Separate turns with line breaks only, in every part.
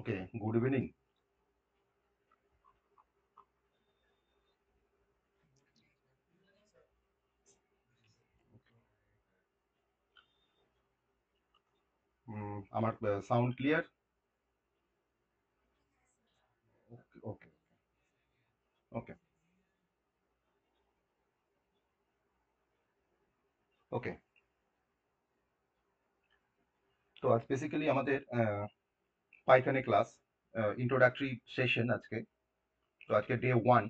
ওকে good evening আমার sound clear okay okay okay তো আজ বেসিক্যালি আমাদের uh, পাইথনে ক্লাস ইন্ট্রোডাক্টরি সেশন আজকে তো আজকে ডে ওয়ান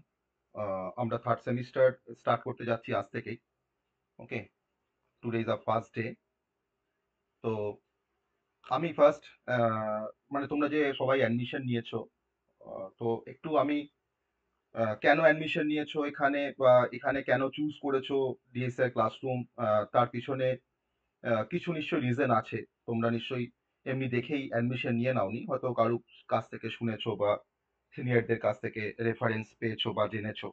আমরা থার্ড সেমিস্টার স্টার্ট করতে যাচ্ছি আজ থেকেই okay to is a first day তো আমি ফার্স্ট মানে তোমরা যে সবাই অ্যাডমিশন নিয়েছো তো একটু আমি কেন অ্যাডমিশন নিয়েছো এখানে বা এখানে কেন চুজ করেছো ডিএসএ ক্লাসরুম তার পিছনে কিছু নিশ্চয়ই রিজন আছে তোমরা নিশ্চয়ই এমনি দেখেই অ্যাডমিশন নিয়ে নাওনি হয়তো কারুর কাছ থেকে শুনেছো বা সিনিয়রদের কাছ থেকে রেফারেন্স পেয়েছো বা জেনেছো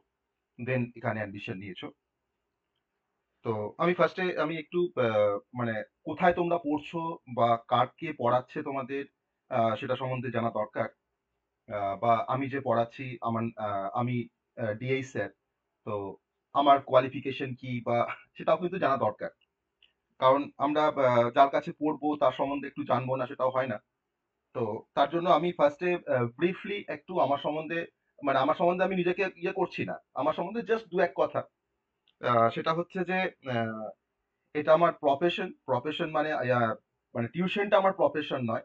দেন এখানে অ্যাডমিশন নিয়েছো তো আমি ফার্স্টে আমি একটু মানে কোথায় তোমরা পড়ছো বা কার কে পড়াচ্ছে তোমাদের সেটা সম্বন্ধে জানা দরকার বা আমি যে পড়াচ্ছি আমার আমি ডিএই স্যার তো আমার কোয়ালিফিকেশন কি বা সেটাও কিন্তু জানা দরকার কারণ আমরা যার কাছে পড়বো তার সম্বন্ধে একটু জানবো না সেটাও হয় না তো তার জন্য আমি ফার্স্টে ব্রিফলি একটু আমার সম্বন্ধে মানে আমার সম্বন্ধে আমি নিজেকে ইয়ে করছি না আমার সম্বন্ধে জাস্ট দু এক কথা সেটা হচ্ছে যে এটা আমার প্রফেশন প্রফেশন মানে মানে টিউশনটা আমার প্রফেশন নয়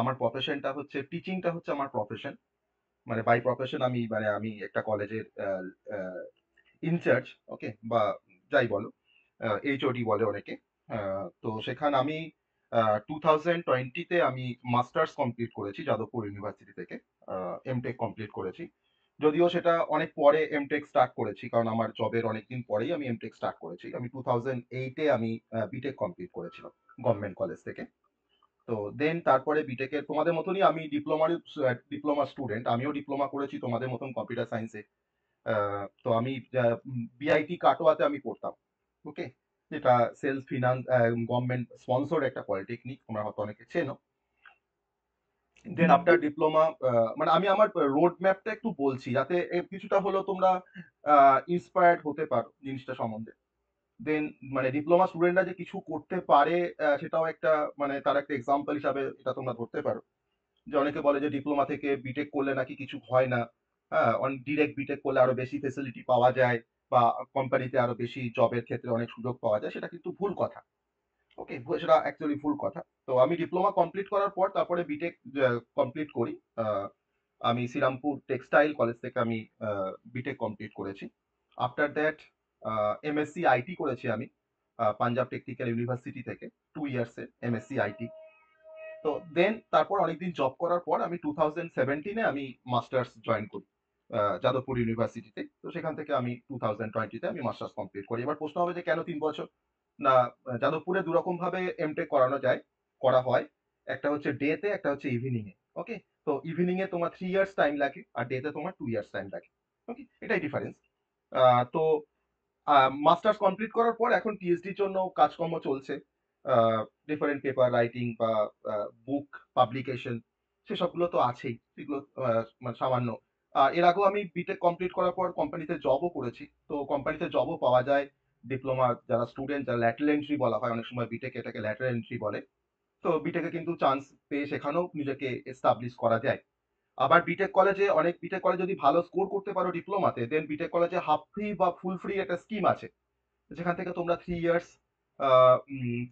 আমার প্রফেশনটা হচ্ছে টিচিংটা হচ্ছে আমার প্রফেশন মানে বাই প্রফেশন আমি মানে আমি একটা কলেজের ইনচার্জ ওকে বা যাই বলো এইচওডি বলে অনেকে তো সেখানে আমি টু থাউজেন্ড টোয়েন্টিতে আমি মাস্টার্স কমপ্লিট করেছি যাদবপুর ইউনিভার্সিটি থেকে এমটেক কমপ্লিট করেছি যদিও সেটা অনেক পরে এমটেক স্টার্ট করেছি কারণ আমার জবের অনেকদিন পরেই আমি এমটেক স্টার্ট করেছি আমি টু থাউজেন্ড এইটে আমি বিটেক কমপ্লিট করেছিলাম গভর্নমেন্ট কলেজ থেকে তো দেন তারপরে বিটেকে তোমাদের মতনই আমি ডিপ্লোমার ডিপ্লোমা স্টুডেন্ট আমিও ডিপ্লোমা করেছি তোমাদের মতন কম্পিউটার সায়েন্সে তো আমি বিআইটি কাটোয়াতে আমি পড়তাম ওকে যেটা সেলস ফিনান্স গভর্নমেন্ট স্পন্সর্ড একটা পলিটেকনিক তোমরা হয়তো অনেকে চেনো দেন আফটার ডিপ্লোমা মানে আমি আমার রোড ম্যাপটা একটু বলছি যাতে কিছুটা হলো তোমরা ইন্সপায়ার্ড হতে পারো জিনিসটা সম্বন্ধে দেন মানে ডিপ্লোমা স্টুডেন্টরা যে কিছু করতে পারে সেটাও একটা মানে তার একটা এক্সাম্পল হিসাবে এটা তোমরা ধরতে পারো যে অনেকে বলে যে ডিপ্লোমা থেকে বিটেক করলে নাকি কিছু হয় না হ্যাঁ ডিরেক্ট বিটেক করলে আরো বেশি ফেসিলিটি পাওয়া যায় বা কোম্পানিতে আরো বেশি জবের ক্ষেত্রে অনেক সুযোগ পাওয়া যায় সেটা কিন্তু ভুল কথা ওকে সেটা অ্যাকচুয়ালি ভুল কথা তো আমি ডিপ্লোমা কমপ্লিট করার পর তারপরে বিটেক কমপ্লিট করি আমি শ্রীরামপুর টেক্সটাইল কলেজ থেকে আমি বিটেক কমপ্লিট করেছি আফটার দ্যাট এমএসসি আইটি করেছি আমি পাঞ্জাব টেকনিক্যাল ইউনিভার্সিটি থেকে টু ইয়ার্সের এমএসসি আইটি তো দেন তারপর অনেকদিন জব করার পর আমি টু থাউজেন্ড সেভেন্টিনে আমি মাস্টার্স জয়েন করি যাদবপুর ইউনিভার্সিটিতে তো সেখান থেকে আমি টু থাউজেন্ড টোয়েন্টিতে আমি মাস্টার্স কমপ্লিট করি এবার প্রশ্ন হবে যে কেন তিন বছর না যাদবপুরে দুরকম ভাবে টেক করানো যায় করা হয় একটা হচ্ছে ডেতে একটা হচ্ছে ইভিনিং এ ওকে তো ইভিনিং এ তোমার থ্রি ইয়ার্স টাইম লাগে আর ডেতে তোমার টু ইয়ার্স টাইম লাগে ওকে এটাই ডিফারেন্স তো মাস্টার্স কমপ্লিট করার পর এখন পিএইচডির জন্য কাজকর্ম চলছে ডিফারেন্ট পেপার রাইটিং বা বুক পাবলিকেশন সেসবগুলো তো আছেই সেগুলো মানে সামান্য এর আগেও আমি বিটেক কমপ্লিট করার পর কোম্পানিতে জবও করেছি তো কোম্পানিতে জবও পাওয়া যায় ডিপ্লোমা যারা স্টুডেন্ট যারা ল্যাটারাল এন্ট্রি বলা হয় অনেক সময় বিটেক এটাকে ল্যাটারাল এন্ট্রি বলে তো বিটেকে কিন্তু চান্স পেয়ে সেখানেও নিজেকে এস্টাবলিশ করা যায় আবার বিটেক কলেজে অনেক বিটেক কলেজ যদি ভালো স্কোর করতে পারো ডিপ্লোমাতে দেন বিটেক কলেজে হাফ ফ্রি বা ফুল ফ্রি একটা স্কিম আছে যেখান থেকে তোমরা থ্রি ইয়ার্স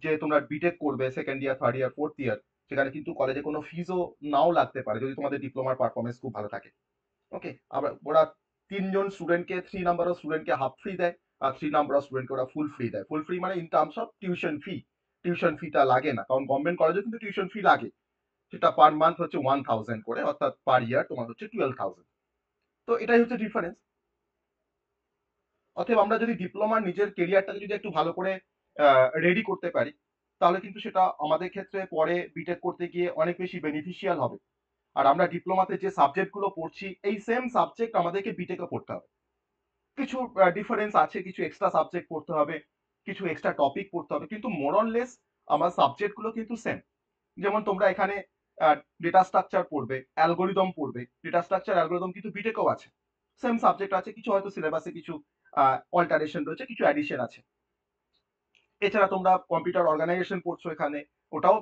যে তোমরা বিটেক করবে second year third year fourth year সেখানে কিন্তু কলেজে কোনো ফিজও নাও লাগতে পারে যদি তোমাদের ডিপ্লোমার পারফরমেন্স খুব ভালো থাকে ওকে আবার ওরা তিনজন স্টুডেন্টকে থ্রি নাম্বার অফ স্টুডেন্টকে হাফ ফ্রি দেয় আর থ্রি নাম্বার অফ স্টুডেন্টকে ওরা ফুল ফ্রি দেয় ফুল ফ্রি মানে in terms of tuition fee tuition ফিটা লাগে না কারণ গভর্নমেন্ট কলেজে কিন্তু টিউশন ফি লাগে সেটা পার মান্থ হচ্ছে ওয়ান থাউজেন্ড করে অর্থাৎ পার ইয়ার তোমার হচ্ছে টুয়েলভ থাউজেন্ড তো এটাই হচ্ছে ডিফারেন্স অতএব আমরা যদি ডিপ্লোমার নিজের কেরিয়ারটাকে যদি একটু ভালো করে রেডি করতে পারি তাহলে কিন্তু সেটা আমাদের ক্ষেত্রে পরে বিটেক করতে গিয়ে অনেক বেশি বেনিফিশিয়াল হবে আর আমরা ডিপ্লোমাতে যে সাবজেক্টগুলো পড়ছি এই সেম সাবজেক্ট আমাদেরকে বিটেকে পড়তে হবে কিছু ডিফারেন্স আছে কিছু এক্সট্রা সাবজেক্ট পড়তে হবে কিছু এক্সট্রা টপিক পড়তে হবে কিন্তু মোরললেস আমার সাবজেক্টগুলো কিন্তু সেম যেমন তোমরা এখানে ডেটা স্ট্রাকচার পড়বে অ্যালগোরিদম পড়বে ডেটা স্ট্রাকচার অ্যালগোরিদম কিন্তু বিটেকেও আছে সেম সাবজেক্ট আছে কিছু হয়তো সিলেবাসে কিছু অল্টারেশন রয়েছে কিছু অ্যাডিশন আছে এছাড়া তোমরা কম্পিউটার অর্গানাইজেশন পড়ছো এখানে ওটাও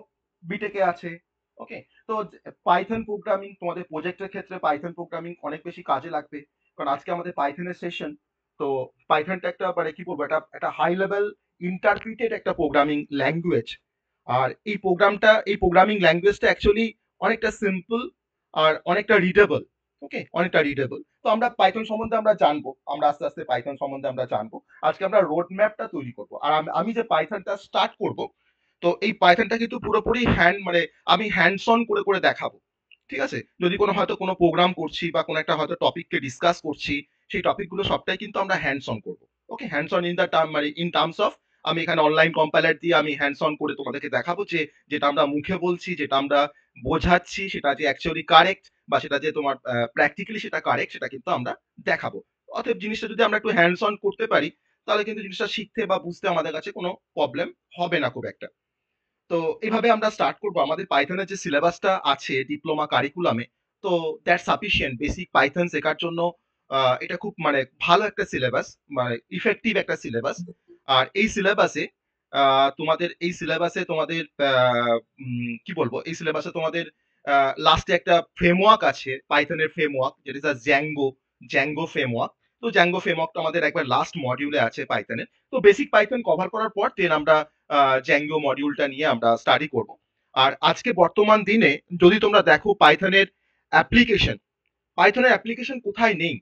বিটেকে আছে ওকে তো পাইথন প্রোগ্রামিং তোমাদের প্রজেক্টের ক্ষেত্রে পাইথন প্রোগ্রামিং অনেক বেশি কাজে লাগবে কারণ আজকে আমাদের পাইথনের সেশন তো পাইথনটা একটা মানে কি বলবো এটা একটা হাই লেভেল ইন্টারপ্রিটেড একটা প্রোগ্রামিং ল্যাঙ্গুয়েজ আর এই প্রোগ্রামটা এই প্রোগ্রামিং ল্যাঙ্গুয়েজটা অ্যাকচুয়ালি অনেকটা সিম্পল আর অনেকটা রিডেবল ওকে অনেকটা রিডেবল তো আমরা পাইথন সম্বন্ধে আমরা জানবো আমরা আস্তে আস্তে পাইথন সম্বন্ধে আমরা জানবো আজকে আমরা রোড ম্যাপটা তৈরি করবো আর আমি যে পাইথনটা স্টার্ট করবো তো এই পাইথনটা কিন্তু পুরোপুরি হ্যান্ড মানে আমি হ্যান্ডস অন করে করে দেখাবো ঠিক আছে যদি কোনো হয়তো কোনো প্রোগ্রাম করছি বা কোনো একটা হয়তো টপিককে ডিসকাস করছি সেই টপিকগুলো সবটাই কিন্তু আমরা হ্যান্ডস অন করবো okay hands on in the term মানে ইন টার্মস অফ আমি এখানে অনলাইন কম্পাইলার দিয়ে আমি হ্যান্ডস অন করে তোমাদেরকে দেখাবো যে যেটা আমরা মুখে বলছি যেটা আমরা বোঝাচ্ছি সেটা যে অ্যাকচুয়ালি কারেক্ট বা সেটা যে তোমার প্র্যাকটিক্যালি সেটা কারেক্ট সেটা কিন্তু আমরা দেখাবো অতএব জিনিসটা যদি আমরা একটু হ্যান্ডস অন করতে পারি তাহলে কিন্তু জিনিসটা শিখতে বা বুঝতে আমাদের কাছে কোনো প্রবলেম হবে না খুব একটা তো এইভাবে আমরা স্টার্ট করব আমাদের পাইথনের যে সিলেবাসটা আছে ডিপ্লোমা কারিকুলামে তো দ্যাট সাফিসিয়েন্ট বেসিক পাইথন শেখার জন্য এটা খুব মানে ভালো একটা সিলেবাস মানে ইফেক্টিভ একটা সিলেবাস আর এই সিলেবাসে তোমাদের এই সিলেবাসে তোমাদের কি বলবো এই সিলেবাসে তোমাদের লাস্টে একটা ফ্রেমওয়ার্ক আছে পাইথনের ফ্রেমওয়ার্ক যেটা স্যার জ্যাঙ্গো জ্যাঙ্গো ফ্রেমওয়ার্ক তো জ্যাঙ্গো ফ্রেমওয়ার্কটা আমাদের একবার লাস্ট মডিউলে আছে পাইথনের তো বেসিক পাইথন কভার করার পর দেন আমরা জ্যাঙ্গো মডিউলটা নিয়ে আমরা স্টাডি করব আর আজকে বর্তমান দিনে যদি তোমরা দেখো পাইথনের অ্যাপ্লিকেশন পাইথনের অ্যাপ্লিকেশন কোথায় নেই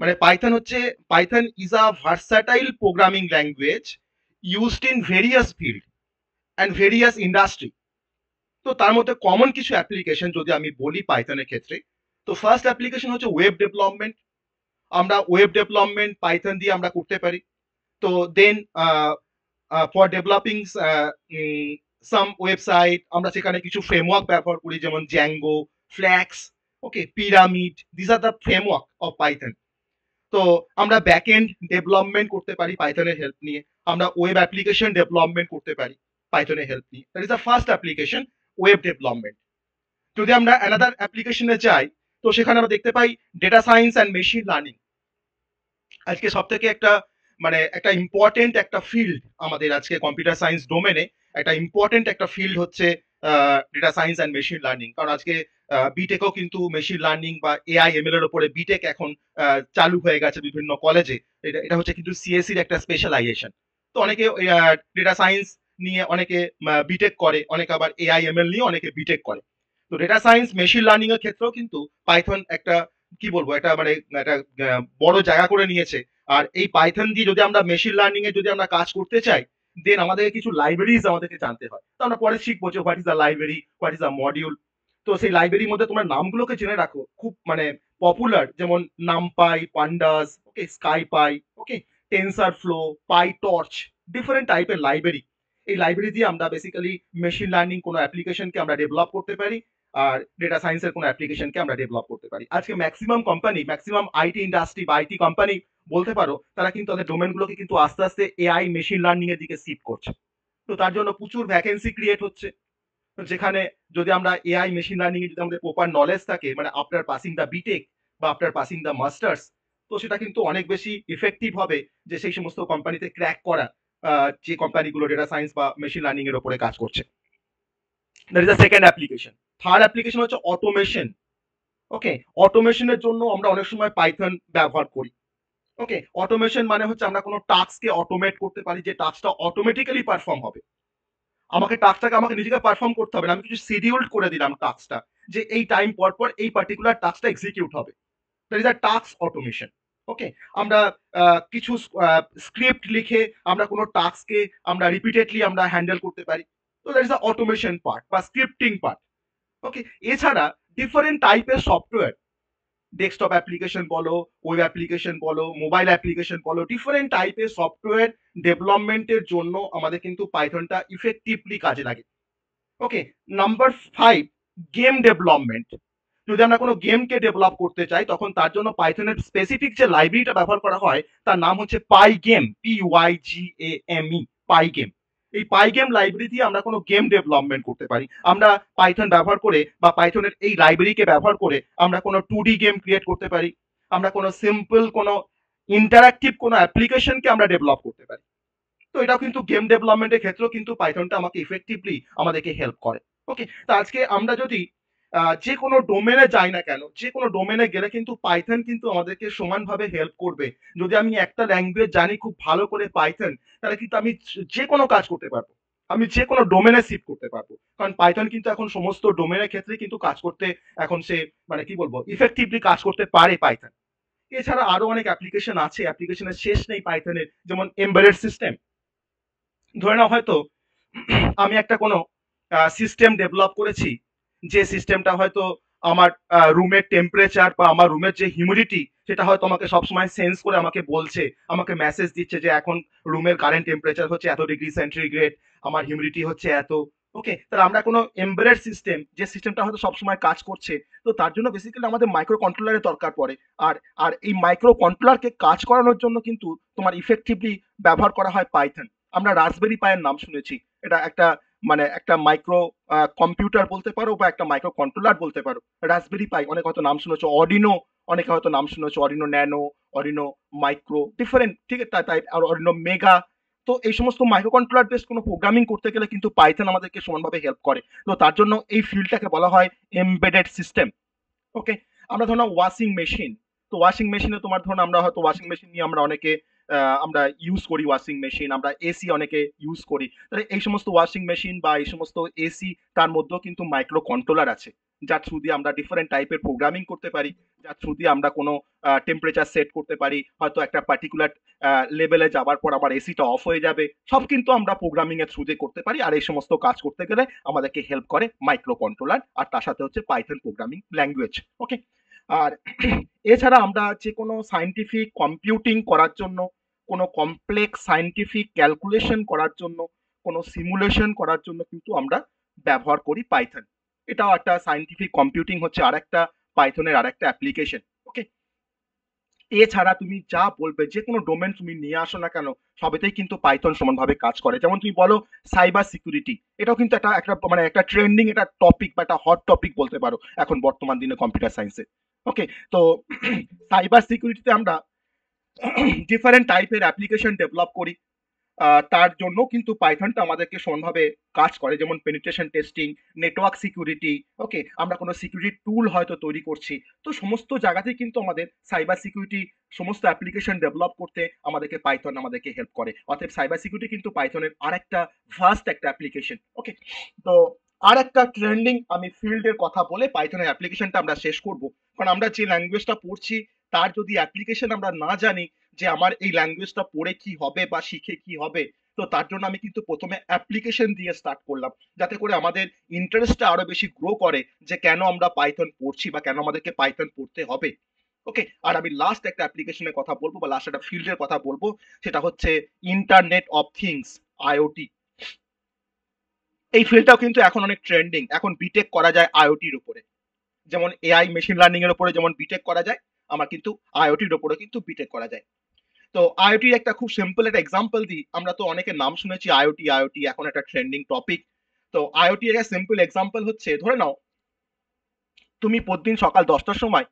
মানে পাইথন হচ্ছে Python is a versatile programming language used in various field and various industry তো তার মধ্যে কমন কিছু অ্যাপ্লিকেশন যদি আমি বলি পাইথনের ক্ষেত্রে তো ফার্স্ট অ্যাপ্লিকেশন হচ্ছে ওয়েব ডেভেলপমেন্ট আমরা ওয়েব ডেভেলপমেন্ট পাইথন দিয়ে আমরা করতে পারি তো then for developing some website আমরা সেখানে কিছু ফ্রেমওয়ার্ক ব্যবহার করি যেমন Django Flask okay Pyramid this are the framework of Python তো আমরা ব্যাক এন্ড ডেভেলপমেন্ট করতে পারি পাইথনের হেল্প নিয়ে আমরা ওয়েব অ্যাপ্লিকেশন ডেভেলপমেন্ট করতে পারি পাইথনের হেল্প নিয়ে that is the first application web development যদি আমরা অ্যানাদার অ্যাপ্লিকেশনে যাই তো সেখানে আমরা দেখতে পাই data science and machine learning আজকে সব থেকে একটা মানে একটা ইম্পর্টেন্ট একটা ফিল্ড আমাদের আজকে কম্পিউটার সায়েন্স ডোমেনে একটা ইম্পর্টেন্ট একটা ফিল্ড হচ্ছে data science and machine learning কারণ আজকে বিটেকও কিন্তু মেশিন লার্নিং বা এআই এমএল এর উপরে বিটেক এখন চালু হয়ে গেছে বিভিন্ন কলেজে এটা এটা হচ্ছে কিন্তু সিএসসির e একটা স্পেশালাইজেশন তো অনেকে ডেটা সায়েন্স নিয়ে অনেকে বিটেক করে অনেকে আবার এআই এম এল নিয়ে অনেকে বিটেক করে তো ডেটা সায়েন্স মেশিন লার্নিং এর ক্ষেত্রেও কিন্তু পাইথন একটা কি বলবো একটা মানে একটা বড় জায়গা করে নিয়েছে আর এই পাইথন দিয়ে যদি আমরা মেশিন লার্নিং এ যদি আমরা কাজ করতে চাই দেন আমাদেরকে কিছু লাইব্রেরিজ আমাদেরকে জানতে হয় তো আমরা পরে শিখবো যে what is a library what is a module তো সেই লাইব্রেরির মধ্যে তোমরা নামগুলোকে জেনে রাখো খুব মানে পপুলার যেমন নামপাই পান্ডাস ওকে পাই okay TensorFlow PyTorch different টাইপের লাইব্রেরি এই লাইব্রেরি দিয়ে আমরা বেসিক্যালি মেশিন লার্নিং কোনো অ্যাপ্লিকেশনকে আমরা ডেভেলপ করতে পারি আর ডেটা সায়েন্সের কোনো অ্যাপ্লিকেশনকে আমরা ডেভেলপ করতে পারি আজকে maximum company maximum IT industry বা আইটি কোম্পানি বলতে পারো তারা কিন্তু তাদের ডোমেনগুলোকে কিন্তু আস্তে আস্তে এআই মেশিন লার্নিং এর দিকে শিফট করছে তো তার জন্য প্রচুর ভ্যাকেন্সি ক্রিয়েট হচ্ছে যেখানে যদি আমরা এআই মেশিন লার্নিং এ যদি আমাদের প্রপার নলেজ থাকে মানে আফটার পাসিং দ্য বিটেক বা আফটার পাসিং দ্য মাস্টার্স তো সেটা কিন্তু অনেক বেশি ইফেক্টিভ হবে যে সেই সমস্ত কোম্পানিতে ক্র্যাক করা যে কোম্পানিগুলো ডেটা সায়েন্স বা মেশিন লার্নিং এর উপরে কাজ করছে that is the second application third application হচ্ছে অটোমেশন ওকে অটোমেশনের জন্য আমরা অনেক সময় পাইথন ব্যবহার করি ওকে অটোমেশন মানে হচ্ছে আমরা কোনো টাস্ককে অটোমেট করতে পারি যে টাস্কটা অটোমেটিক্যালি পারফর্ম হবে আমাকে টাস্কটাকে আমাকে নিজেকে পারফর্ম করতে হবে না আমি কিছু শিডিউল করে দিলাম টাস্কটা যে এই টাইম পর পর এই পার্টিকুলার টাস্কটা এক্সিকিউট হবে that is a task automation okay আমরা কিছু স্ক্রিপ্ট লিখে আমরা কোনো টাস্ককে আমরা রিপিটেডলি আমরা হ্যান্ডেল করতে পারি তো that is a automation part বা স্ক্রিপ্টিং পার্ট ওকে এছাড়া ডিফারেন্ট টাইপের সফটওয়্যার ডেস্কটপ অ্যাপ্লিকেশন বলো ওয়েব অ্যাপ্লিকেশন বলো মোবাইল অ্যাপ্লিকেশন বলো ডিফারেন্ট টাইপের সফটওয়্যার ডেভেলপমেন্টের জন্য আমাদের কিন্তু পাইথনটা ইফেক্টিভলি কাজে লাগে okay number five game development যদি আমরা কোনো গেমকে ডেভেলপ করতে চাই তখন তার জন্য পাইথনের স্পেসিফিক যে লাইব্রেরিটা ব্যবহার করা হয় তার নাম হচ্ছে Pygame P Y G A M E Pygame এই পাইগেম লাইব্রেরি দিয়ে আমরা কোনো গেম ডেভেলপমেন্ট করতে পারি আমরা পাইথন ব্যবহার করে বা পাইথনের এই লাইব্রেরিকে ব্যবহার করে আমরা কোনো টু গেম ক্রিয়েট করতে পারি আমরা কোনো সিম্পল কোনো ইন্টারাক্টিভ কোনো অ্যাপ্লিকেশনকে আমরা ডেভেলপ করতে পারি তো এটাও কিন্তু গেম ডেভেলপমেন্টের ক্ষেত্রেও কিন্তু পাইথনটা আমাকে ইফেক্টিভলি আমাদেরকে হেল্প করে ওকে তো আজকে আমরা যদি যে কোনো ডোমেনে যাই না কেন যে কোনো ডোমেনে গেলে কিন্তু পাইথন কিন্তু আমাদেরকে সমানভাবে হেল্প করবে যদি আমি একটা ল্যাঙ্গুয়েজ জানি খুব ভালো করে পাইথন তাহলে কিন্তু আমি যে কোনো কাজ করতে পারবো আমি যে কোনো ডোমেনে শিফট করতে পারবো কারণ পাইথন কিন্তু এখন সমস্ত ডোমেনের ক্ষেত্রে কিন্তু কাজ করতে এখন সে মানে কি বলবো ইফেক্টিভলি কাজ করতে পারে পাইথন এছাড়া আরো অনেক অ্যাপ্লিকেশন আছে অ্যাপ্লিকেশনের শেষ নেই পাইথনের যেমন এম্বারেড সিস্টেম ধরে নাও হয়তো আমি একটা কোনো সিস্টেম ডেভেলপ করেছি যে সিস্টেমটা হয়তো আমার রুমের টেম্পারেচার বা আমার রুমের যে হিউমিডিটি সেটা হয়তো আমাকে সবসময় সেন্স করে আমাকে বলছে আমাকে মেসেজ দিচ্ছে যে এখন রুমের কারেন্ট টেম্পারেচার হচ্ছে এত ডিগ্রি সেন্টিগ্রেড আমার হিউমিডিটি হচ্ছে এত ওকে তাহলে আমরা কোনো এমব্রয়েড সিস্টেম যে সিস্টেমটা হয়তো সবসময় কাজ করছে তো তার জন্য বেসিক্যালি আমাদের মাইক্রো কন্ট্রোলারের দরকার পড়ে আর আর এই মাইক্রো কন্ট্রোলারকে কাজ করানোর জন্য কিন্তু তোমার ইফেক্টিভলি ব্যবহার করা হয় পাইথন আমরা রাজবেরি পায়ের নাম শুনেছি এটা একটা মানে একটা মাইক্রো কম্পিউটার বলতে পারো বা একটা মাইক্রো কন্ট্রোলার বলতে পারো রাসবেরি পাই অনেক হয়তো নাম শুনেছো অডিনো অনেকে হয়তো নাম শুনেছো Arduino nano Arduino micro different ঠিক আছে তাই আর অডিনো মেগা তো এই সমস্ত মাইক্রো কন্ট্রোলার বেস কোনো প্রোগ্রামিং করতে গেলে কিন্তু পাইথন আমাদেরকে সমানভাবে হেল্প করে তো তার জন্য এই ফিল্ডটাকে বলা হয় এমবেডেড সিস্টেম ওকে আমরা ধরো ওয়াশিং মেশিন তো ওয়াশিং মেশিনে তোমার ধরুন আমরা হয়তো ওয়াশিং মেশিন নিয়ে আমরা অনেকে আমরা ইউজ করি ওয়াশিং মেশিন আমরা এসি অনেকে ইউজ করি তাহলে এই সমস্ত ওয়াশিং মেশিন বা এই সমস্ত এসি তার মধ্যেও কিন্তু মাইক্রো কন্ট্রোলার আছে যার থ্রু দিয়ে আমরা ডিফারেন্ট টাইপের প্রোগ্রামিং করতে পারি যার থ্রু দিয়ে আমরা কোনো টেম্পারেচার সেট করতে পারি হয়তো একটা পার্টিকুলার লেভেলে যাওয়ার পর আবার এসিটা অফ হয়ে যাবে সব কিন্তু আমরা প্রোগ্রামিং এর থ্রু দিয়ে করতে পারি আর এই সমস্ত কাজ করতে গেলে আমাদেরকে হেল্প করে মাইক্রো কন্ট্রোলার আর তার সাথে হচ্ছে পাইথন প্রোগ্রামিং ল্যাঙ্গুয়েজ ওকে আর এছাড়া আমরা যে কোনো সাইন্টিফিক কম্পিউটিং করার জন্য কোনো কমপ্লেক্স সাইন্টিফিক ক্যালকুলেশন করার জন্য কোনো সিমুলেশন করার জন্য কিন্তু আমরা ব্যবহার করি পাইথন এটাও একটা সাইন্টিফিক কম্পিউটিং হচ্ছে আর একটা পাইথনের আর একটা অ্যাপ্লিকেশন ওকে এছাড়া তুমি যা বলবে যে কোনো ডোমেন তুমি নিয়ে আসো না কেন সবেতেই কিন্তু পাইথন সমানভাবে কাজ করে যেমন তুমি বলো সাইবার সিকিউরিটি এটাও কিন্তু একটা একটা মানে একটা ট্রেন্ডিং একটা টপিক বা একটা হট টপিক বলতে পারো এখন বর্তমান দিনে কম্পিউটার সায়েন্সে ওকে তো সাইবার সিকিউরিটিতে আমরা ডিফারেন্ট টাইপের অ্যাপ্লিকেশন ডেভেলপ করি তার জন্য কিন্তু পাইথনটা আমাদেরকে সমানভাবে কাজ করে যেমন penetration testing network security okay আমরা কোনো সিকিউরিটি টুল হয়তো তৈরি করছি তো সমস্ত জায়গাতেই কিন্তু আমাদের সাইবার সিকিউরিটি সমস্ত অ্যাপ্লিকেশন ডেভেলপ করতে আমাদেরকে পাইথন আমাদেরকে হেল্প করে অর্থাৎ সাইবার সিকিউরিটি কিন্তু পাইথনের আরেকটা ফার্স্ট একটা অ্যাপ্লিকেশন ওকে তো আর একটা ট্রেন্ডিং আমি ফিল্ডের কথা বলে পাইথনের অ্যাপ্লিকেশনটা আমরা শেষ করব কারণ আমরা যে ল্যাঙ্গুয়েজটা পড়ছি তার যদি অ্যাপ্লিকেশন আমরা না জানি যে আমার এই ল্যাঙ্গুয়েজটা পড়ে কি হবে বা শিখে কি হবে তো তার জন্য আমি কিন্তু প্রথমে অ্যাপ্লিকেশন দিয়ে স্টার্ট করলাম যাতে করে আমাদের ইন্টারেস্টটা আরো বেশি গ্রো করে যে কেন আমরা পাইথন পড়ছি বা কেন আমাদেরকে পাইথন পড়তে হবে ওকে আর আমি লাস্ট একটা অ্যাপ্লিকেশনের কথা বলবো বা লাস্ট একটা ফিল্ডের কথা বলবো সেটা হচ্ছে ইন্টারনেট অফ থিংস আইওটি এই ফিল্ডটাও কিন্তু এখন অনেক ট্রেন্ডিং এখন বিটেক করা যায় আইওটির উপরে যেমন এআই মেশিন লার্নিং এর উপরে যেমন বিটেক করা যায় আমার কিন্তু আইওটির উপরে কিন্তু বিটেক করা যায় তো আইওটির একটা খুব সিম্পল একটা এক্সাম্পল দিই আমরা তো অনেকে নাম শুনেছি আইওটি আইওটি এখন একটা ট্রেন্ডিং টপিক তো আইওটি একটা সিম্পল এক্সাম্পল হচ্ছে ধরে নাও তুমি প্রতিদিন সকাল দশটার সময়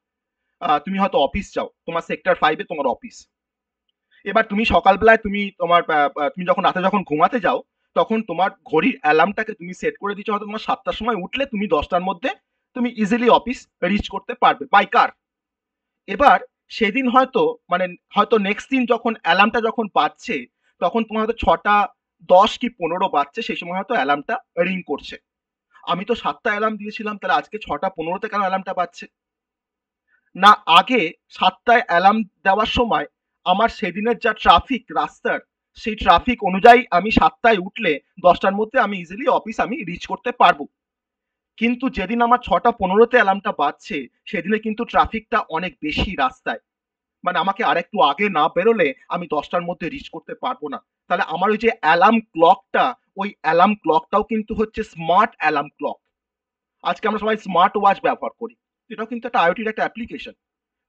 তুমি হয়তো অফিস যাও তোমার সেক্টর ফাইভে তোমার অফিস এবার তুমি সকালবেলায় তুমি তোমার তুমি যখন রাতে যখন ঘুমাতে যাও তখন তোমার ঘড়ির অ্যালার্মটাকে তুমি সেট করে দিচ্ছ হয়তো তোমার সাতটার সময় উঠলে তুমি দশটার মধ্যে তুমি ইজিলি অফিস রিচ করতে পারবে বাই কার এবার সেদিন হয়তো মানে হয়তো নেক্সট দিন যখন অ্যালার্মটা যখন পাচ্ছে তখন তোমার হয়তো ছটা দশ কি পনেরো বাজছে সেই সময় হয়তো অ্যালার্মটা রিং করছে আমি তো সাতটা অ্যালার্ম দিয়েছিলাম তাহলে আজকে ছটা পনেরোতে কেন অ্যালার্মটা বাজছে না আগে সাতটায় অ্যালার্ম দেওয়ার সময় আমার সেদিনের যা ট্রাফিক রাস্তার সেই ট্রাফিক অনুযায়ী আমি সাতটায় উঠলে দশটার মধ্যে আমি ইজিলি অফিস আমি রিচ করতে পারবো কিন্তু যেদিন আমার ছটা পনেরোতে অ্যালার্মটা বাজছে সেদিনে কিন্তু ট্রাফিকটা অনেক বেশি রাস্তায় মানে আমাকে আর একটু আগে না বেরোলে আমি দশটার মধ্যে রিচ করতে পারবো না তাহলে আমার ওই যে অ্যালার্ম ক্লকটা ওই অ্যালার্ম ক্লকটাও কিন্তু হচ্ছে স্মার্ট অ্যালার্ম ক্লক আজকে আমরা সবাই স্মার্ট ওয়াচ ব্যবহার করি এটাও কিন্তু একটা আইওটির একটা অ্যাপ্লিকেশন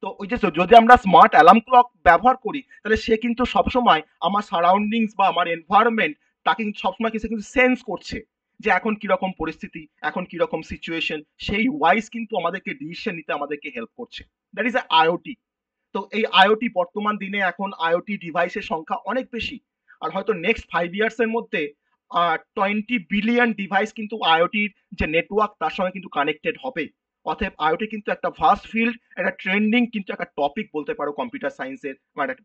তো ওই যে যদি আমরা স্মার্ট অ্যালার্ম ক্লক ব্যবহার করি তাহলে সে কিন্তু সবসময় আমার সারাউন্ডিংস বা আমার এনভায়রনমেন্ট তাকে কিন্তু সবসময় কিছু কিন্তু সেন্স করছে যে এখন কীরকম পরিস্থিতি এখন কীরকম সিচুয়েশন সেই ওয়াইজ কিন্তু আমাদেরকে ডিসিশন নিতে আমাদেরকে হেল্প করছে দ্যাট ইজ এ আইওটি তো এই আইওটি বর্তমান দিনে এখন আইওটি ডিভাইসের সংখ্যা অনেক বেশি আর হয়তো নেক্সট ফাইভ ইয়ার্সের মধ্যে টোয়েন্টি বিলিয়ন ডিভাইস কিন্তু আইওটির যে নেটওয়ার্ক তার সঙ্গে কিন্তু কানেক্টেড হবে অতএব আইওটি কিন্তু একটা ভাস্ট ফিল্ড একটা ট্রেন্ডিং কিন্তু একটা টপিক বলতে পারো কম্পিউটার সায়েন্সের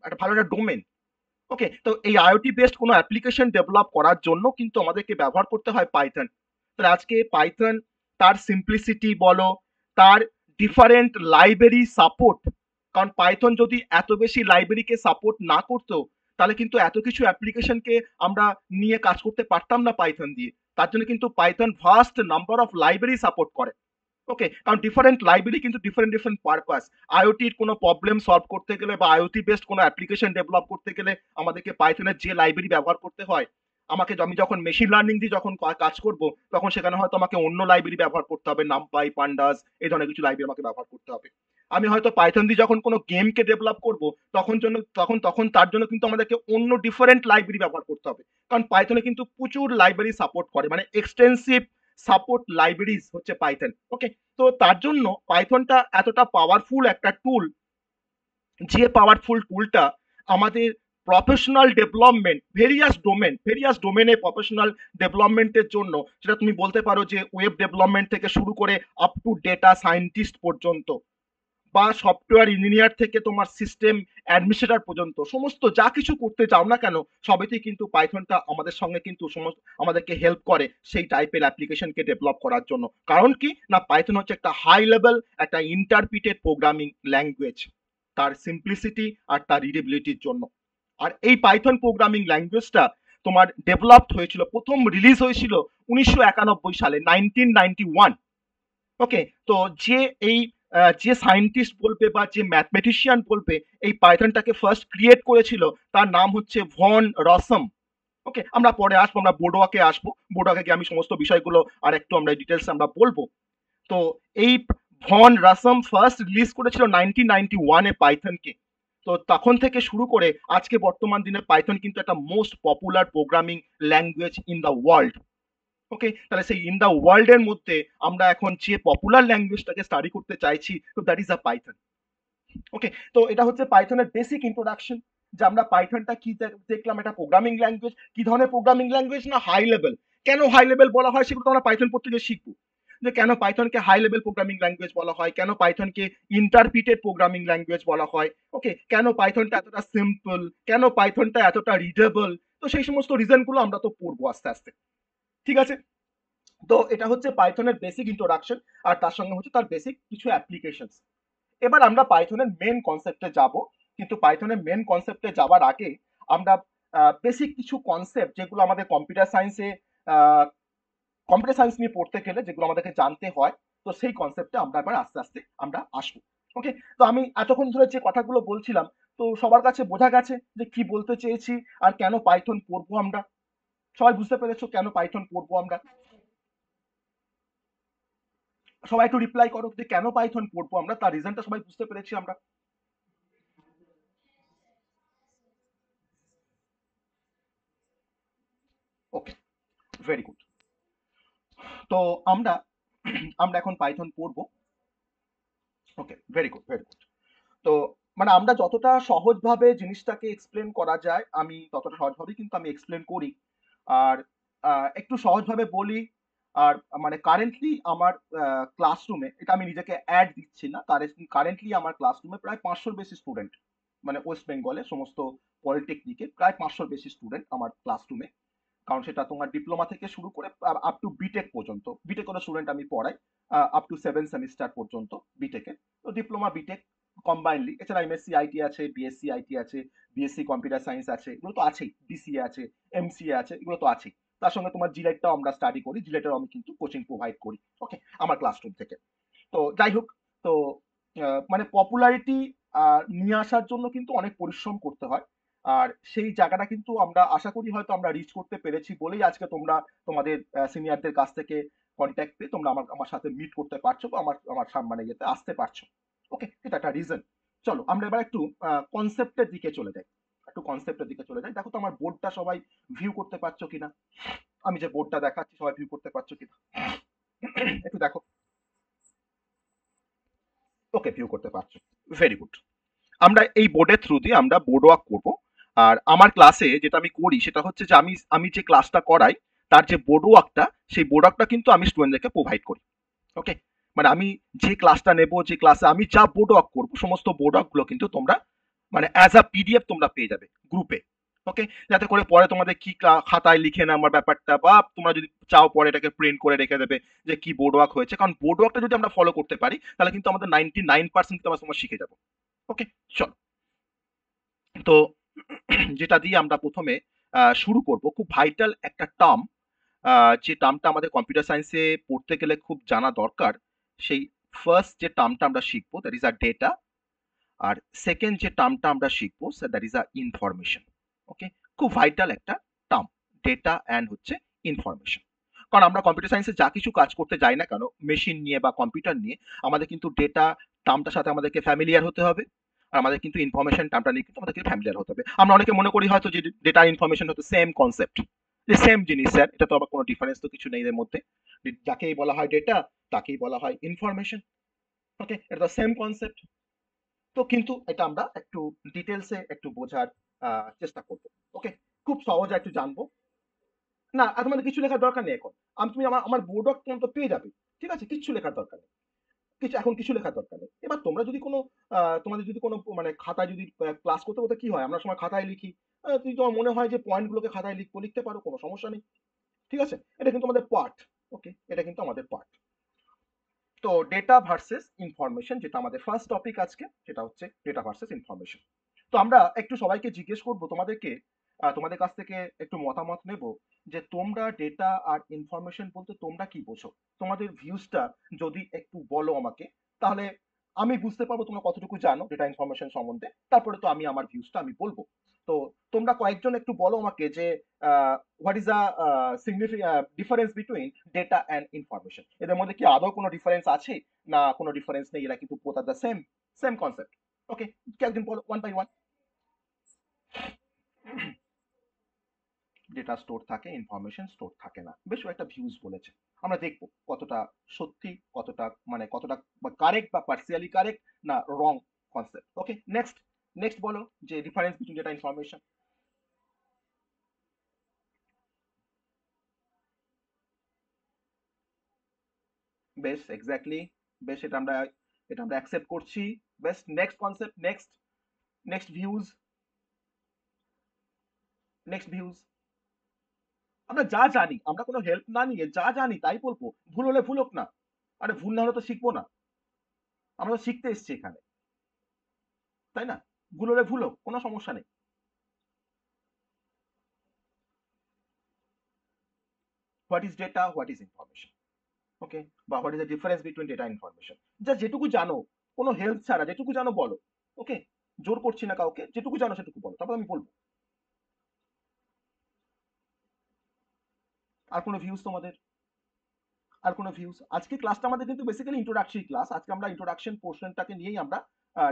একটা ভালো একটা ডোমেন ওকে তো এই আইওটি বেসড কোনো অ্যাপ্লিকেশন ডেভেলপ করার জন্য কিন্তু আমাদেরকে ব্যবহার করতে হয় পাইথন তো আজকে পাইথন তার সিম্পলিসিটি বলো তার ডিফারেন্ট লাইব্রেরি সাপোর্ট কারণ পাইথন যদি এত বেশি লাইব্রেরিকে সাপোর্ট না করতো তাহলে কিন্তু এত কিছু অ্যাপ্লিকেশনকে আমরা নিয়ে কাজ করতে পারতাম না পাইথন দিয়ে তার জন্য কিন্তু Python vast number of library support করে ওকে কারণ ডিফারেন্ট লাইব্রেরি কিন্তু ডিফারেন্ট ডিফারেন্ট পারপাস আইওটির কোনো প্রবলেম সলভ করতে গেলে বা আইওটি বেসড কোনো অ্যাপ্লিকেশন ডেভেলপ করতে গেলে আমাদেরকে পাইথনের যে লাইব্রেরি ব্যবহার করতে হয় আমাকে আমি যখন মেশিন লার্নিং দিয়ে যখন কাজ করব তখন সেখানে হয়তো আমাকে অন্য লাইব্রেরি ব্যবহার করতে হবে পাই পান্ডাস এই ধরনের কিছু লাইব্রেরি আমাকে ব্যবহার করতে হবে আমি হয়তো পাইথন দিয়ে যখন কোনো গেমকে ডেভেলপ করব তখন জন্য তখন তখন তার জন্য কিন্তু আমাদেরকে অন্য ডিফারেন্ট লাইব্রেরি ব্যবহার করতে হবে কারণ পাইথনে কিন্তু প্রচুর লাইব্রেরি সাপোর্ট করে মানে এক্সটেন্সিভ সাপোর্ট লাইব্রেরিজ হচ্ছে পাইথন ওকে তো তার জন্য পাইথনটা এতটা পাওয়ারফুল একটা টুল যে পাওয়ারফুল টুলটা আমাদের professional development various domain various ডোমেনে প্রফেশনাল ডেভেলপমেন্টের জন্য সেটা তুমি বলতে পারো যে ওয়েব ডেভেলপমেন্ট থেকে শুরু করে আপ টু ডেটা সায়েন্টিস্ট পর্যন্ত বা সফটওয়্যার ইঞ্জিনিয়ার থেকে তোমার সিস্টেম অ্যাডমিনিস্ট্রেটর পর্যন্ত সমস্ত যা কিছু করতে চাও না কেন সবেতেই কিন্তু পাইথনটা আমাদের সঙ্গে কিন্তু সমস্ত আমাদেরকে হেল্প করে সেই টাইপের অ্যাপ্লিকেশনকে ডেভেলপ করার জন্য কারণ কি না পাইথন হচ্ছে একটা হাই লেভেল একটা ইন্টারপ্রিটেড প্রোগ্রামিং ল্যাঙ্গুয়েজ তার সিম্পলিসিটি আর তার রিডেবিলিটির জন্য আর এই পাইথন প্রোগ্রামিং ল্যাঙ্গুয়েজটা তোমার ডেভেলপড হয়েছিল প্রথম রিলিজ হয়েছিল উনিশশো সালে নাইনটিন নাইনটি ওয়ান ওকে তো যে এই যে সায়েন্টিস্ট বলবে বা যে ম্যাথমেটিশিয়ান বলবে এই পাইথনটাকে ফার্স্ট ক্রিয়েট করেছিল তার নাম হচ্ছে ভন রসম ওকে আমরা পরে আসবো আমরা বোডোয়াকে আসবো বোডোয়াকে গিয়ে আমি সমস্ত বিষয়গুলো আর একটু আমরা ডিটেলস আমরা বলবো তো এই ভন রাসম ফার্স্ট রিলিজ করেছিল নাইনটিন নাইনটি ওয়ানে পাইথনকে তো তখন থেকে শুরু করে আজকে বর্তমান দিনে পাইথন কিন্তু একটা most popular programming language in the world okay তাহলে সেই ইন দ্য এর মধ্যে আমরা এখন যে পপুলার ল্যাঙ্গুয়েজটাকে স্টাডি করতে চাইছি তো that is a Python okay তো এটা হচ্ছে পাইথনের বেসিক ইন্ট্রোডাকশন যে আমরা পাইথনটা কি দেখলাম এটা প্রোগ্রামিং ল্যাঙ্গুয়েজ কি ধরনের প্রোগ্রামিং ল্যাঙ্গুয়েজ না হাই লেভেল কেন হাই লেভেল বলা হয় সেগুলো আমরা পাইথন পড়তে গিয়ে শিখবো যে কেন পাইথনকে হাই লেভেল প্রোগ্রামিং ল্যাঙ্গুয়েজ বলা হয় কেন পাইথনকে ইন্টারপ্রিটেড প্রোগ্রামিং ল্যাঙ্গুয়েজ বলা হয় ওকে কেন পাইথনটা এতটা সিম্পল কেন পাইথনটা এতটা রিডেবল তো সেই সমস্ত রিজনগুলো আমরা তো পড়বো আস্তে আস্তে ঠিক আছে তো এটা হচ্ছে পাইথনের বেসিক ইন্ট্রোডাকশন আর তার সঙ্গে হচ্ছে তার বেসিক কিছু অ্যাপ্লিকেশন এবার আমরা পাইথনের মেন কনসেপ্টে যাব কিন্তু পাইথনের মেন কনসেপ্টে যাওয়ার আগে আমরা বেসিক কিছু কনসেপ্ট যেগুলো আমাদের কম্পিউটার সায়েন্সে কম্পিউটার সায়েন্স নিয়ে পড়তে গেলে যেগুলো আমাদেরকে জানতে হয় তো সেই কনসেপ্টে আমরা এবার আস্তে আস্তে আমরা আসবো ওকে তো আমি এতক্ষণ ধরে যে কথাগুলো বলছিলাম তো সবার কাছে বোঝা গেছে যে কি বলতে চেয়েছি আর কেন পাইথন পড়বো আমরা সবাই বুঝতে পেরেছো কেন পাইথন পড়বো আমরা সবাই একটু রিপ্লাই করো যে কেন পাইথন পড়বো আমরা তার রিজনটা সবাই বুঝতে পেরেছি আমরা ওকে ভেরি গুড তো আমরা আমরা এখন পাইথন পড়বো okay very good very good তো মানে আমরা যতটা সহজভাবে জিনিসটাকে এক্সপ্লেন করা যায় আমি ততটা সহজভাবেই কিন্তু আমি এক্সপ্লেন করি আর একটু সহজভাবে বলি আর মানে কারেন্টলি আমার ক্লাসরুমে এটা আমি নিজেকে অ্যাড দিচ্ছি না কারেন্টলি আমার ক্লাসরুমে প্রায় পাঁচশোর বেশি স্টুডেন্ট মানে ওয়েস্ট বেঙ্গলে সমস্ত পলিটেকনিকে প্রায় পাঁচশোর বেশি স্টুডেন্ট আমার ক্লাসরুমে কারণ সেটা তোমার ডিপ্লোমা থেকে শুরু করে আপ টু বিটেক পর্যন্ত বিটেকেরও স্টুডেন্ট আমি পড়াই আপ টু সেভেন সেমিস্টার পর্যন্ত বিটেকে তো ডিপ্লোমা বিটেক কম্বাইনলি এছাড়া এমএসসি আইটি আছে বিএসসি আইটি আছে বিএসসি কম্পিউটার সায়েন্স আছে এগুলো তো আছেই বিসিএ আছে এমসিএ আছে এগুলো তো আছেই তার সঙ্গে তোমার জিলেটটাও e আমরা স্টাডি করি জিলেটের e আমি কিন্তু কোচিং প্রোভাইড করি ওকে আমার ক্লাসরুম থেকে তো যাই হোক তো মানে পপুলারিটি নিয়ে আসার জন্য কিন্তু অনেক পরিশ্রম করতে হয় আর সেই জায়গাটা কিন্তু আমরা আশা করি হয়তো আমরা রিচ করতে পেরেছি বলেই আজকে তোমরা তোমাদের সিনিয়রদের কাছ থেকে কন্ট্যাক্ট পেয়ে তোমরা আমার আমার সাথে মিট করতে পারছো বা আমার আমার সামনে যেতে আসতে পারছো ওকে এটা একটা রিজন চলো আমরা এবার একটু কনসেপ্টের দিকে চলে যাই একটু কনসেপ্টের দিকে চলে যাই দেখো তো আমার বোর্ডটা সবাই ভিউ করতে পারছো কিনা আমি যে বোর্ডটা দেখাচ্ছি সবাই ভিউ করতে পারছো কিনা একটু দেখো ওকে ভিউ করতে পারছো ভেরি গুড আমরা এই বোর্ডের থ্রু দিয়ে আমরা বোর্ড ওয়ার্ক করবো আর আমার ক্লাসে যেটা আমি করি সেটা হচ্ছে যে আমি আমি যে ক্লাসটা করাই তার যে বোর্ড ওয়ার্কটা সেই বোর্ড ওয়ার্কটা কিন্তু আমি স্টুডেন্টদেরকে প্রোভাইড করি ওকে মানে আমি যে ক্লাসটা নেব যে ক্লাসে আমি যা বোর্ড ওয়ার্ক করবো সমস্ত বোর্ড ওয়ার্কগুলো কিন্তু তোমরা মানে অ্যাজ আ পিডিএফ তোমরা পেয়ে যাবে গ্রুপে ওকে যাতে করে পরে তোমাদের কি খাতায় লিখে নেওয়ার ব্যাপারটা বা তোমরা যদি চাও পরে এটাকে প্রিন্ট করে রেখে দেবে যে কি বোর্ড ওয়ার্ক হয়েছে কারণ বোর্ড ওয়ার্কটা যদি আমরা ফলো করতে পারি তাহলে কিন্তু আমাদের নাইনটি নাইন পার্সেন্ট তোমার সময় শিখে যাবো ওকে চলো তো যেটা দিয়ে আমরা প্রথমে শুরু করব খুব ভাইটাল একটা টার্ম যে টার্মটা আমাদের কম্পিউটার সায়েন্সে পড়তে গেলে খুব জানা দরকার সেই ফার্স্ট যে টার্মটা আমরা শিখবো দ্যাট ইজ আ ডেটা আর সেকেন্ড যে টার্মটা আমরা শিখবো sir that is a information okay খুব ভাইটাল একটা টার্ম ডেটা অ্যান্ড হচ্ছে ইনফরমেশন কারণ আমরা কম্পিউটার সায়েন্সে যা কিছু কাজ করতে যাই না কেন মেশিন নিয়ে বা কম্পিউটার নিয়ে আমাদের কিন্তু ডেটা টার্মটার সাথে আমাদেরকে ফ্যামিলিয়ার হতে হবে আর আমাদের কিন্তু ইনফরমেশন টার্মটা নিয়ে কিন্তু আমাদেরকে ফ্যামিলিয়ার হতে হবে আমরা অনেকে মনে করি হয়তো যে ডেটা ইনফরমেশন হচ্ছে সেম কনসেপ্ট সেম জিনিস স্যার এটা তো আবার কোনো ডিফারেন্স তো কিছু নেই এর মধ্যে যাকেই বলা হয় ডেটা তাকেই বলা হয় ইনফরমেশন ওকে এটা তো সেম কনসেপ্ট তো কিন্তু এটা আমরা একটু ডিটেলসে একটু বোঝার চেষ্টা করব ওকে খুব সহজ একটু জানবো না তোমাদের কিছু লেখার দরকার নেই এখন আমি তুমি আমার আমার বোর্ড ডক তো পেয়ে যাবে ঠিক আছে কিচ্ছু লেখার দরকার নেই কিছু এখন কিছু লেখার দরকার নেই এবার তোমরা যদি কোনো তোমাদের যদি কোনো মানে খাতায় যদি ক্লাস করতে করতে কি হয় আমরা সময় খাতায় লিখি তুমি তোমার মনে হয় যে পয়েন্টগুলোকে খাতায় লিখবো লিখতে পারো কোনো সমস্যা নেই ঠিক আছে এটা কিন্তু আমাদের পার্ট ওকে এটা কিন্তু আমাদের পার্ট তো ডেটা ভার্সেস ইনফরমেশন যেটা আমাদের ফার্স্ট টপিক আজকে সেটা হচ্ছে ডেটা ভার্সেস ইনফরমেশন তো আমরা একটু সবাইকে জিজ্ঞেস করবো তোমাদেরকে তোমাদের কাছ থেকে একটু মতামত নেব যে তোমরা ডেটা আর ইনফরমেশন বলতে তোমরা কি বোঝো তোমাদের ভিউজটা যদি একটু বলো আমাকে তাহলে আমি বুঝতে পারবো তোমরা কতটুকু জানো ডেটা ইনফরমেশন সম্বন্ধে তারপরে তো আমি আমার ভিউজটা আমি বলবো তো তোমরা কয়েকজন একটু বলো আমাকে যে what is the difference between data and information এদের মধ্যে কি আদৌ কোনো ডিফারেন্স আছে না কোনো ডিফারেন্স নেই এরা কিন্তু both the same same concept okay একদিন বলো one by one data store থাকে ইনফরমেশন স্টোর থাকে না বেশ একটা ভিউজ বলেছে আমরা দেখব কতটা সত্যি কতটা মানে কতটা কারেক্ট বা পার্সিয়ালি কারেক্ট না wrong concept okay next next বলো যে ডিফারেন্স বিটুইন ডেটা ইনফরমেশন বেশ এক্স্যাক্টলি বেশ এটা আমরা এটা আমরা অ্যাকসেপ্ট করছি বেশ next concept next next views next views আমরা যা জানি আমরা কোনো হেল্প না নিয়ে যা জানি তাই বলবো ভুল হলে ভুল হোক না আরে ভুল না হলে তো শিখবো না আমরা তো শিখতে এসছি এখানে তাই না ভুল হলে ভুল হোক কোনো সমস্যা নেই what is data what is information okay বা what is the difference between data information যা যেটুকু জানো কোনো হেল্প ছাড়া যেটুকু জানো বলো ওকে জোর করছি না কাউকে যেটুকু জানো সেটুকু বলো তারপর আমি বলবো আর কোনো ভিউজ তোমাদের আর কোনো ভিউজ আজকে ক্লাসটা আমাদের কিন্তু বেসিক্যালি ইন্ট্রোডাকশন ক্লাস আজকে আমরা ইন্ট্রোডাকশন পোর্শনটাকে নিয়েই আমরা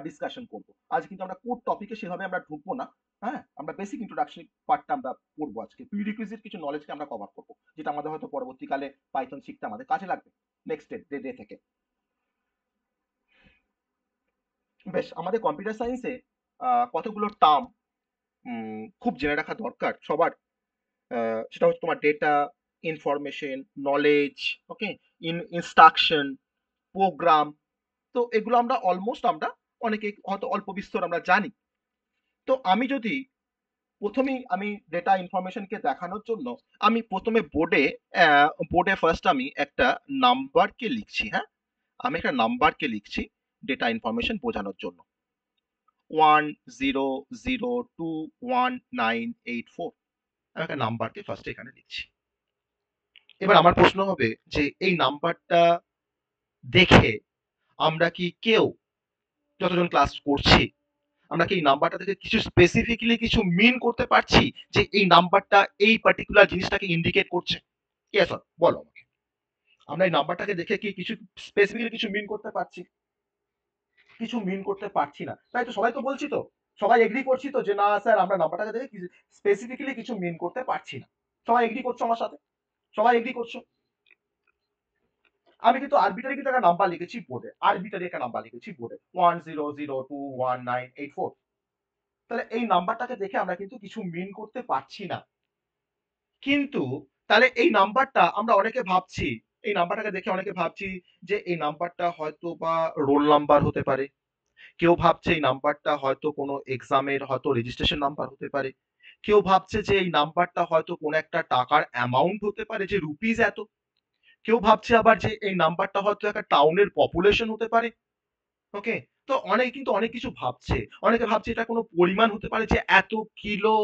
ডিসকাশন করব আজ কিন্তু আমরা কোর টপিকে সেভাবে আমরা ঢুকবো না হ্যাঁ আমরা বেসিক ইন্ট্রোডাকশন পার্টটা আমরা পড়বো আজকে প্রিরিকুইজিট কিছু নলেজকে আমরা কভার করবো যেটা আমাদের হয়তো পরবর্তীকালে পাইথন শিখতে আমাদের কাজে লাগবে নেক্সট ডে ডে থেকে বেশ আমাদের কম্পিউটার সায়েন্সে কতগুলো টার্ম খুব জেনে রাখা দরকার সবার সেটা হচ্ছে তোমার data information knowledge okay in instruction program তো এগুলো আমরা অলমোস্ট আমরা অনেকে হয়তো অল্প বিস্তর আমরা জানি তো আমি যদি প্রথমেই আমি ডেটা ইনফরমেশনকে দেখানোর জন্য আমি প্রথমে বোর্ডে বোর্ডে ফার্স্ট আমি একটা নাম্বারকে লিখছি হ্যাঁ আমি একটা নাম্বারকে লিখছি ডেটা ইনফরমেশন বোঝানোর জন্য one zero zero two one nine eight four আমি একটা নাম্বারকে ফার্স্টে এখানে লিখছি এবার আমার প্রশ্ন হবে যে এই নাম্বারটা দেখে আমরা কি কেউ যতজন ক্লাস করছি আমরা কি এই নাম্বারটা থেকে কিছু স্পেসিফিকলি কিছু মিন করতে পারছি যে এই নাম্বারটা এই পার্টিকুলার জিনিসটাকে ইন্ডিকেট করছে ইয়েস বলো আমাকে আমরা এই নাম্বারটাকে দেখে কি কিছু স্পেসিফিকলি কিছু মিন করতে পারছি কিছু মিন করতে পারছি না তাই তো সবাই তো বলছি তো সবাই এগ্রি করছি তো যে না স্যার আমরা নাম্বারটাকে দেখে স্পেসিফিকলি কিছু মিন করতে পারছি না সবাই এগ্রি করছো আমার সাথে সবাই এগ্রি করছো আমি কিন্তু আরবিটারি কিন্তু একটা নাম্বার লিখেছি বোর্ডে আরবিটারি একটা নাম্বার লিখেছি বোর্ডে one zero zero two one nine eight four তাহলে এই নাম্বারটাকে দেখে আমরা কিন্তু কিছু মিন করতে পারছি না কিন্তু তাহলে এই নাম্বারটা আমরা অনেকে ভাবছি এই নাম্বারটাকে দেখে অনেকে ভাবছি যে এই নাম্বারটা হয়তো বা রোল নাম্বার হতে পারে কেউ ভাবছে এই নাম্বারটা হয়তো কোনো এক্সামের হয়তো রেজিস্ট্রেশন নাম্বার হতে পারে কেউ ভাবছে যে এই নাম্বারটা হয়তো কোনো একটা টাকার অ্যামাউন্ট হতে পারে যে রুপিজ এত কেউ ভাবছে আবার যে এই নাম্বারটা হয়তো একটা টাউনের পপুলেশন হতে পারে ওকে তো অনেকে কিন্তু অনেক কিছু ভাবছে অনেকে ভাবছে এটা কোনো পরিমাণ হতে পারে যে এত কিলো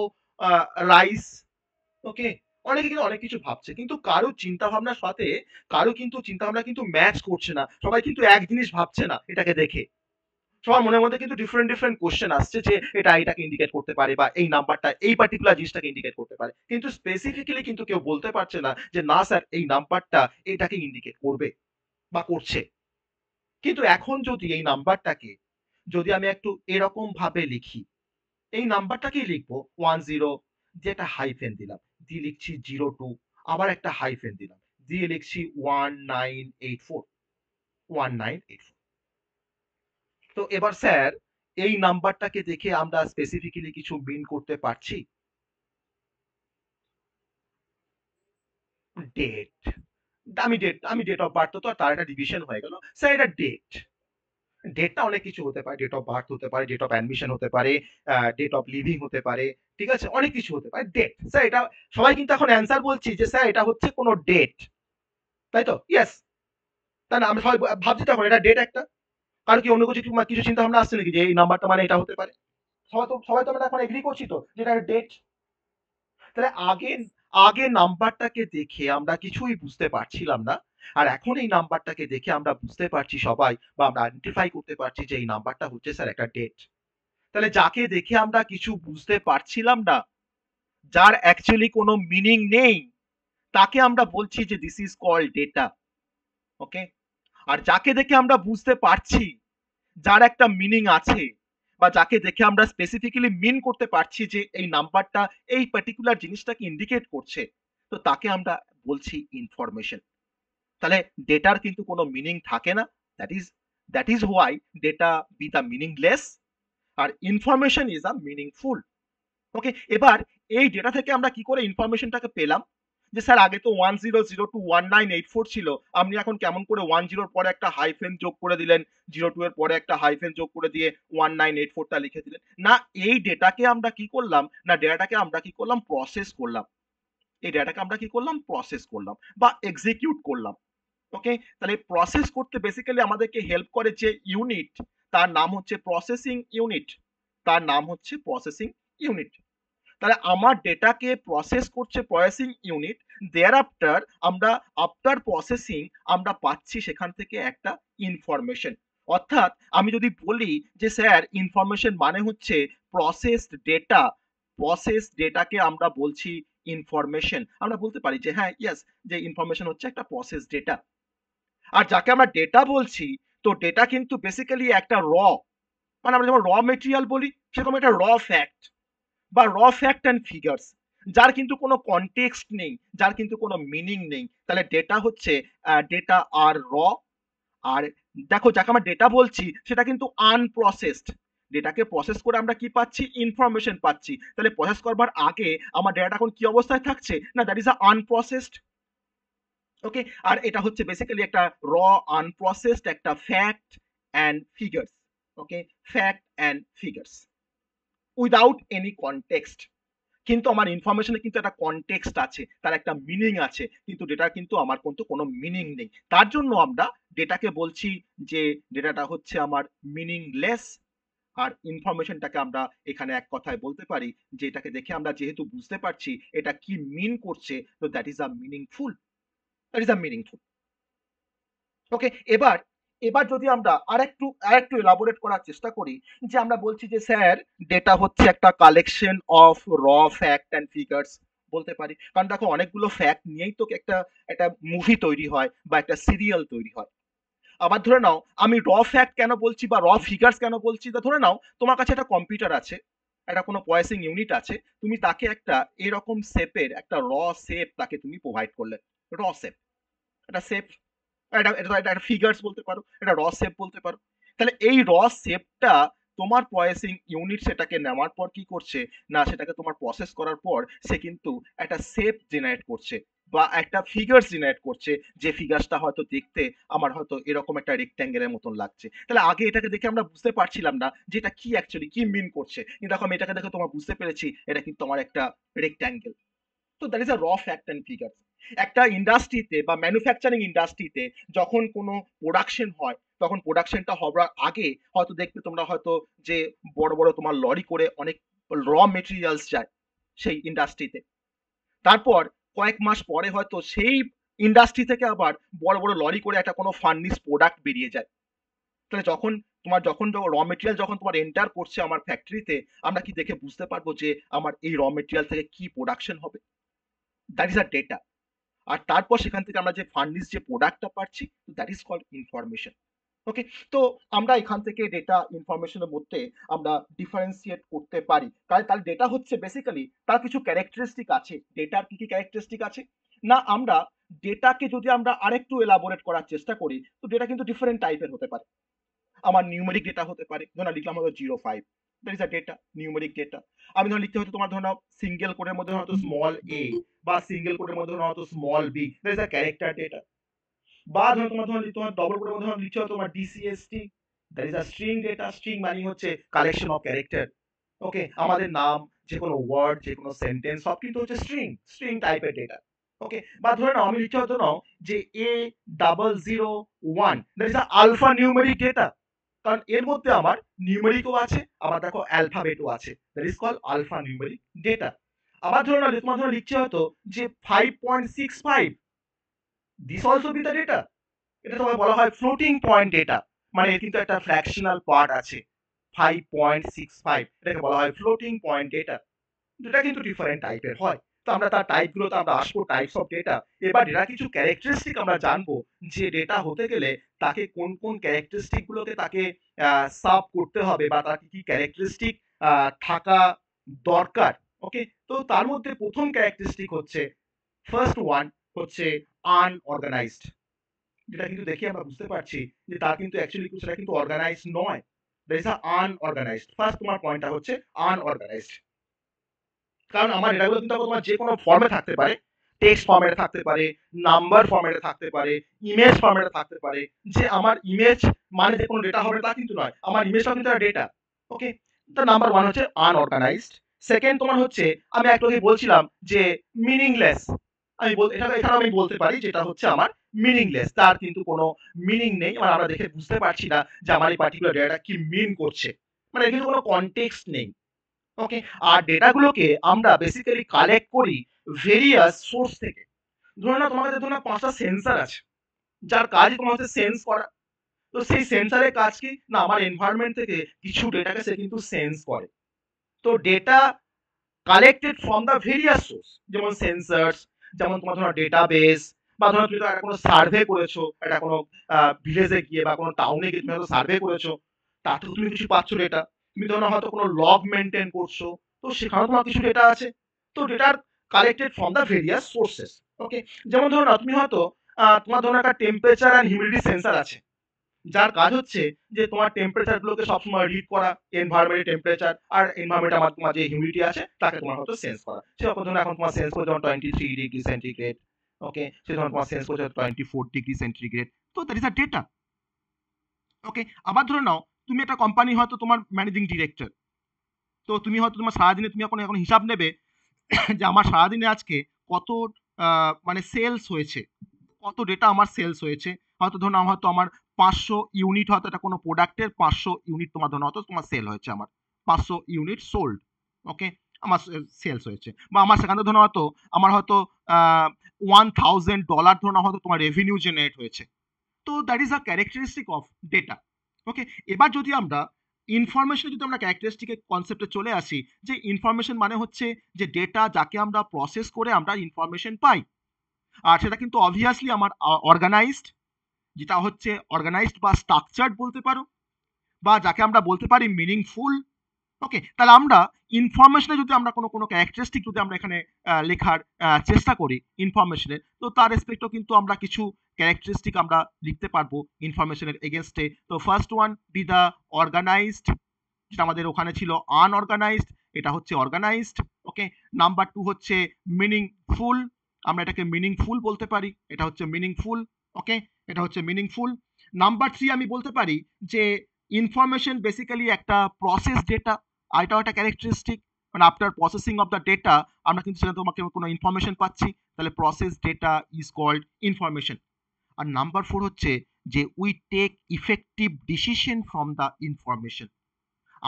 রাইস ওকে অনেকে কিন্তু অনেক কিছু ভাবছে কিন্তু কারো চিন্তা ভাবনার সাথে কারো কিন্তু চিন্তা ভাবনা কিন্তু ম্যাচ করছে না সবাই কিন্তু এক জিনিস ভাবছে না এটাকে দেখে সবার মনের মধ্যে কিন্তু ডিফারেন্ট ডিফারেন্ট কোশ্চেন আসছে যে এটা এটাকে ইন্ডিকেট করতে পারে বা এই নাম্বারটা এই পার্টিকুলার জিনিসটাকে ইন্ডিকেট করতে পারে কিন্তু স্পেসিফিক্যালি কিন্তু কেউ বলতে পারছে না যে না স্যার এই নাম্বারটা এটাকে ইন্ডিকেট করবে বা করছে কিন্তু এখন যদি এই নাম্বারটাকে যদি আমি একটু এরকম ভাবে লিখি এই নাম্বারটাকেই লিখবো ওয়ান জিরো দিয়ে একটা হাইফেন দিলাম দিয়ে লিখছি জিরো টু আবার একটা হাইফেন দিলাম দিয়ে লিখছি one nine eight four one nine eight four তো এবার স্যার এই নাম্বারটাকে দেখে আমরা স্পেসিফিক্যালি কিছু বিন করতে পারছি ডেট আমি ডেট আমি ডেট অফ বার্থ তো তার একটা ডিভিশন হয়ে গেল স্যার এটা ডেট ডেটটা অনেক কিছু হতে পারে ডেট অফ বার্থ হতে পারে ডেট অফ অ্যাডমিশন হতে পারে ডেট অফ লিভিং হতে পারে ঠিক আছে অনেক কিছু হতে পারে ডেট স্যার এটা সবাই কিন্তু এখন অ্যান্সার বলছি যে স্যার এটা হচ্ছে কোনো ডেট তাই তো ইয়েস তাই না আমি সবাই ভাবছি তখন এটা ডেট একটা কারণ কি অন্য কিছু কিছু চিন্তা ভাবনা আসছে নাকি যে এই নাম্বারটা মানে এটা হতে পারে সবাই তো সবাই তো আমরা এখন এগ্রি করছি তো যেটা ডেট তাহলে আগে আগে নাম্বারটাকে দেখে আমরা কিছুই বুঝতে পারছিলাম না আর এখন এই নাম্বারটাকে দেখে আমরা বুঝতে পারছি সবাই বা আমরা আইডেন্টিফাই করতে পারছি যে এই নাম্বারটা হচ্ছে স্যার একটা ডেট তাহলে যাকে দেখে আমরা কিছু বুঝতে পারছিলাম না যার অ্যাকচুয়ালি কোনো মিনিং নেই তাকে আমরা বলছি যে this is call data okay আর যাকে দেখে আমরা বুঝতে পারছি যার একটা মিনিং আছে বা যাকে দেখে আমরা স্পেসিফিক্যালি মিন করতে পারছি যে এই নাম্বারটা এই পার্টিকুলার জিনিসটাকে ইন্ডিকেট করছে তো তাকে আমরা বলছি ইনফরমেশন তাহলে ডেটার কিন্তু কোনো মিনিং থাকে না that is that is why data be the meaningless আর information is a meaningful okay এবার এই ডেটা থেকে আমরা কি করে ইনফরমেশনটাকে পেলাম যে স্যার আগে তো one zero zero two one nine eight four ছিল আপনি এখন কেমন করে ওয়ান জিরোর পরে একটা হাইফেন যোগ করে দিলেন জিরো টু এর পরে একটা হাইফেন যোগ করে দিয়ে ওয়ান নাইন এইট ফোরটা লিখে দিলেন না এই ডেটাকে আমরা কি করলাম না ডেটাটাকে আমরা কি করলাম প্রসেস করলাম এই ডেটাকে আমরা কি করলাম প্রসেস করলাম বা এক্সিকিউট করলাম ওকে তাহলে প্রসেস করতে বেসিক্যালি আমাদেরকে হেল্প করে যে ইউনিট তার নাম হচ্ছে প্রসেসিং ইউনিট তার নাম হচ্ছে প্রসেসিং ইউনিট তাহলে আমার ডেটাকে প্রসেস করছে প্রসেসিং ইউনিট দেয়ার আফটার আমরা আফটার প্রসেসিং আমরা পাচ্ছি সেখান থেকে একটা ইনফরমেশন অর্থাৎ আমি যদি বলি যে স্যার ইনফরমেশন মানে হচ্ছে প্রসেসড ডেটা প্রসেস ডেটাকে আমরা বলছি ইনফরমেশন আমরা বলতে পারি যে হ্যাঁ ইয়াস যে ইনফরমেশন হচ্ছে একটা প্রসেস ডেটা আর যাকে আমরা ডেটা বলছি তো ডেটা কিন্তু বেসিক্যালি একটা র মানে আমরা যেমন র মেটেরিয়াল বলি সেরকম একটা র ফ্যাক্ট বা র ফ্যাক্ট অ্যান্ড ফিগার্স যার কিন্তু কোনো কনটেক্সট নেই যার কিন্তু কোনো মিনিং নেই তাহলে ডেটা হচ্ছে ডেটা আর র আর দেখো যাকে আমরা ডেটা বলছি সেটা কিন্তু আনপ্রসেসড ডেটাকে প্রসেস করে আমরা কি পাচ্ছি ইনফরমেশন পাচ্ছি তাহলে প্রসেস করবার আগে আমার ডেটাটা এখন কি অবস্থায় থাকছে না that is a unprocessed okay আর এটা হচ্ছে বেসিক্যালি একটা র আনপ্রসেসড একটা fact and figures okay fact and figures without any context কিন্তু আমার ইনফরমেশনে কিন্তু একটা কনটেক্সট আছে তার একটা মিনিং আছে কিন্তু ডেটা কিন্তু আমার কিন্তু কোনো মিনিং নেই তার জন্য আমরা ডেটাকে বলছি যে ডেটাটা হচ্ছে আমার মিনিংলেস আর ইনফরমেশনটাকে আমরা এখানে এক কথায় বলতে পারি যে এটাকে দেখে আমরা যেহেতু বুঝতে পারছি এটা কি মিন করছে তো that is a meaningful that is a meaningful okay এবার এবার যদি আমরা আরেকটু আরেকটু এলাবোরেট করার চেষ্টা করি যে আমরা বলছি যে স্যার ডেটা হচ্ছে একটা collection of raw fact and figures বলতে পারি কারণ দেখো অনেকগুলো ফ্যাক্ট নিয়েই তো একটা একটা মুভি তৈরি হয় বা একটা সিরিয়াল তৈরি হয় আবার ধরে নাও আমি র ফ্যাক্ট কেন বলছি বা র ফিগার্স কেন বলছি তা ধরে নাও তোমার কাছে একটা কম্পিউটার আছে একটা কোনো পয়েসিং ইউনিট আছে তুমি তাকে একটা এরকম শেপের একটা র সেপ তাকে তুমি প্রোভাইড করলে র সেপ একটা সেপ এটা এটা একটা ফিগার্স বলতে পারো এটা র শেপ বলতে পারো তাহলে এই র শেপটা তোমার প্রসেসিং ইউনিট সেটাকে নেওয়ার পর কি করছে না সেটাকে তোমার প্রসেস করার পর সে কিন্তু একটা শেপ জেনারেট করছে বা একটা ফিগার্স জেনারেট করছে যে ফিগার্সটা হয়তো দেখতে আমার হয়তো এরকম একটা রেক্ট্যাঙ্গেলের মতন লাগছে তাহলে আগে এটাকে দেখে আমরা বুঝতে পারছিলাম না যে এটা কি অ্যাকচুয়ালি কি মিন করছে কিন্তু এখন এটাকে দেখে তোমার বুঝতে পেরেছি এটা কিন্তু আমার একটা রেক্ট্যাঙ্গেল তো দ্যাট ইজ আ র ফ্যাক্ট অ্যান্ড ফিগার্স একটা ইন্ডাস্ট্রিতে বা ম্যানুফ্যাকচারিং ইন্ডাস্ট্রিতে যখন কোনো প্রোডাকশন হয় তখন প্রোডাকশনটা হওয়ার আগে হয়তো দেখবে তোমরা হয়তো যে বড় বড় তোমার লরি করে অনেক র মেটেরিয়ালস যায় সেই ইন্ডাস্ট্রিতে তারপর কয়েক মাস পরে হয়তো সেই ইন্ডাস্ট্রি থেকে আবার বড় বড় লরি করে একটা কোনো ফার্নিস প্রোডাক্ট বেরিয়ে যায় তাহলে যখন তোমার যখন র মেটেরিয়াল যখন তোমার এন্টার করছে আমার ফ্যাক্টরিতে আমরা কি দেখে বুঝতে পারবো যে আমার এই র মেটেরিয়াল থেকে কি প্রোডাকশন হবে দ্যাট ইজ আ ডেটা আর তারপর সেখান থেকে আমরা যে ফার্নিস যে প্রোডাক্টটা পাচ্ছি that is called information okay তো আমরা এখান থেকে ডেটা ইনফরমেশনের মধ্যে আমরা ডিফারেন্সিয়েট করতে পারি কারণ তার ডেটা হচ্ছে বেসিক্যালি তার কিছু ক্যারেক্টারিস্টিক আছে ডেটার কি কি ক্যারেক্টারিস্টিক আছে না আমরা ডেটাকে যদি আমরা আরেকটু এলাবোরেট করার চেষ্টা করি তো ডেটা কিন্তু ডিফারেন্ট টাইপের হতে পারে আমার নিউমেরিক ডেটা হতে পারে ধরুন লিখলাম হলো zero five that is a data numeric data আমি লিখতে হয়তো তোমার ধরো সিঙ্গেল কোডের মধ্যে হয়তো স্মল এ বা সিঙ্গেল কোডের মধ্যে হয়তো small B that is a character data বা ধরো তোমার ধরো তোমার ডবল কোডের মধ্যে তোমার DCST that is a string data string মানে হচ্ছে কালেকশন অফ ক্যারেক্টার ওকে আমাদের নাম যে কোনো ওয়ার্ড যে কোনো সেন্টেন্স সব কিন্তু হচ্ছে স্ট্রিং স্ট্রিং টাইপের ডেটা ওকে বা ধরে নাও আমি লিখতে হতো নাও যে A double zero one that is alpha numeric data কারণ এর মধ্যে আমার নিউমেরিকও আছে আবার দেখো অ্যালফাবেটও আছে that is call alpha numeric data আবার ধরো না তোমার ধরো লিখছে হয়তো যে five point six five this also be the data এটা তোমার বলা হয় ফ্লোটিং পয়েন্ট ডেটা মানে কিন্তু একটা ফ্র্যাকশনাল পার্ট আছে ফাইভ পয়েন্ট সিক্স ফাইভ এটাকে বলা হয় ফ্লোটিং পয়েন্ট ডেটা এটা কিন্তু ডিফারেন্ট টাইপের হয় আমরা তার টাইপগুলোতে আমরা আসবো টাইপস অফ ডেটা এবার ডেটা কিছু ক্যারেক্টারিস্টিক আমরা জানবো যে ডেটা হতে গেলে তাকে কোন কোন গুলোতে তাকে সাব করতে হবে বা তাকে কি ক্যারেক্টারিস্টিক থাকা দরকার ওকে তো তার মধ্যে প্রথম ক্যারেক্টারিস্টিক হচ্ছে ফার্স্ট ওয়ান হচ্ছে আনঅর্গানাইজড যেটা কিন্তু দেখে আমরা বুঝতে পারছি যে তার কিন্তু অ্যাকচুয়ালি সেটা কিন্তু অর্গানাইজড নয় দ্যাট ইজ আনঅর্গানাইজড ফার্স্ট তোমার পয়েন্টটা হচ্ছে আনঅর্গানাইজড কারণ আমার ডেটাগুলো কিন্তু তোমার যে কোনো ফর্মে থাকতে পারে টেক্সট ফর্মেটে থাকতে পারে নাম্বার ফর্মেটে থাকতে পারে ইমেজ ফর্মেটে থাকতে পারে যে আমার ইমেজ মানে যে কোনো ডেটা হবে তা কিন্তু নয় আমার ইমেজটা কিন্তু ডেটা ওকে তো নাম্বার ওয়ান হচ্ছে আনঅর্গানাইজড সেকেন্ড তোমার হচ্ছে আমি একটা বলছিলাম যে মিনিংলেস আমি বল এটা এখানে আমি বলতে পারি যেটা হচ্ছে আমার মিনিংলেস তার কিন্তু কোনো মিনিং নেই মানে আমরা দেখে বুঝতে পারছি না যে আমার এই পার্টিকুলার ডেটা কি মিন করছে মানে এখানে কোনো কনটেক্সট নেই ওকে আর ডেটাগুলোকে আমরা বেসিক্যালি কালেক্ট করি ভেরিয়াস সোর্স থেকে না তোমার কাছে না পাঁচটা সেন্সার আছে যার কাজ তোমার হচ্ছে সেন্স করা তো সেই সেন্সারের কাজ কি না আমার এনভায়রনমেন্ট থেকে কিছু ডেটাকে সে কিন্তু সেন্স করে তো data collected from the various source যেমন সেন্সার্স যেমন তোমার ধরো ডেটাবেস বা ধরো তুমি একটা কোনো সার্ভে করেছো একটা কোনো ভিলেজে গিয়ে বা কোনো টাউনে গিয়ে তুমি সার্ভে করেছো তাতেও তুমি কিছু পাচ্ছ ডেটা তুমি ধরো হয়তো কোনো লগ মেনটেন করছো তো সেখানেও তোমার কিছু ডেটা আছে তো ডেটার collected from the various sources okay যেমন ধরো না তুমি হয়তো তোমার ধরো একটা টেম্পারেচার অ্যান্ড হিউমিডিটি সেন্সার আছে যার কাজ হচ্ছে যে তোমার টেম্পারেচারগুলোকে সবসময় রিড করা এনভায়রনমেন্টের টেম্পারেচার আর এনভায়রনমেন্ট আমার তোমার যে হিউমিডিটি আছে তাকে তোমার হয়তো সেন্স করা সেরকম ধরুন এখন তোমার সেন্স করে যেমন twenty three degree centigrade okay সে ধরুন তোমার সেন্স করছে টোয়েন্টি ফোর ডিগ্রি সেন্টিগ্রেড তো that is a data okay আবার ধরে নাও তুমি একটা কোম্পানি হয়তো তোমার ম্যানেজিং ডিরেক্টর তো তুমি হয়তো তোমার সারাদিনে তুমি এখন এখন হিসাব নেবে যে আমার সারাদিনে আজকে কত মানে সেলস হয়েছে কত ডেটা আমার সেলস হয়েছে হয়তো ধরুন আমার হয়তো আমার পাঁচশো ইউনিট হয়তো এটা কোনো প্রোডাক্টের পাঁচশো ইউনিট তোমার ধরুন হয়তো তোমার সেল হয়েছে আমার পাঁচশো ইউনিট সোল্ড ওকে আমার সেলস হয়েছে বা আমার সেখানে ধরুন হয়তো আমার হয়তো ওয়ান থাউজেন্ড ডলার ধরুন হয়তো তোমার রেভিনিউ জেনারেট হয়েছে তো that is a characteristic of data okay এবার যদি আমরা ইনফরমেশনে যদি আমরা ক্যারেক্টারিস্টিকের কনসেপ্টে চলে আসি যে ইনফরমেশন মানে হচ্ছে যে ডেটা যাকে আমরা প্রসেস করে আমরা ইনফরমেশন পাই আর সেটা কিন্তু অবভিয়াসলি আমার অর্গানাইজড যেটা হচ্ছে অর্গানাইজড বা স্ট্রাকচার্ড বলতে পারো বা যাকে আমরা বলতে পারি মিনিংফুল ওকে তাহলে আমরা ইনফরমেশনে যদি আমরা কোনো কোনো ক্যারেক্টারিস্টিক যদি আমরা এখানে লেখার চেষ্টা করি ইনফরমেশনে তো তার রেসপেক্টও কিন্তু আমরা কিছু ক্যারেক্টারিস্টিক আমরা লিখতে পারবো ইনফরমেশনের এগেনস্টে তো first one be the organized যেটা আমাদের ওখানে ছিল আনঅর্গানাইজড এটা হচ্ছে অর্গানাইজড ওকে নাম্বার টু হচ্ছে মিনিংফুল আমরা এটাকে মিনিংফুল বলতে পারি এটা হচ্ছে মিনিংফুল ওকে এটা হচ্ছে মিনিংফুল নাম্বার থ্রি আমি বলতে পারি যে ইনফরমেশন বেসিক্যালি একটা প্রসেস ডেটা আর এটাও একটা ক্যারেক্টারিস্টিক মানে after processing of the data আমরা কিন্তু সেখানে তোমাকে কোনো ইনফরমেশন পাচ্ছি তাহলে process data is called information আর নাম্বার ফোর হচ্ছে যে we take effective decision from the information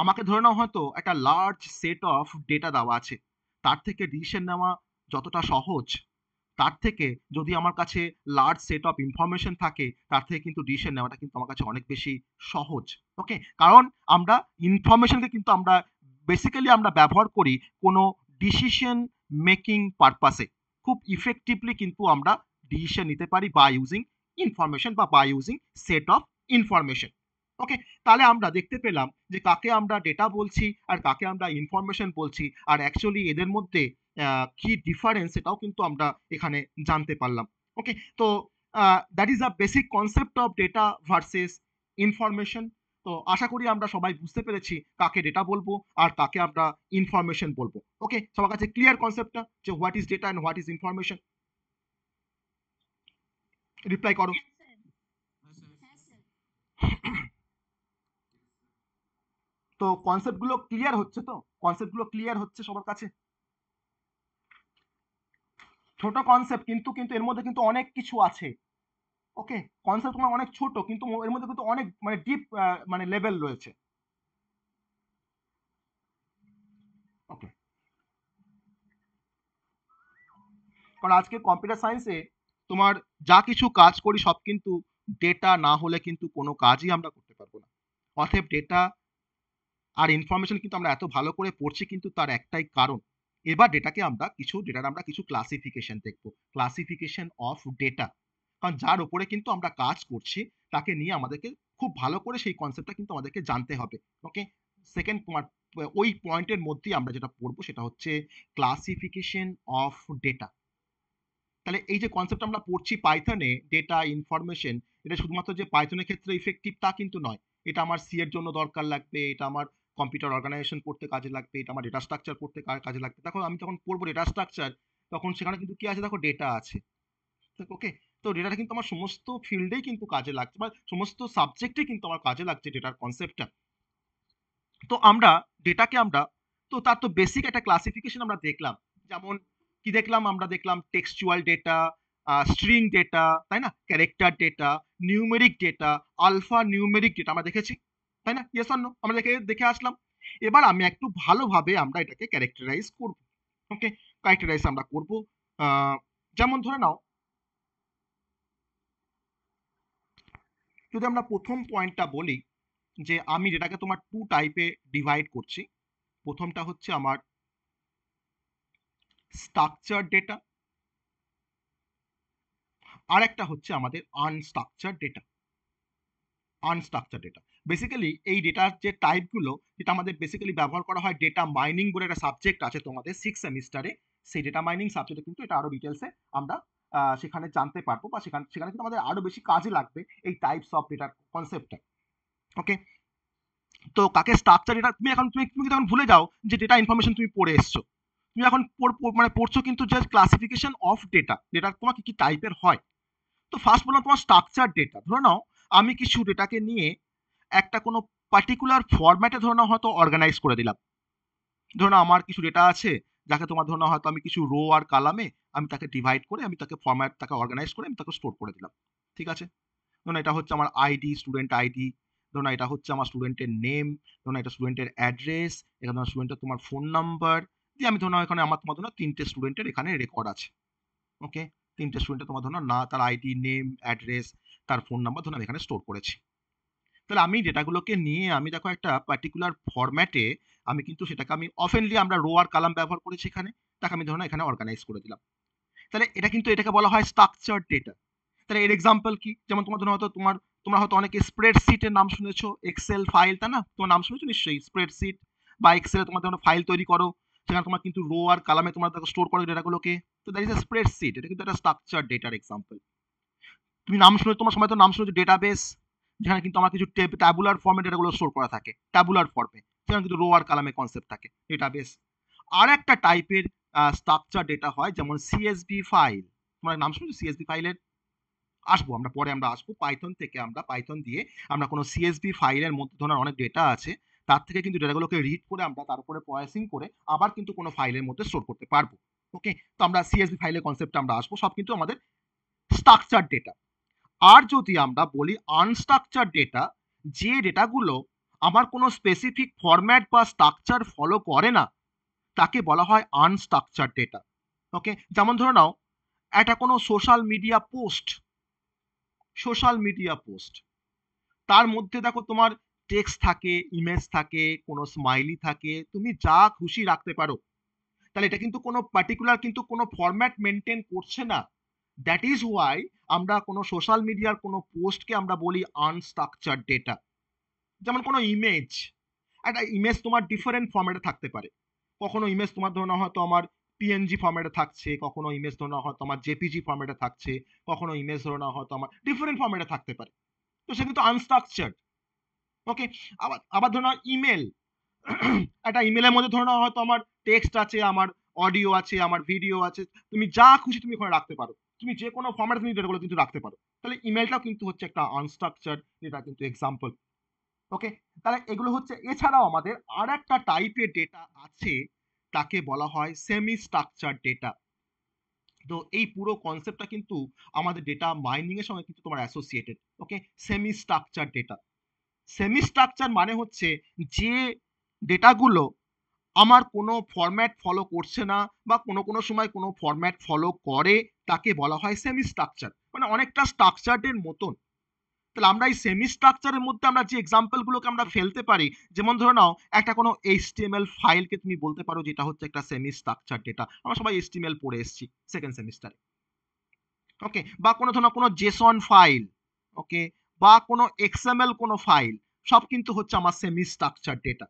আমাকে ধরে নাও হয়তো একটা লার্জ সেট অফ ডেটা দেওয়া আছে তার থেকে ডিসিশন নেওয়া যতটা সহজ তার থেকে যদি আমার কাছে লার্জ সেট অফ ইনফরমেশন থাকে তার থেকে কিন্তু ডিসিশন নেওয়াটা কিন্তু আমার কাছে অনেক বেশি সহজ ওকে কারণ আমরা ইনফরমেশনকে কিন্তু আমরা বেসিক্যালি আমরা ব্যবহার করি কোনো ডিসিশন মেকিং পারপাসে খুব ইফেক্টিভলি কিন্তু আমরা ডিসিশন নিতে পারি বা ইউজিং ইনফরমেশন বা by using set of information okay তাহলে আমরা দেখতে পেলাম যে কাকে আমরা ডেটা বলছি আর কাকে আমরা ইনফরমেশন বলছি আর অ্যাকচুয়ালি এদের মধ্যে কি ডিফারেন্স সেটাও কিন্তু আমরা এখানে জানতে পারলাম ওকে তো that is a basic concept of data versus information তো আশা করি আমরা সবাই বুঝতে পেরেছি কাকে ডেটা বলবো আর কাকে আমরা ইনফরমেশন বলবো ওকে সবার কাছে ক্লিয়ার কনসেপ্টটা যে what is data and what is information reply করো তো কনসেপ্টগুলো ক্লিয়ার হচ্ছে তো কনসেপ্টগুলো ক্লিয়ার হচ্ছে সবার কাছে ছোট কনসেপ্ট কিন্তু কিন্তু এর মধ্যে কিন্তু অনেক কিছু আছে ওকে কনসেপ্ট তোমার অনেক ছোট কিন্তু এর মধ্যে কিন্তু অনেক মানে ডিপ মানে লেভেল রয়েছে ওকে কারণ আজকে কম্পিউটার সায়েন্সে তোমার যা কিছু কাজ করি সব কিন্তু ডেটা না হলে কিন্তু কোনো কাজই আমরা করতে পারবো না অতএব ডেটা আর ইনফরমেশন কিন্তু আমরা এত ভালো করে পড়ছি কিন্তু তার একটাই কারণ এবার ডেটাকে আমরা কিছু ডেটার আমরা কিছু ক্লাসিফিকেশন দেখবো ক্লাসিফিকেশন অফ ডেটা কারণ যার উপরে কিন্তু আমরা কাজ করছি তাকে নিয়ে আমাদেরকে খুব ভালো করে সেই কনসেপ্টটা কিন্তু আমাদেরকে জানতে হবে ওকে সেকেন্ড ওই পয়েন্টের মধ্যেই আমরা যেটা পড়বো সেটা হচ্ছে ক্লাসিফিকেশন অফ ডেটা তাহলে এই যে কনসেপ্ট আমরা পড়ছি পাইথনে ডেটা ইনফরমেশন এটা শুধুমাত্র যে পাইথনের ক্ষেত্রে ইফেক্টিভ তা কিন্তু নয় এটা আমার সি এর জন্য দরকার লাগবে এটা আমার কম্পিউটার অর্গানাইজেশন পড়তে কাজে লাগবে এটা আমার ডেটা স্ট্রাকচার পড়তে কাজে লাগবে তখন আমি যখন পড়বো ডেটা স্ট্রাকচার তখন সেখানে কিন্তু কি আছে দেখো ডেটা আছে ওকে তো ডেটাটা কিন্তু আমার সমস্ত ফিল্ডেই কিন্তু কাজে লাগছে বা সমস্ত সাবজেক্টে কিন্তু আমার কাজে লাগছে ডেটার কনসেপ্টটা তো আমরা ডেটাকে আমরা তো তার তো বেসিক একটা ক্লাসিফিকেশন আমরা দেখলাম যেমন কি দেখলাম আমরা দেখলাম টেক্সচুয়াল ডেটা স্ট্রিং ডেটা তাই না character data numeric data alpha numeric data আমরা দেখেছি তাই না ইয়েস অন্য আমরা দেখে দেখে আসলাম এবার আমি একটু ভালোভাবে আমরা এটাকে ক্যারেক্টারাইজ করব ওকে ক্যারেক্টারাইজ আমরা করব যেমন ধরে নাও যদি আমরা প্রথম পয়েন্টটা বলি যে আমি ডেটাকে তোমার টু টাইপে ডিভাইড করছি প্রথমটা হচ্ছে আমার স্ট্রাকচার ডেটা আর একটা হচ্ছে আমাদের unstructured data unstructured data basically এই ডেটার যে টাইপগুলো যেটা আমাদের বেসিক্যালি ব্যবহার করা হয় ডেটা মাইনিং বলে একটা সাবজেক্ট আছে তোমাদের সিক্স সেমিস্টারে সেই ডেটা মাইনিং সাবজেক্টে কিন্তু এটা আরও ডিটেলসে আমরা সেখানে জানতে পারবো বা সেখানে সেখানে কিন্তু আমাদের আরও বেশি কাজে লাগবে এই টাইপস অফ ডেটার কনসেপ্টটা ওকে তো কাকে স্ট্রাকচার ডেটা তুমি এখন তুমি তুমি তখন ভুলে যাও যে ডেটা ইনফরমেশন তুমি পড়ে এসছো তুমি এখন মানে পড়ছো কিন্তু যে ক্লাসিফিকেশন অফ ডেটা ডেটা তোমার কি কি টাইপের হয় তো ফার্স্ট বললাম তোমার স্ট্রাকচার ডেটা ধরে নাও আমি কিছু ডেটাকে নিয়ে একটা কোনো পার্টিকুলার ফর্ম্যাটে ধরে নাও হয়তো অর্গানাইজ করে দিলাম ধরে নাও আমার কিছু ডেটা আছে যাকে তোমার ধরে নাও হয়তো আমি কিছু রো আর কালামে আমি তাকে ডিভাইড করে আমি তাকে ফর্ম্যাট তাকে অর্গানাইজ করে আমি তাকে স্টোর করে দিলাম ঠিক আছে ধরুন এটা হচ্ছে আমার আইডি স্টুডেন্ট আইডি ধরুন এটা হচ্ছে আমার স্টুডেন্টের নেম ধরুন এটা স্টুডেন্টের অ্যাড্রেস এটা ধরুন স্টুডেন্টের তোমার ফোন নাম্বার যে আমি ধরো এখানে আমার তোমার ধরো তিনটে স্টুডেন্টের এখানে রেকর্ড আছে ওকে তিনটে স্টুডেন্টের তোমার ধরো না তার আইডি নেম অ্যাড্রেস তার ফোন নাম্বার ধরো আমি এখানে স্টোর করেছি তাহলে আমি ডেটাগুলোকে নিয়ে আমি দেখো একটা পার্টিকুলার ফরম্যাটে আমি কিন্তু সেটাকে আমি অফেনলি আমরা রো আর কালাম ব্যবহার করেছি এখানে তাকে আমি ধরো এখানে অর্গানাইজ করে দিলাম তাহলে এটা কিন্তু এটাকে বলা হয় স্ট্রাকচার ডেটা তাহলে এর এক্সাম্পল কি যেমন তোমার ধরো হয়তো তোমার তোমরা হয়তো অনেকে স্প্রেডশিটের নাম শুনেছো এক্সেল ফাইল তা না তোমার নাম শুনেছো নিশ্চয়ই স্প্রেডশিট বা এক্সেলে তোমার ধরো ফাইল তৈরি করো সেখানে তোমার কিন্তু রো আর কালামে তোমরা স্টোর করো ডেটাগুলোকে তো দ্যাট ইজ এ স্প্রেডশিট এটা কিন্তু একটা স্ট্রাকচার ডেটার এক্সাম্পল তুমি নাম শুনে তোমার সময় তো নাম শুনে ডেটা ডেটাবেস যেখানে কিন্তু আমার কিছু ট্যাবুলার ফর্মে ডেটাগুলো স্টোর করা থাকে ট্যাবুলার ফর্মে সেখানে কিন্তু রো আর কালামে কনসেপ্ট থাকে ডেটাবেস আর একটা টাইপের স্ট্রাকচার ডেটা হয় যেমন সিএসবি ফাইল তোমার নাম শুনেছো সিএসবি ফাইলের আসবো আমরা পরে আমরা আসবো পাইথন থেকে আমরা পাইথন দিয়ে আমরা কোনো সিএসবি ফাইলের মধ্যে ধরনের অনেক ডেটা আছে তার থেকে কিন্তু ডেটাগুলোকে রিড করে আমরা তার উপরে প্রয়াসিং করে আবার কিন্তু কোনো ফাইলের মধ্যে স্টোর করতে পারবো ওকে তো আমরা সিএসবি ফাইলের কনসেপ্টে আমরা আসবো সব কিন্তু আমাদের স্ট্রাকচার ডেটা আর যদি আমরা বলি আনস্ট্রাকচার ডেটা যে ডেটাগুলো আমার কোনো স্পেসিফিক ফরম্যাট বা স্ট্রাকচার ফলো করে না তাকে বলা হয় আনস্ট্রাকচার ডেটা ওকে যেমন ধরে নাও একটা কোনো social media post social media post তার মধ্যে দেখো তোমার টেক্সট থাকে ইমেজ থাকে কোনো স্মাইলি থাকে তুমি যা খুশি রাখতে পারো তাহলে এটা কিন্তু কোনো পার্টিকুলার কিন্তু কোনো ফরম্যাট মেনটেন করছে না দ্যাট ইজ ওয়াই আমরা কোনো সোশ্যাল মিডিয়ার কোনো পোস্টকে আমরা বলি আনস্ট্রাকচার ডেটা যেমন কোনো ইমেজ একটা ইমেজ তোমার ডিফারেন্ট ফর্ম্যাটে থাকতে পারে কখনো ইমেজ তোমার ধরো হয়তো আমার পিএনজি ফর্ম্যাটে থাকছে কখনো ইমেজ ধরো হয়তো আমার জেপিজি ফর্ম্যাটে থাকছে কখনো ইমেজ ধরো হয়তো আমার ডিফারেন্ট ফর্ম্যাটে থাকতে পারে তো সে কিন্তু আনস্ট্রাকচার্ড ওকে আবার আবার ধরে নাও ইমেল একটা ইমেলের মধ্যে ধরে নাও হয়তো আমার টেক্সট আছে আমার অডিও আছে আমার ভিডিও আছে তুমি যা খুশি তুমি ওখানে রাখতে পারো তুমি যে কোনো ফর্মেট তুমি ডেটাগুলো কিন্তু রাখতে পারো তাহলে ইমেলটাও কিন্তু হচ্ছে একটা আনস্ট্রাকচার যেটা কিন্তু এক্সাম্পল ওকে তাহলে এগুলো হচ্ছে এছাড়াও আমাদের আর একটা টাইপের ডেটা আছে তাকে বলা হয় সেমি স্ট্রাকচার ডেটা তো এই পুরো কনসেপ্টটা কিন্তু আমাদের ডেটা মাইনিংয়ের সঙ্গে কিন্তু তোমার associated okay semi structured data semi structured মানে হচ্ছে যে ডেটাগুলো আমার কোনো ফরম্যাট ফলো করছে না বা কোনো কোনো সময় কোনো ফরম্যাট ফলো করে তাকে বলা হয় সেমি স্ট্রাকচার মানে অনেকটা স্ট্রাকচারের মতন তাহলে আমরা এই সেমি স্ট্রাকচারের মধ্যে আমরা যে এক্সাম্পলগুলোকে আমরা ফেলতে পারি যেমন ধরে নাও একটা কোনো এইচটিএমএল ফাইলকে তুমি বলতে পারো যেটা হচ্ছে একটা সেমি স্ট্রাকচার ডেটা আমরা সবাই এইচটিএমএল পড়ে এসেছি সেকেন্ড সেমিস্টারে ওকে বা কোনো ধরনের কোনো জেসন ফাইল ওকে বা কোনো এক্সএমএল কোনো ফাইল সব কিন্তু হচ্ছে আমার সেমি স্ট্রাকচার ডেটা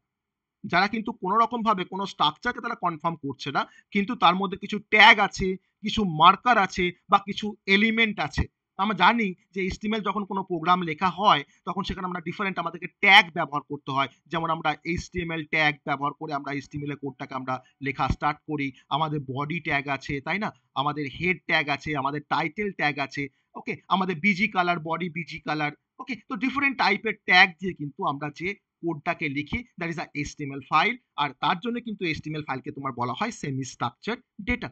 যারা কিন্তু কোনো রকমভাবে কোনো স্ট্রাকচারকে তারা কনফার্ম করছে না কিন্তু তার মধ্যে কিছু ট্যাগ আছে কিছু মার্কার আছে বা কিছু এলিমেন্ট আছে আমরা জানি যে ইস্টিমেল যখন কোনো প্রোগ্রাম লেখা হয় তখন সেখানে আমরা ডিফারেন্ট আমাদেরকে ট্যাগ ব্যবহার করতে হয় যেমন আমরা এইচটিএমএল ট্যাগ ব্যবহার করে আমরা এইচটিএমএল কোডটাকে আমরা লেখা স্টার্ট করি আমাদের বডি ট্যাগ আছে তাই না আমাদের হেড ট্যাগ আছে আমাদের টাইটেল ট্যাগ আছে ওকে আমাদের BG colour body BG colour okay তো ডিফারেন্ট টাইপের ট্যাগ দিয়ে কিন্তু আমরা যে কোডটাকে লিখি that is a HTML file আর তার জন্য কিন্তু এসটিএমএল ফাইলকে তোমার বলা হয় সেমি স্ট্রাকচার ডেটা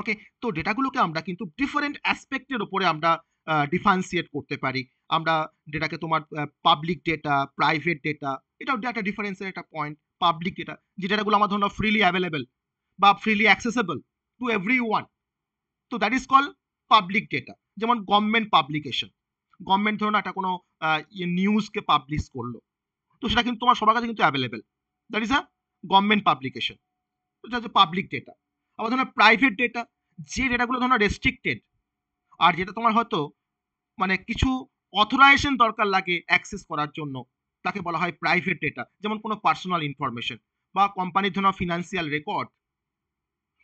ওকে তো ডেটাগুলোকে আমরা কিন্তু ডিফারেন্ট অ্যাসপেক্টের উপরে আমরা ডিফারেন্সিয়েট করতে পারি আমরা ডেটাকে তোমার পাবলিক ডেটা প্রাইভেট ডেটা এটাও ডেটা ডিফারেন্সের একটা পয়েন্ট পাবলিক ডেটা যে ডেটাগুলো আমার ধরুন ফ্রিলি অ্যাভেলেবেল বা freely accessible to everyone তো that is call public data যেমন গভর্নমেন্ট পাবলিকেশন গভর্নমেন্ট ধরুন একটা কোনো নিউজকে ইয়ে পাবলিশ করলো তো সেটা কিন্তু তোমার সবার কাছে কিন্তু available that is a government publication সেটা হচ্ছে পাবলিক ডেটা আবার ধরুন প্রাইভেট ডেটা যে ডেটাগুলো ধরুন রেস্ট্রিক্টেড আর যেটা তোমার হয়তো মানে কিছু অথরাইজেশন দরকার লাগে অ্যাক্সেস করার জন্য তাকে বলা হয় প্রাইভেট ডেটা যেমন কোনো পার্সোনাল ইনফরমেশন বা কোম্পানির ধরুন ফিনান্সিয়াল রেকর্ড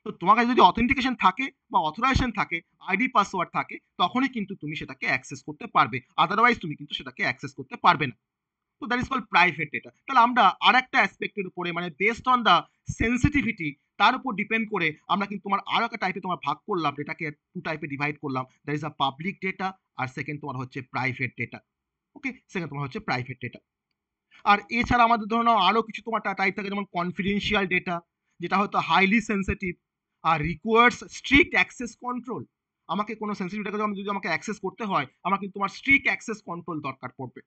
তো তোমার কাছে যদি অথেন্টিকেশন থাকে বা অথরাইজেশন থাকে আইডি পাসওয়ার্ড থাকে তখনই কিন্তু তুমি সেটাকে অ্যাক্সেস করতে পারবে আদারওয়াইজ তুমি কিন্তু সেটাকে অ্যাক্সেস করতে পারবে না তো that is call private data তাহলে আমরা আর একটা অ্যাসপেক্টের উপরে মানে বেসড অন দ্য সেন্সিটিভিটি তার উপর ডিপেন্ড করে আমরা কিন্তু তোমার আরও একটা টাইপে তোমার ভাগ করলাম ডেটাকে টু টাইপে ডিভাইড করলাম that is a public data আর সেকেন্ড তোমার হচ্ছে প্রাইভেট ডেটা ওকে সেকেন্ড তোমার হচ্ছে প্রাইভেট ডেটা আর এছাড়া আমাদের ধরো আরও কিছু তোমার টাইপ থাকে যেমন কনফিডেন্সিয়াল ডেটা যেটা হয়তো হাইলি সেন্সিটিভ আর রিকোয়ার্স স্ট্রিক্ট অ্যাক্সেস কন্ট্রোল আমাকে কোনো সেন্সিটিভ ডেটা যদি আমাকে অ্যাক্সেস করতে হয় আমার কিন্তু তোমার স্ট্রিক্ট অ্যাক্সেস কন্ট্রোল দরকার পড়বে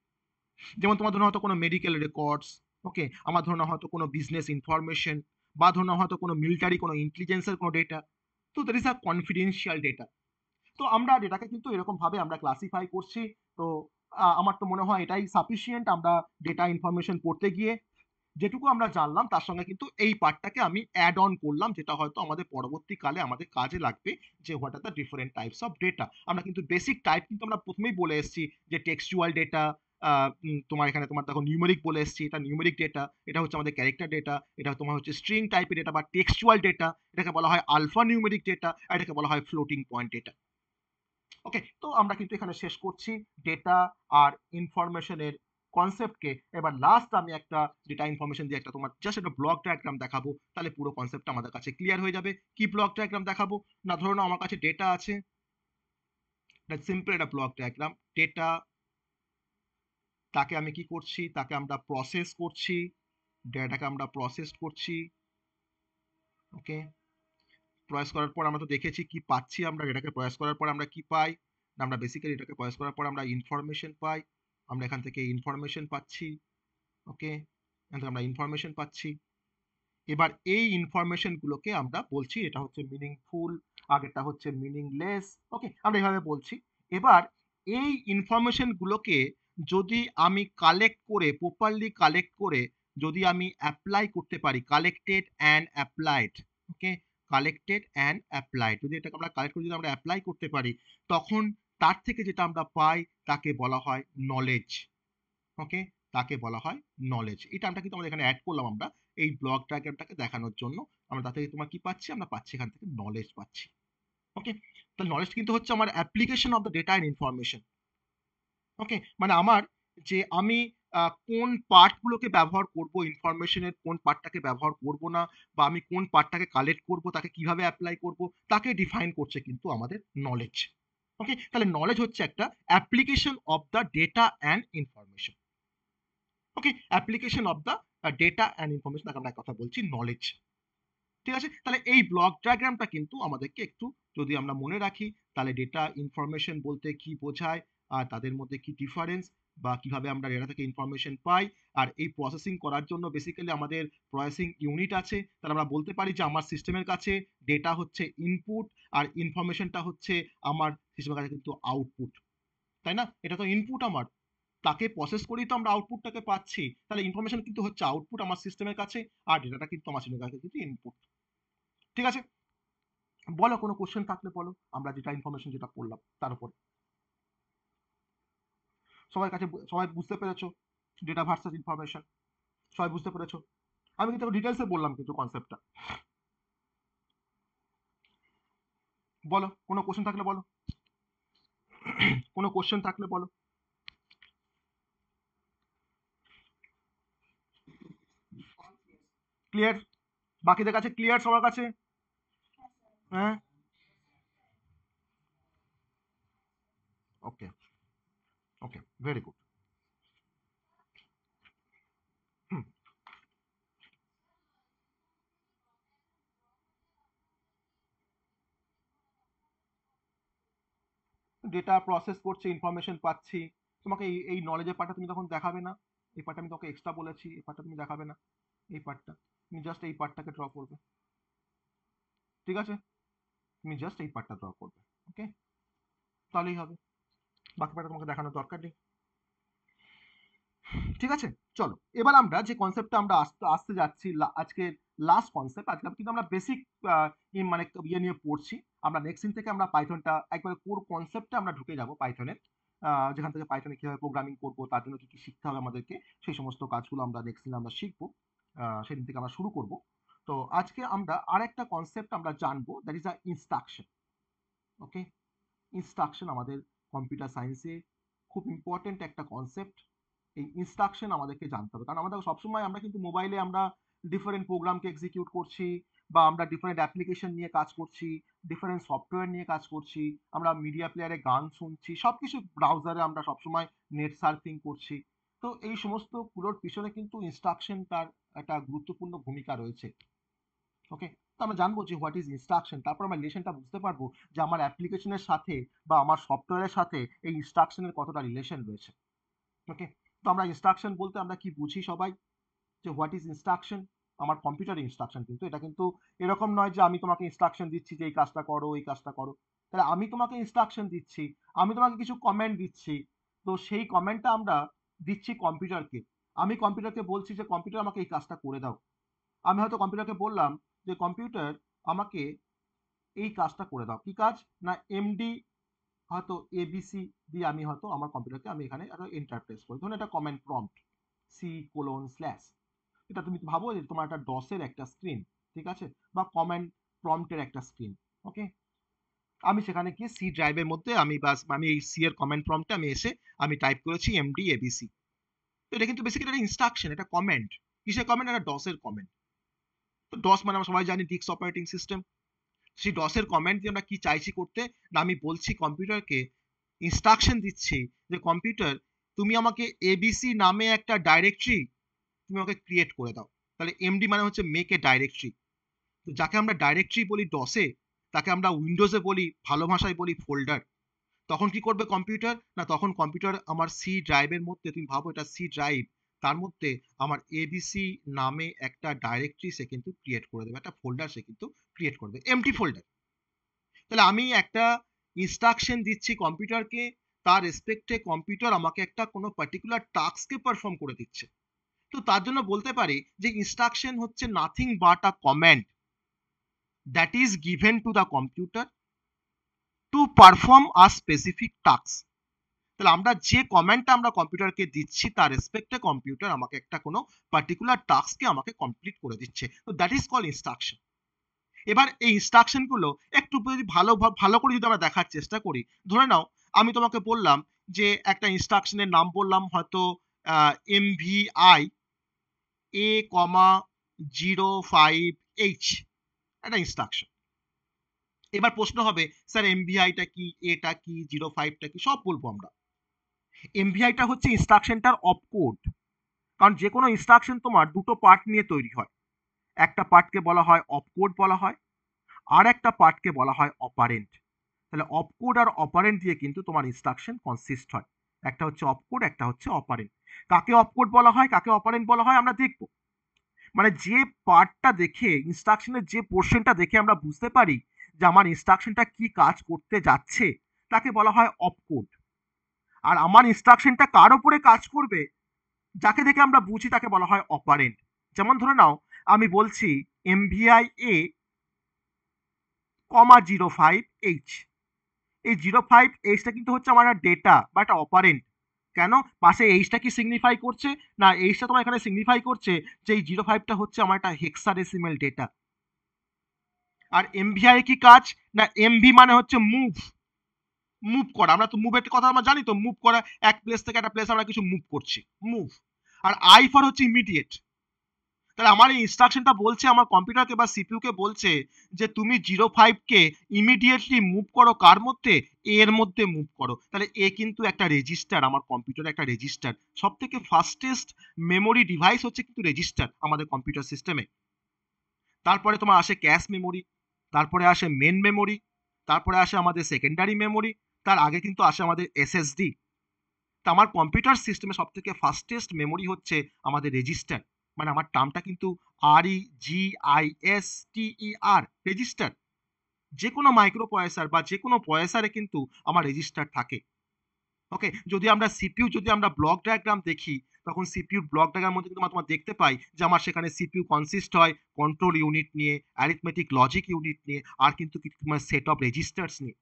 যেমন তোমার ধরো হয়তো কোনো মেডিকেল রেকর্ডস ওকে আমার ধরো হয়তো কোনো বিজনেস ইনফরমেশন বা ধরো হয়তো কোনো মিলিটারি কোনো ইন্টেলিজেন্সের কোনো ডেটা তো that is a confidential data তো আমরা ডেটাকে কিন্তু এরকমভাবে আমরা ক্লাসিফাই করছি তো আমার তো মনে হয় এটাই সাফিসিয়েন্ট আমরা ডেটা ইনফরমেশন পড়তে গিয়ে যেটুকু আমরা জানলাম তার সঙ্গে কিন্তু এই পার্টটাকে আমি অ্যাড অন করলাম যেটা হয়তো আমাদের পরবর্তীকালে আমাদের কাজে লাগবে যে what are the different types of data আমরা কিন্তু বেসিক টাইপ কিন্তু আমরা প্রথমেই বলে এসেছি যে টেক্সচুয়াল ডেটা তোমার এখানে তোমার দেখো নিউমেরিক বলে এসেছি এটা নিউমেরিক ডেটা এটা হচ্ছে আমাদের ক্যারেক্টার ডেটা এটা তোমার হচ্ছে স্ট্রিং টাইপের ডেটা বা টেক্সচুয়াল ডেটা এটাকে বলা হয় আলফা নিউমেরিক ডেটা এটাকে বলা হয় ফ্লোটিং পয়েন্ট ডেটা ওকে তো আমরা কিন্তু এখানে শেষ করছি ডেটা আর ইনফরমেশনের কনসেপ্টকে এবার লাস্ট আমি একটা ডেটা ইনফরমেশন দিয়ে একটা তোমার জাস্ট একটা ব্লক ডায়াগ্রাম দেখাবো তাহলে পুরো কনসেপ্টটা আমাদের কাছে ক্লিয়ার হয়ে যাবে কি ব্লক ডায়াগ্রাম দেখাবো না ধরো না আমার কাছে ডেটা আছে এটা সিম্পল একটা ব্লক ডায়াগ্রাম ডেটা তাকে আমি কি করছি তাকে আমরা প্রসেস করছি ডেটাকে আমরা প্রসেস করছি ওকে প্রয়াস করার পর আমরা তো দেখেছি কি পাচ্ছি আমরা ডেটাকে প্রয়াস করার পর আমরা কি পাই আমরা বেসিক্যালি এটাকে প্রয়াস করার পর আমরা ইনফরমেশন পাই আমরা এখান থেকে ইনফরমেশন পাচ্ছি ওকে এখান থেকে আমরা ইনফরমেশন পাচ্ছি এবার এই ইনফরমেশনগুলোকে আমরা বলছি এটা হচ্ছে মিনিংফুল আগেরটা হচ্ছে মিনিংলেস ওকে আমরা এভাবে বলছি এবার এই ইনফরমেশনগুলোকে যদি আমি কালেক্ট করে প্রপারলি কালেক্ট করে যদি আমি অ্যাপ্লাই করতে পারি collected and applied okay collected and applied যদি এটাকে আমরা কালেক্ট করে যদি আমরা অ্যাপ্লাই করতে পারি তখন তার থেকে যেটা আমরা পাই তাকে বলা হয় নলেজ ওকে তাকে বলা হয় নলেজ এই টার্মটা কিন্তু আমরা এখানে অ্যাড করলাম আমরা এই ব্লক ডায়াগ্রামটাকে দেখানোর জন্য আমরা তাতে তোমার কি পাচ্ছি আমরা পাচ্ছি এখান থেকে নলেজ পাচ্ছি ওকে তাহলে নলেজ কিন্তু হচ্ছে আমার application of the data and information okay মানে আমার যে আমি কোন পার্টগুলোকে ব্যবহার করব ইনফরমেশনের কোন পার্টটাকে ব্যবহার করব না বা আমি কোন পার্টটাকে কালেক্ট করব তাকে কিভাবে অ্যাপ্লাই করব তাকে ডিফাইন করছে কিন্তু আমাদের নলেজ ওকে তাহলে নলেজ হচ্ছে একটা application of the data and information okay application of the data and information আমরা কথা বলছি নলেজ ঠিক আছে তাহলে এই ব্লক ডায়াগ্রামটা কিন্তু আমাদেরকে একটু যদি আমরা মনে রাখি তাহলে ডেটা ইনফরমেশন বলতে কি বোঝায় আর তাদের মধ্যে কি ডিফারেন্স বা কিভাবে আমরা ডেটা থেকে ইনফরমেশন পাই আর এই প্রসেসিং করার জন্য বেসিক্যালি আমাদের প্রসেসিং ইউনিট আছে তাহলে আমরা বলতে পারি যে আমার সিস্টেমের কাছে ডেটা হচ্ছে ইনপুট আর ইনফরমেশনটা হচ্ছে আমার সিস্টেমের কাছে কিন্তু আউটপুট তাই না এটা তো ইনপুট আমার তাকে প্রসেস করেই তো আমরা আউটপুটটাকে পাচ্ছি তাহলে ইনফরমেশন কিন্তু হচ্ছে আউটপুট আমার সিস্টেমের কাছে আর ডেটাটা কিন্তু আমার সিস্টেমের কাছে কিন্তু ইনপুট ঠিক আছে বলো কোনো কোশ্চেন থাকলে বলো আমরা যেটা ইনফরমেশন যেটা পড়লাম তার উপর সবাই কাছে সবাই বুঝতে পেরেছো ডেটা ভার্সাস ইনফরমেশন সবাই বুঝতে পেরেছো আমি কিন্তু ডিটেলসে বললাম কিন্তু কনসেপ্টটা বলো কোনো কোশ্চেন থাকলে বলো কোনো কোশ্চেন থাকলে বলো ক্লিয়ার বাকিদের কাছে ক্লিয়ার সবার কাছে হ্যাঁ okay okay very good data process করছে ইনফরমেশন পাচ্ছি তোমাকে এই এই নলেজের পার্টটা তুমি তখন দেখাবে না এই পার্টটা আমি তোমাকে এক্সট্রা বলেছি এই পার্টটা তুমি দেখাবে না এই পার্টটা তুমি জাস্ট এই পার্টটাকে ড্র করবে ঠিক আছে তুমি জাস্ট এই পার্টটা ড্র করবে ওকে তাহলেই হবে বাকি পার্টটা তোমাকে দেখানোর দরকার নেই ঠিক আছে চলো এবার আমরা যে কনসেপ্টটা আমরা আসতে আসতে যাচ্ছি আজকের লাস্ট কনসেপ্ট আজকে কিন্তু আমরা বেসিক মানে ইয়ে নিয়ে পড়ছি আমরা নেক্সট দিন থেকে আমরা পাইথনটা একবারে কোর কনসেপ্টে আমরা ঢুকে যাব পাইথনের যেখান থেকে পাইথনে কীভাবে প্রোগ্রামিং করবো তার জন্য কী কী শিখতে হবে আমাদেরকে সেই সমস্ত কাজগুলো আমরা নেক্সট দিন আমরা শিখবো সেদিন থেকে আমরা শুরু করব তো আজকে আমরা আর একটা কনসেপ্ট আমরা জানবো that is a instruction okay instruction আমাদের কম্পিউটার সায়েন্সে খুব ইম্পর্টেন্ট একটা কনসেপ্ট এই ইনস্ট্রাকশন আমাদেরকে জানতে হবে কারণ আমাদের সবসময় আমরা কিন্তু মোবাইলে আমরা ডিফারেন্ট প্রোগ্রামকে এক্সিকিউট করছি বা আমরা ডিফারেন্ট অ্যাপ্লিকেশন নিয়ে কাজ করছি ডিফারেন্ট সফটওয়্যার নিয়ে কাজ করছি আমরা মিডিয়া প্লেয়ারে গান শুনছি সব কিছু ব্রাউজারে আমরা সবসময় নেট সার্ফিং করছি তো এই সমস্তগুলোর পিছনে কিন্তু ইনস্ট্রাকশন তার একটা গুরুত্বপূর্ণ ভূমিকা রয়েছে ওকে তো আমরা জানবো যে হোয়াট ইজ ইনস্ট্রাকশন তারপর আমরা রিলেশনটা বুঝতে পারবো যে আমার অ্যাপ্লিকেশনের সাথে বা আমার সফটওয়্যারের সাথে এই ইনস্ট্রাকশনের কতটা রিলেশন রয়েছে ওকে তো আমরা ইনস্ট্রাকশন বলতে আমরা কি বুঝি সবাই যে হোয়াট ইজ ইনস্ট্রাকশন আমার কম্পিউটার ইনস্ট্রাকশন কিন্তু এটা কিন্তু এরকম নয় যে আমি তোমাকে ইনস্ট্রাকশন দিচ্ছি যে এই কাজটা করো এই কাজটা করো তাহলে আমি তোমাকে ইনস্ট্রাকশন দিচ্ছি আমি তোমাকে কিছু কমেন্ট দিচ্ছি তো সেই কমেন্টটা আমরা দিচ্ছি কম্পিউটারকে আমি কম্পিউটারকে বলছি যে কম্পিউটার আমাকে এই কাজটা করে দাও আমি হয়তো কম্পিউটারকে বললাম যে কম্পিউটার আমাকে এই কাজটা করে দাও কি কাজ না এমডি হয়তো এবিসি দিয়ে আমি হয়তো আমার কম্পিউটারকে আমি এখানে একটা ইন্টারপ্রেস করি ধরুন এটা command prompt C colon slash এটা তুমি ভাবো যে তোমার একটা ডসের একটা স্ক্রিন ঠিক আছে বা কমেন্ট প্রম্পটের একটা স্ক্রিন ওকে আমি সেখানে গিয়ে সি ড্রাইভের মধ্যে আমি বাস আমি এই সি এর কমেন্ট প্রম্পটে আমি এসে আমি টাইপ করেছি এমডি এবিসি তো এটা কিন্তু বেসিক্যালি একটা ইনস্ট্রাকশন এটা কমেন্ট কিসের কমেন্ট এটা ডসের কমেন্ট তো ডস মানে আমরা সবাই জানি ডিক্স অপারেটিং সিস্টেম সেই ডসের কমেন্ট দিয়ে আমরা কি চাইছি করতে না আমি বলছি কম্পিউটারকে ইনস্ট্রাকশন দিচ্ছি যে কম্পিউটার তুমি আমাকে এবিসি নামে একটা ডাইরেক্টরি তুমি আমাকে ক্রিয়েট করে দাও তাহলে এমডি মানে হচ্ছে মেক এ ডাইরেক্টরি তো যাকে আমরা ডাইরেক্টরি বলি ডসে তাকে আমরা উইন্ডোজে বলি ভালো ভাষায় বলি ফোল্ডার তখন কি করবে কম্পিউটার না তখন কম্পিউটার আমার সি ড্রাইভের মধ্যে তুমি ভাবো এটা সি ড্রাইভ তার মধ্যে আমার এবিসি নামে একটা ডাইরেক্টরি সে কিন্তু ক্রিয়েট করে দেবে একটা ফোল্ডার সে কিন্তু ক্রিয়েট করবে এমটি ফোল্ডার তাহলে আমি একটা ইনস্ট্রাকশন দিচ্ছি কম্পিউটারকে তার রেসপেক্টে কম্পিউটার আমাকে একটা কোনো পার্টিকুলার টাস্ককে পারফর্ম করে দিচ্ছে তো তার জন্য বলতে পারি যে ইনস্ট্রাকশন হচ্ছে nothing but a command that is given to the computer to perform a specific task তাহলে আমরা যে কমেন্টটা আমরা কম্পিউটারকে দিচ্ছি তার রেসপেক্টে কম্পিউটার আমাকে একটা কোনো পার্টিকুলার টাস্ককে আমাকে কমপ্লিট করে দিচ্ছে তো দ্যাট ইজ কল ইনস্ট্রাকশন এবার এই ইনস্ট্রাকশনগুলো একটু যদি ভালো ভালো করে যদি আমরা দেখার চেষ্টা করি ধরে নাও আমি তোমাকে বললাম যে একটা ইনস্ট্রাকশনের নাম বললাম হয়তো M V I A comma zero five H একটা ইনস্ট্রাকশন এবার প্রশ্ন হবে স্যার এমবিআইটা কি এটা কি জিরো ফাইভটা কি সব বলবো আমরা এমবিআইটা হচ্ছে ইনস্ট্রাকশনটার অপকোড কারণ যে কোনো ইনস্ট্রাকশন তোমার দুটো পার্ট নিয়ে তৈরি হয় একটা পার্টকে বলা হয় অপকোড বলা হয় আর একটা পার্টকে বলা হয় অপারেন্ট তাহলে অপকোড আর অপারেন্ট দিয়ে কিন্তু তোমার ইনস্ট্রাকশন কনসিস্ট হয় একটা হচ্ছে অপকোড একটা হচ্ছে অপারেন্ট কাকে অপকোড বলা হয় কাকে অপারেন্ট বলা হয় আমরা দেখব মানে যে পার্টটা দেখে ইনস্ট্রাকশনের যে পোর্শনটা দেখে আমরা বুঝতে পারি যে আমার ইনস্ট্রাকশনটা কি কাজ করতে যাচ্ছে তাকে বলা হয় অপকোড আর আমার ইনস্ট্রাকশনটা কার ওপরে কাজ করবে যাকে দেখে আমরা বুঝি তাকে বলা হয় অপারেন্ট যেমন ধরে নাও আমি বলছি MVI A comma zero five H এই জিরো ফাইভ এইচটা কিন্তু হচ্ছে আমার ডেটা বা একটা অপারেন্ট কেন পাশে এইচটা কি সিগনিফাই করছে না এইচটা তোমার এখানে সিগনিফাই করছে যে এই জিরো ফাইভটা হচ্ছে আমার একটা হেক্সাডেসিমেল ডেটা আর এমভিআই কি কাজ না এমভি মানে হচ্ছে মুভ মুভ করা আমরা তো মুভের কথা আমরা জানি তো মুভ করা এক প্লেস থেকে একটা প্লেস আমরা কিছু মুভ করছি মুভ আর আই ফর হচ্ছে ইমিডিয়েট তাহলে আমার এই ইনস্ট্রাকশনটা বলছে আমার কম্পিউটারকে বা সিপিউকে বলছে যে তুমি জিরো ফাইভকে ইমিডিয়েটলি মুভ করো কার মধ্যে এর মধ্যে মুভ করো তাহলে এ কিন্তু একটা রেজিস্টার আমার কম্পিউটার একটা রেজিস্টার সব থেকে ফাস্টেস্ট মেমোরি ডিভাইস হচ্ছে কিন্তু রেজিস্টার আমাদের কম্পিউটার সিস্টেমে তারপরে তোমার আসে ক্যাশ মেমোরি তারপরে আসে মেন মেমোরি তারপরে আসে আমাদের সেকেন্ডারি মেমোরি তার আগে কিন্তু আসে আমাদের এসএসডি তা আমার কম্পিউটার সিস্টেমে সব থেকে ফাস্টেস্ট মেমোরি হচ্ছে আমাদের রেজিস্টার মানে আমার টার্মটা কিন্তু R E G I S T R register যে কোনো মাইক্রো পয়সার বা যে কোনো পয়সারে কিন্তু আমার রেজিস্টার থাকে ওকে যদি আমরা সিপিউ যদি আমরা ব্লক ডায়াগ্রাম দেখি তখন সিপিউ ব্লক ডায়াগ্রাম মধ্যে কিন্তু তোমার দেখতে পাই যে আমার সেখানে সিপিউ কনসিস্ট হয় কন্ট্রোল ইউনিট নিয়ে অ্যারিথমেটিক লজিক ইউনিট নিয়ে আর কিন্তু তোমার সেট অফ রেজিস্টার্স নিয়ে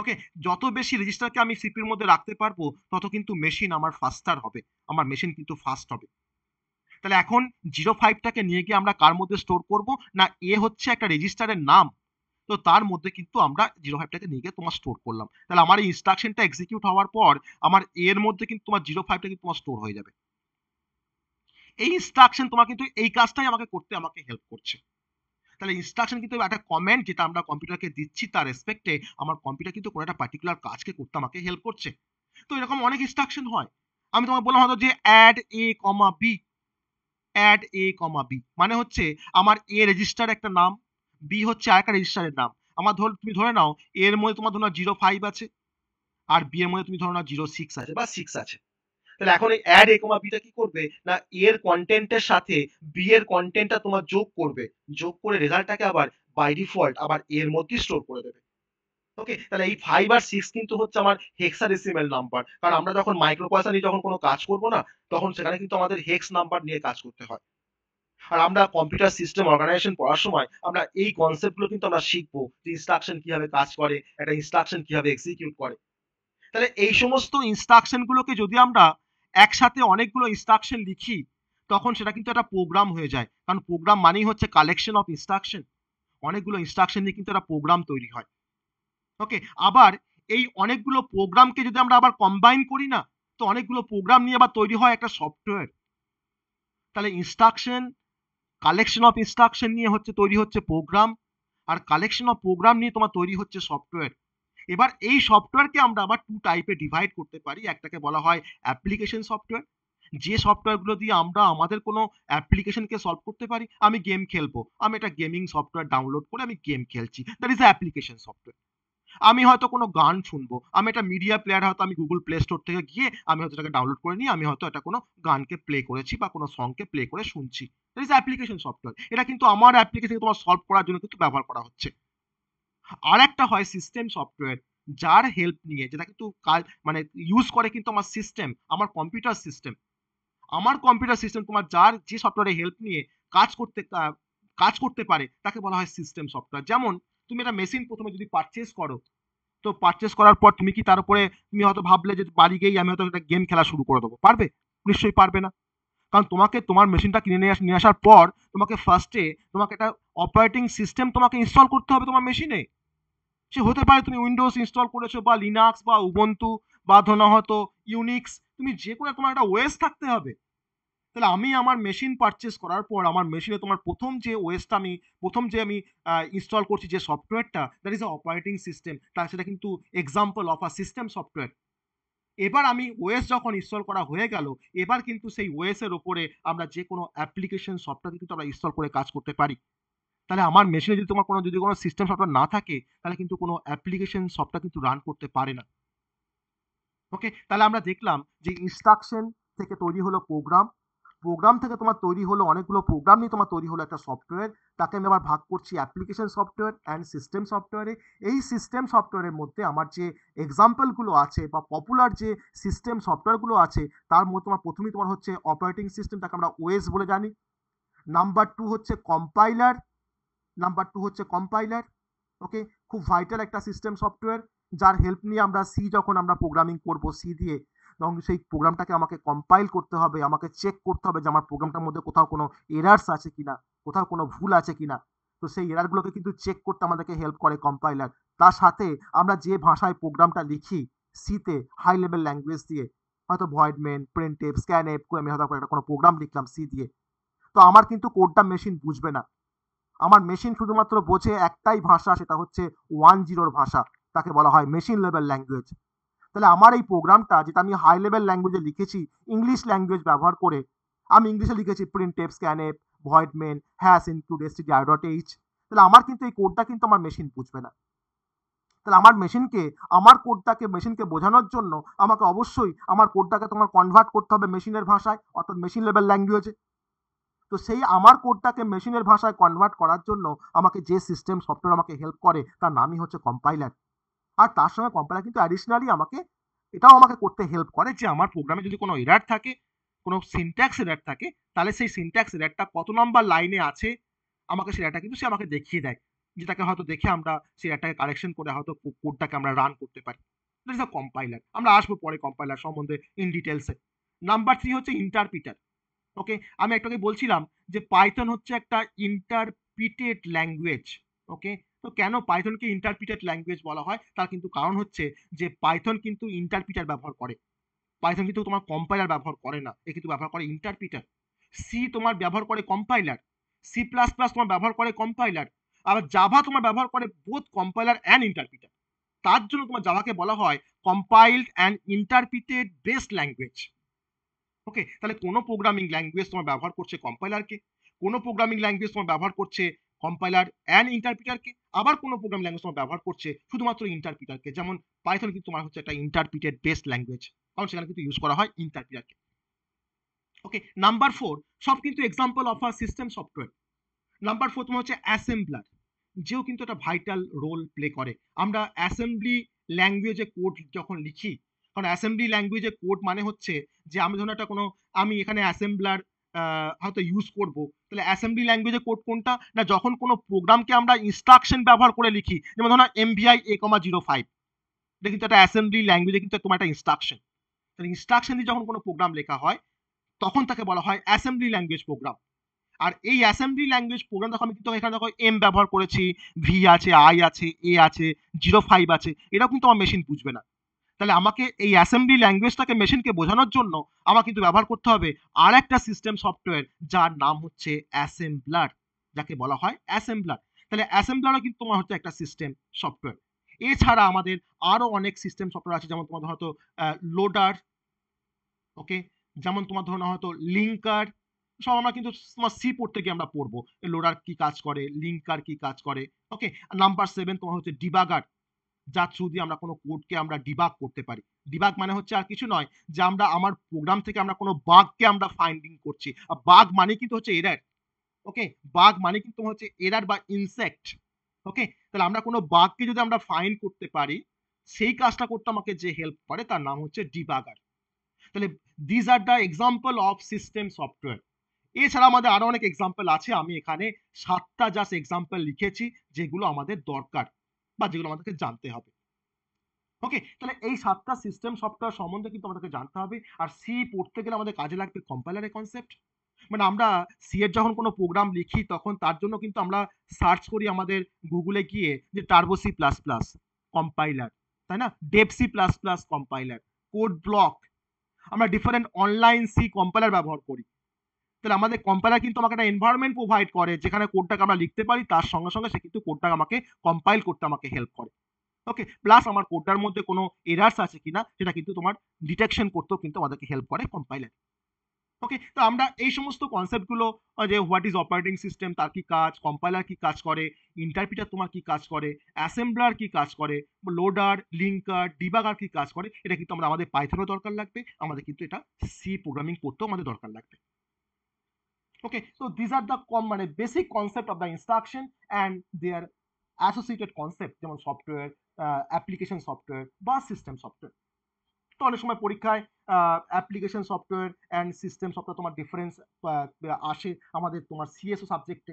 ওকে যত বেশি রেজিস্টারকে আমি সিপিউর মধ্যে রাখতে পারবো তত কিন্তু মেশিন আমার ফাস্টার হবে আমার মেশিন কিন্তু ফাস্ট হবে তাহলে এখন জিরো ফাইভটাকে নিয়ে গিয়ে আমরা কার মধ্যে স্টোর করব না এ হচ্ছে একটা রেজিস্টারের নাম তো তার মধ্যে কিন্তু আমরা জিরো ফাইভটাকে নিয়ে গিয়ে তোমার স্টোর করলাম তাহলে আমার এই ইনস্ট্রাকশনটা এক্সিকিউট হওয়ার পর আমার এর মধ্যে কিন্তু তোমার জিরো ফাইভটা কিন্তু তোমার স্টোর হয়ে যাবে এই ইনস্ট্রাকশন তোমার কিন্তু এই কাজটাই আমাকে করতে আমাকে হেল্প করছে তাহলে ইনস্ট্রাকশন কিন্তু একটা কমেন্ট যেটা আমরা কম্পিউটারকে দিচ্ছি তার রেসপেক্টে আমার কম্পিউটার কিন্তু কোনো একটা পার্টিকুলার কাজকে করতে আমাকে হেল্প করছে তো এরকম অনেক ইনস্ট্রাকশন হয় আমি তোমাকে বললাম হয়তো যে add A comma B add A comma B মানে হচ্ছে আমার এ রেজিস্টার একটা নাম বি হচ্ছে আর একটা রেজিস্টারের নাম আমার ধর তুমি ধরে নাও এর মধ্যে তোমার ধরে নাও জিরো ফাইভ আছে আর বি এর মধ্যে তুমি ধরো না জিরো সিক্স আছে বা সিক্স আছে
তাহলে এখন এই অ্যাড
এ কমা বিটা কি করবে না এ এর কন্টেন্টের সাথে বি এর কন্টেন্টটা তোমার যোগ করবে যোগ করে রেজাল্টটাকে আবার বাই ডিফল্ট আবার এর মধ্যে স্টোর করে দেবে ওকে তাহলে এই ফাইভ আর সিক্স কিন্তু হচ্ছে আমার হেক্সাডেসিমেল নাম্বার কারণ আমরা যখন মাইক্রো নিয়ে যখন কোনো কাজ করব না তখন সেখানে কিন্তু আমাদের হেক্স নাম্বার নিয়ে কাজ করতে হয় আর আমরা কম্পিউটার সিস্টেম অর্গানাইজেশন পড়ার সময় আমরা এই কনসেপ্টগুলো কিন্তু আমরা শিখবো যে ইনস্ট্রাকশন কিভাবে কাজ করে একটা ইনস্ট্রাকশন কিভাবে এক্সিকিউট করে তাহলে এই সমস্ত ইনস্ট্রাকশনগুলোকে যদি আমরা একসাথে অনেকগুলো ইনস্ট্রাকশন লিখি তখন সেটা কিন্তু একটা প্রোগ্রাম হয়ে যায় কারণ প্রোগ্রাম মানেই হচ্ছে কালেকশন অফ ইনস্ট্রাকশন অনেকগুলো ইনস্ট্রাকশন নিয়ে কিন্তু একটা প্রোগ্রাম তৈরি হয় ওকে আবার এই অনেকগুলো প্রোগ্রামকে যদি আমরা আবার কম্বাইন করি না তো অনেকগুলো প্রোগ্রাম নিয়ে আবার তৈরি হয় একটা সফটওয়্যার তাহলে ইনস্ট্রাকশন কালেকশন অফ ইনস্ট্রাকশন নিয়ে হচ্ছে তৈরি হচ্ছে প্রোগ্রাম আর কালেকশন অফ প্রোগ্রাম নিয়ে তোমার তৈরি হচ্ছে সফটওয়্যার এবার এই সফটওয়্যারকে আমরা আবার টু টাইপে ডিভাইড করতে পারি একটাকে বলা হয় অ্যাপ্লিকেশন সফটওয়্যার যে সফটওয়্যারগুলো দিয়ে আমরা আমাদের কোনো অ্যাপ্লিকেশনকে সলভ করতে পারি আমি গেম খেলবো আমি একটা গেমিং সফটওয়্যার ডাউনলোড করে আমি গেম খেলছি দ্যাট ইজ অ্যাপ্লিকেশন সফটওয়্যার আমি হয়তো কোনো গান শুনবো আমি একটা মিডিয়া প্লেয়ার হয়তো আমি গুগল প্লে স্টোর থেকে গিয়ে আমি হয়তো এটাকে ডাউনলোড করে নিই আমি হয়তো একটা কোনো গানকে প্লে করেছি বা কোনো সংকে প্লে করে শুনছি দ্যাট ইজ অ্যাপ্লিকেশন সফটওয়্যার এটা কিন্তু আমার অ্যাপ্লিকেশন তোমার সলভ করার জন্য কিন্তু ব্যবহার করা হচ্ছে আর একটা হয় সিস্টেম সফটওয়্যার যার হেল্প নিয়ে যেটা কিন্তু কাজ মানে ইউজ করে কিন্তু আমার সিস্টেম আমার কম্পিউটার সিস্টেম আমার কম্পিউটার সিস্টেম তোমার যার যে সফটওয়্যারের হেল্প নিয়ে কাজ করতে কাজ করতে পারে তাকে বলা হয় সিস্টেম সফটওয়্যার যেমন তুমি একটা মেশিন প্রথমে যদি পারচেস করো তো পারচেস করার পর তুমি কি তার উপরে তুমি হয়তো ভাবলে যে বাড়ি গিয়েই আমি হয়তো একটা গেম খেলা শুরু করে দেবো পারবে নিশ্চয়ই পারবে না কারণ তোমাকে তোমার মেশিনটা কিনে নিয়ে নিয়ে আসার পর তোমাকে ফার্স্টে তোমাকে একটা অপারেটিং সিস্টেম তোমাকে ইনস্টল করতে হবে তোমার মেশিনে সে হতে পারে তুমি উইন্ডোজ ইনস্টল করেছো বা লিনাক্স বা উবন্তু বা ধরো হয়তো ইউনিক্স তুমি যে কোনো তোমার একটা ওয়েস থাকতে হবে তাহলে আমি আমার মেশিন পারচেস করার পর আমার মেশিনে তোমার প্রথম যে ওয়েস্টটা আমি প্রথম যে আমি ইনস্টল করছি যে সফটওয়্যারটা দ্যাট ইজ অপারেটিং সিস্টেম তা সেটা কিন্তু example of a system software এবার আমি ওয়েস যখন ইনস্টল করা হয়ে গেল এবার কিন্তু সেই ওয়েসের ওপরে আমরা যে কোনো অ্যাপ্লিকেশন সফটওয়্যার কিন্তু আমরা ইনস্টল করে কাজ করতে পারি তাহলে আমার মেশিনে যদি তোমার কোনো যদি কোনো সিস্টেম সফটওয়্যার না থাকে তাহলে কিন্তু কোনো অ্যাপ্লিকেশন সফটওয়্যার কিন্তু রান করতে পারে না ওকে তাহলে আমরা দেখলাম যে ইনস্ট্রাকশন থেকে তৈরি হলো প্রোগ্রাম প্রোগ্রাম থেকে তোমার তৈরি হলো অনেকগুলো প্রোগ্রাম নিয়ে তোমার তৈরি হলো একটা সফটওয়্যার তাকে আমি আবার ভাগ করছি অ্যাপ্লিকেশন সফটওয়্যার অ্যান্ড সিস্টেম সফটওয়্যারে এই সিস্টেম সফটওয়্যারের মধ্যে আমার যে এক্সাম্পলগুলো আছে বা পপুলার যে সিস্টেম সফটওয়্যারগুলো আছে তার মধ্যে তোমার প্রথমেই তোমার হচ্ছে অপারেটিং সিস্টেম তাকে আমরা ওয়েস বলে জানি নাম্বার টু হচ্ছে কম্পাইলার নাম্বার টু হচ্ছে কম্পাইলার ওকে খুব ভাইটাল একটা সিস্টেম সফটওয়্যার যার হেল্প নিয়ে আমরা সি যখন আমরা প্রোগ্রামিং করব সি দিয়ে এবং সেই প্রোগ্রামটাকে আমাকে কম্পাইল করতে হবে আমাকে চেক করতে হবে যে আমার প্রোগ্রামটার মধ্যে কোথাও কোনো এরার্স আছে কি না কোথাও কোনো ভুল আছে কি না তো সেই এরারগুলোকে কিন্তু চেক করতে আমাদেরকে হেল্প করে কম্পাইলার তার সাথে আমরা যে ভাষায় প্রোগ্রামটা লিখি সিতে হাই লেভেল ল্যাঙ্গুয়েজ দিয়ে হয়তো void main print F scan F আমি হয়তো একটা কোনো প্রোগ্রাম লিখলাম সি দিয়ে তো আমার কিন্তু কোডটা মেশিন বুঝবে না আমার মেশিন শুধুমাত্র বোঝে একটাই ভাষা সেটা হচ্ছে ওয়ান জিরোর ভাষা তাকে বলা হয় মেশিন লেভেল ল্যাঙ্গুয়েজ তাহলে আমার এই প্রোগ্রামটা যেটা আমি হাই লেভেল ল্যাঙ্গুয়েজে লিখেছি ইংলিশ ল্যাঙ্গুয়েজ ব্যবহার করে আমি ইংলিশে লিখেছি print F scan F void main hash include stdio dot H তাহলে আমার কিন্তু এই কোডটা কিন্তু আমার মেশিন বুঝবে না তাহলে আমার মেশিনকে আমার কোডটাকে মেশিনকে বোঝানোর জন্য আমাকে অবশ্যই আমার কোডটাকে তোমার কনভার্ট করতে হবে মেশিনের ভাষায় অর্থাৎ মেশিন লেভেল ল্যাঙ্গুয়েজে তো সেই আমার কোডটাকে মেশিনের ভাষায় কনভার্ট করার জন্য আমাকে যে সিস্টেম সফটওয়্যার আমাকে হেল্প করে তার নামই হচ্ছে কম্পাইলার আর তার সঙ্গে কোম্পানি কিন্তু অ্যাডিশনালি আমাকে এটাও আমাকে করতে হেল্প করে যে আমার প্রোগ্রামে যদি কোনো এরার থাকে কোনো সিনট্যাক্স এরার থাকে তাহলে সেই সিনট্যাক্স এরারটা কত নম্বর লাইনে আছে আমাকে সেই এরারটা কিন্তু সে আমাকে দেখিয়ে দেয় যেটাকে হয়তো দেখে আমরা সেই এরারটাকে কারেকশন করে হয়তো কোডটাকে আমরা রান করতে পারি দ্যাট আ কম্পাইলার আমরা আসবো পরে কম্পাইলার সম্বন্ধে ইন ডিটেলসে নাম্বার থ্রি হচ্ছে ইন্টারপ্রিটার ওকে আমি একটাকে বলছিলাম যে পাইথন হচ্ছে একটা ইন্টারপ্রিটেড ল্যাঙ্গুয়েজ ওকে তো কেন পাইথনকে ইন্টারপ্রিটেড ল্যাঙ্গুয়েজ বলা হয় তার কিন্তু কারণ হচ্ছে যে পাইথন কিন্তু ইন্টারপ্রিটার ব্যবহার করে পাইথন কিন্তু তোমার কম্পাইলার ব্যবহার করে না এ কিন্তু ব্যবহার করে ইন্টারপ্রিটার সি তোমার ব্যবহার করে কম্পাইলার সি প্লাস প্লাস তোমার ব্যবহার করে কম্পাইলার আবার জাভা তোমার ব্যবহার করে বোধ কম্পাইলার অ্যান্ড ইন্টারপ্রিটার তার জন্য তোমার জাভাকে বলা হয় compiled and interpreted based language okay তাহলে কোনো প্রোগ্রামিং ল্যাঙ্গুয়েজ তোমার ব্যবহার করছে কম্পাইলারকে কোনো প্রোগ্রামিং ল্যাঙ্গুয়েজ তোমার ব্যবহার করছে কম্পাইলার অ্যান্ড ইন্টারপ্রিটারকে আবার কোনো প্রোগ্রাম ল্যাঙ্গুয়েজ তোমার ব্যবহার করছে শুধুমাত্র ইন্টারপ্রিটারকে যেমন পাইথন কিন্তু তোমার হচ্ছে একটা ইন্টারপ্রিটেড বেস্ট ল্যাঙ্গুয়েজ কারণ সেখানে কিন্তু ইউজ করা হয় ইন্টারপ্রিটারকে ওকে নাম্বার ফোর সব কিন্তু example of a system software number four তোমার হচ্ছে অ্যাসেম্বলার যেও কিন্তু একটা ভাইটাল রোল প্লে করে আমরা অ্যাসেম্বলি ল্যাঙ্গুয়েজে কোড যখন লিখি কারণ অ্যাসেম্বলি ল্যাঙ্গুয়েজে কোড মানে হচ্ছে যে আমি ধরুন একটা কোনো আমি এখানে অ্যাসেম্বলার হয়তো ইউজ করব তাহলে অ্যাসেম্বলি ল্যাঙ্গুয়েজে কোড কোনটা না যখন কোনো প্রোগ্রামকে আমরা ইনস্ট্রাকশন ব্যবহার করে লিখি যেমন ধরো MVI A comma zero five এটা কিন্তু একটা অ্যাসেম্বলি ল্যাঙ্গুয়েজে কিন্তু তোমার একটা ইনস্ট্রাকশন তাহলে ইনস্ট্রাকশন দিয়ে যখন কোনো প্রোগ্রাম লেখা হয় তখন তাকে বলা হয় অ্যাসেম্বলি ল্যাঙ্গুয়েজ প্রোগ্রাম আর এই অ্যাসেম্বলি ল্যাঙ্গুয়েজ প্রোগ্রাম দেখো আমি কিন্তু এখানে দেখো এম ব্যবহার করেছি ভি আছে আই আছে এ আছে জিরো ফাইভ আছে এরকম কিন্তু আমার মেশিন বুঝবে না তাহলে আমাকে এই অ্যাসেম্বলি ল্যাঙ্গুয়েজটাকে মেশিনকে বোঝানোর জন্য আমার কিন্তু ব্যবহার করতে হবে আর একটা সিস্টেম সফটওয়্যার যার নাম হচ্ছে অ্যাসেম্বলার যাকে বলা হয় অ্যাসেম্বলার তাহলে অ্যাসেম্বলারও কিন্তু তোমার হচ্ছে একটা সিস্টেম সফটওয়্যার এছাড়া আমাদের আরও অনেক সিস্টেম সফটওয়্যার আছে যেমন তোমাদের হয়তো লোডার ওকে যেমন তোমার ধরো হয়তো লিঙ্কার সব আমরা কিন্তু তোমার সি পড়তে গিয়ে আমরা পড়বো লোডার কি কাজ করে লিঙ্কার কি কাজ করে ওকে নাম্বার সেভেন তোমার হচ্ছে ডিবাগার যার থ্রু দিয়ে আমরা কোনো কোডকে আমরা ডিবাগ করতে পারি ডিবাগ মানে হচ্ছে আর কিছু নয় যে আমরা আমার প্রোগ্রাম থেকে আমরা কোনো বাঘকে আমরা ফাইন্ডিং করছি আর বাঘ মানে কিন্তু হচ্ছে এরার ওকে বাঘ মানে কিন্তু হচ্ছে এরার বা ইনসেক্ট ওকে তাহলে আমরা কোনো বাঘকে যদি আমরা ফাইন্ড করতে পারি সেই কাজটা করতে আমাকে যে হেল্প করে তার নাম হচ্ছে ডিবাগার তাহলে these are the example of system software এছাড়া আমাদের আরও অনেক এক্সাম্পল আছে আমি এখানে সাতটা জাস্ট এক্সাম্পল লিখেছি যেগুলো আমাদের দরকার বা যেগুলো আমাদেরকে জানতে হবে ওকে তাহলে এই সাতটা সিস্টেম সফটওয়্যার সম্বন্ধে কিন্তু আমাদেরকে জানতে হবে আর সি পড়তে গেলে আমাদের কাজে লাগবে কম্পাইলারের কনসেপ্ট মানে আমরা সি এর যখন কোনো প্রোগ্রাম লিখি তখন তার জন্য কিন্তু আমরা সার্চ করি আমাদের গুগলে গিয়ে যে turbo C plus plus compiler তাই না Dev C plus plus compiler code block আমরা ডিফারেন্ট অনলাইন সি কম্পাইলার ব্যবহার করি তাহলে আমাদের কম্পাইলার কিন্তু আমাকে একটা এনভায়রনমেন্ট প্রোভাইড করে যেখানে কোডটাকে আমরা লিখতে পারি তার সঙ্গে সঙ্গে সে কিন্তু কোডটাকে আমাকে কম্পাইল করতে আমাকে হেল্প করে ওকে প্লাস আমার কোডটার মধ্যে কোনো এরার্স আছে কিনা সেটা কিন্তু তোমার ডিটেকশন করতেও কিন্তু আমাদেরকে হেল্প করে কম্পাইলার ওকে তো আমরা এই সমস্ত কনসেপ্টগুলো যে হোয়াট ইজ অপারেটিং সিস্টেম তার কি কাজ কম্পাইলার কি কাজ করে ইন্টারপ্রিটার তোমার কি কাজ করে অ্যাসেম্বলার কি কাজ করে লোডার লিঙ্কার ডিবাগার কি কাজ করে এটা কিন্তু আমরা আমাদের পাইথনও দরকার লাগবে আমাদের কিন্তু এটা সি প্রোগ্রামিং করতেও আমাদের দরকার লাগবে okay so these are the common মানে basic concept of the instruction and their associated concept যেমন সফটওয়্যার অ্যাপ্লিকেশন সফটওয়্যার বা সিস্টেম সফটওয়্যার তো অনেক সময় পরীক্ষায় application software and system software তোমার ডিফারেন্স আসে আমাদের তোমার সিএসও সাবজেক্টে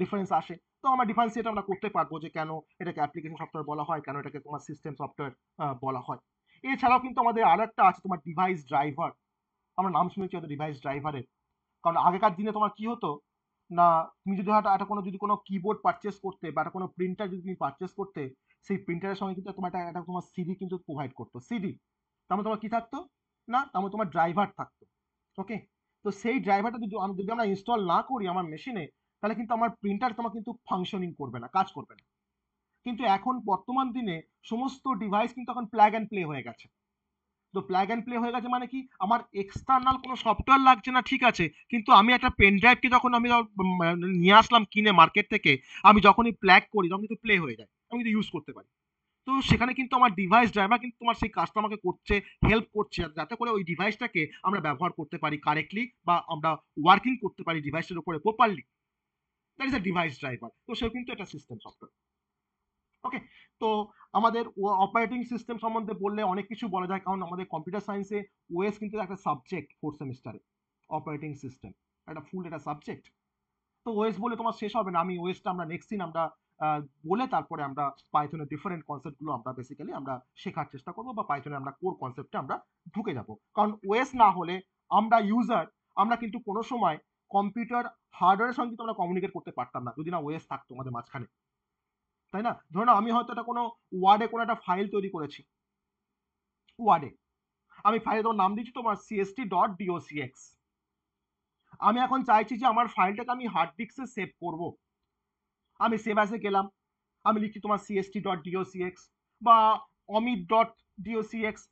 ডিফারেন্স আসে তো আমরা ডিফারেন্সিয়েট আমরা করতে পারবো যে কেন এটাকে অ্যাপ্লিকেশন সফটওয়্যার বলা হয় কেন এটাকে তোমার সিস্টেম সফটওয়্যার বলা হয় এছাড়াও কিন্তু আমাদের একটা আছে তোমার ডিভাইস ড্রাইভার আমরা নাম শুনেছি হয়তো ডিভাইস ড্রাইভারের কারণ আগেকার দিনে তোমার কি হতো না তুমি যদি হয়তো একটা কোনো যদি কোনো কিবোর্ড পারচেস করতে বা একটা কোনো প্রিন্টার যদি তুমি পারচেস করতে সেই প্রিন্টারের সঙ্গে কিন্তু তোমার একটা তোমার সিডি কিন্তু প্রোভাইড করতো সিডি তার তোমার কি থাকতো না তার তোমার ড্রাইভার থাকতো ওকে তো সেই ড্রাইভারটা যদি যদি আমরা ইনস্টল না করি আমার মেশিনে তাহলে কিন্তু আমার প্রিন্টার তোমার কিন্তু ফাংশনিং করবে না কাজ করবে না কিন্তু এখন বর্তমান দিনে সমস্ত ডিভাইস কিন্তু এখন প্ল্যাগ অ্যান্ড প্লে হয়ে গেছে তো প্ল্যাগ অ্যান্ড প্লে হয়ে গেছে মানে কি আমার এক্সটার্নাল কোনো সফটওয়্যার লাগছে না ঠিক আছে কিন্তু আমি একটা পেন ড্রাইভকে যখন আমি মানে নিয়ে আসলাম কিনে মার্কেট থেকে আমি যখনই প্ল্যাগ করি তখন কিন্তু প্লে হয়ে যায় আমি কিন্তু ইউজ করতে পারি তো সেখানে কিন্তু আমার ডিভাইস ড্রাইভার কিন্তু তোমার সেই কাজটা আমাকে করছে হেল্প করছে যাতে করে ওই ডিভাইসটাকে আমরা ব্যবহার করতে পারি কারেক্টলি বা আমরা ওয়ার্কিং করতে পারি ডিভাইসের উপরে properly that is a device driver তো সেও কিন্তু একটা সিস্টেম সফটওয়্যার ওকে তো আমাদের অপারেটিং সিস্টেম সম্বন্ধে বললে অনেক কিছু বলা যায় কারণ আমাদের কম্পিউটার সায়েন্সে ওয়েস কিন্তু একটা সাবজেক্ট ফোর্থ সেমিস্টারে অপারেটিং সিস্টেম একটা ফুল একটা সাবজেক্ট তো ওয়েস বলে তোমার শেষ হবে না আমি ওয়েসটা আমরা নেক্সট দিন আমরা বলে তারপরে আমরা পাইথনের ডিফারেন্ট কনসেপ্টগুলো আমরা বেসিক্যালি আমরা শেখার চেষ্টা করবো বা পাইথনে আমরা কোর কনসেপ্টে আমরা ঢুকে যাব কারণ ওয়েস না হলে আমরা ইউজার আমরা কিন্তু কোনো সময় কম্পিউটার হার্ডওয়্যারের সঙ্গে কিন্তু আমরা কমিউনিকেট করতে পারতাম না যদি না ওয়েস থাকতো আমাদের মাঝখানে তাই না ধরে আমি হয়তো এটা কোনো ওয়ার্ডে কোনো একটা ফাইল তৈরি করেছি ওয়ার্ডে আমি ফাইলে তোমার নাম দিচ্ছি তোমার সিএসটি ডট ডিওসিএক্স আমি এখন চাইছি যে আমার ফাইলটাকে আমি হার্ড ডিস্কে সেভ করব আমি সেভ অ্যাসে গেলাম আমি লিখছি তোমার সিএসটি ডট ডিওসিএক্স বা অমিত ডট ডিওসিএক্স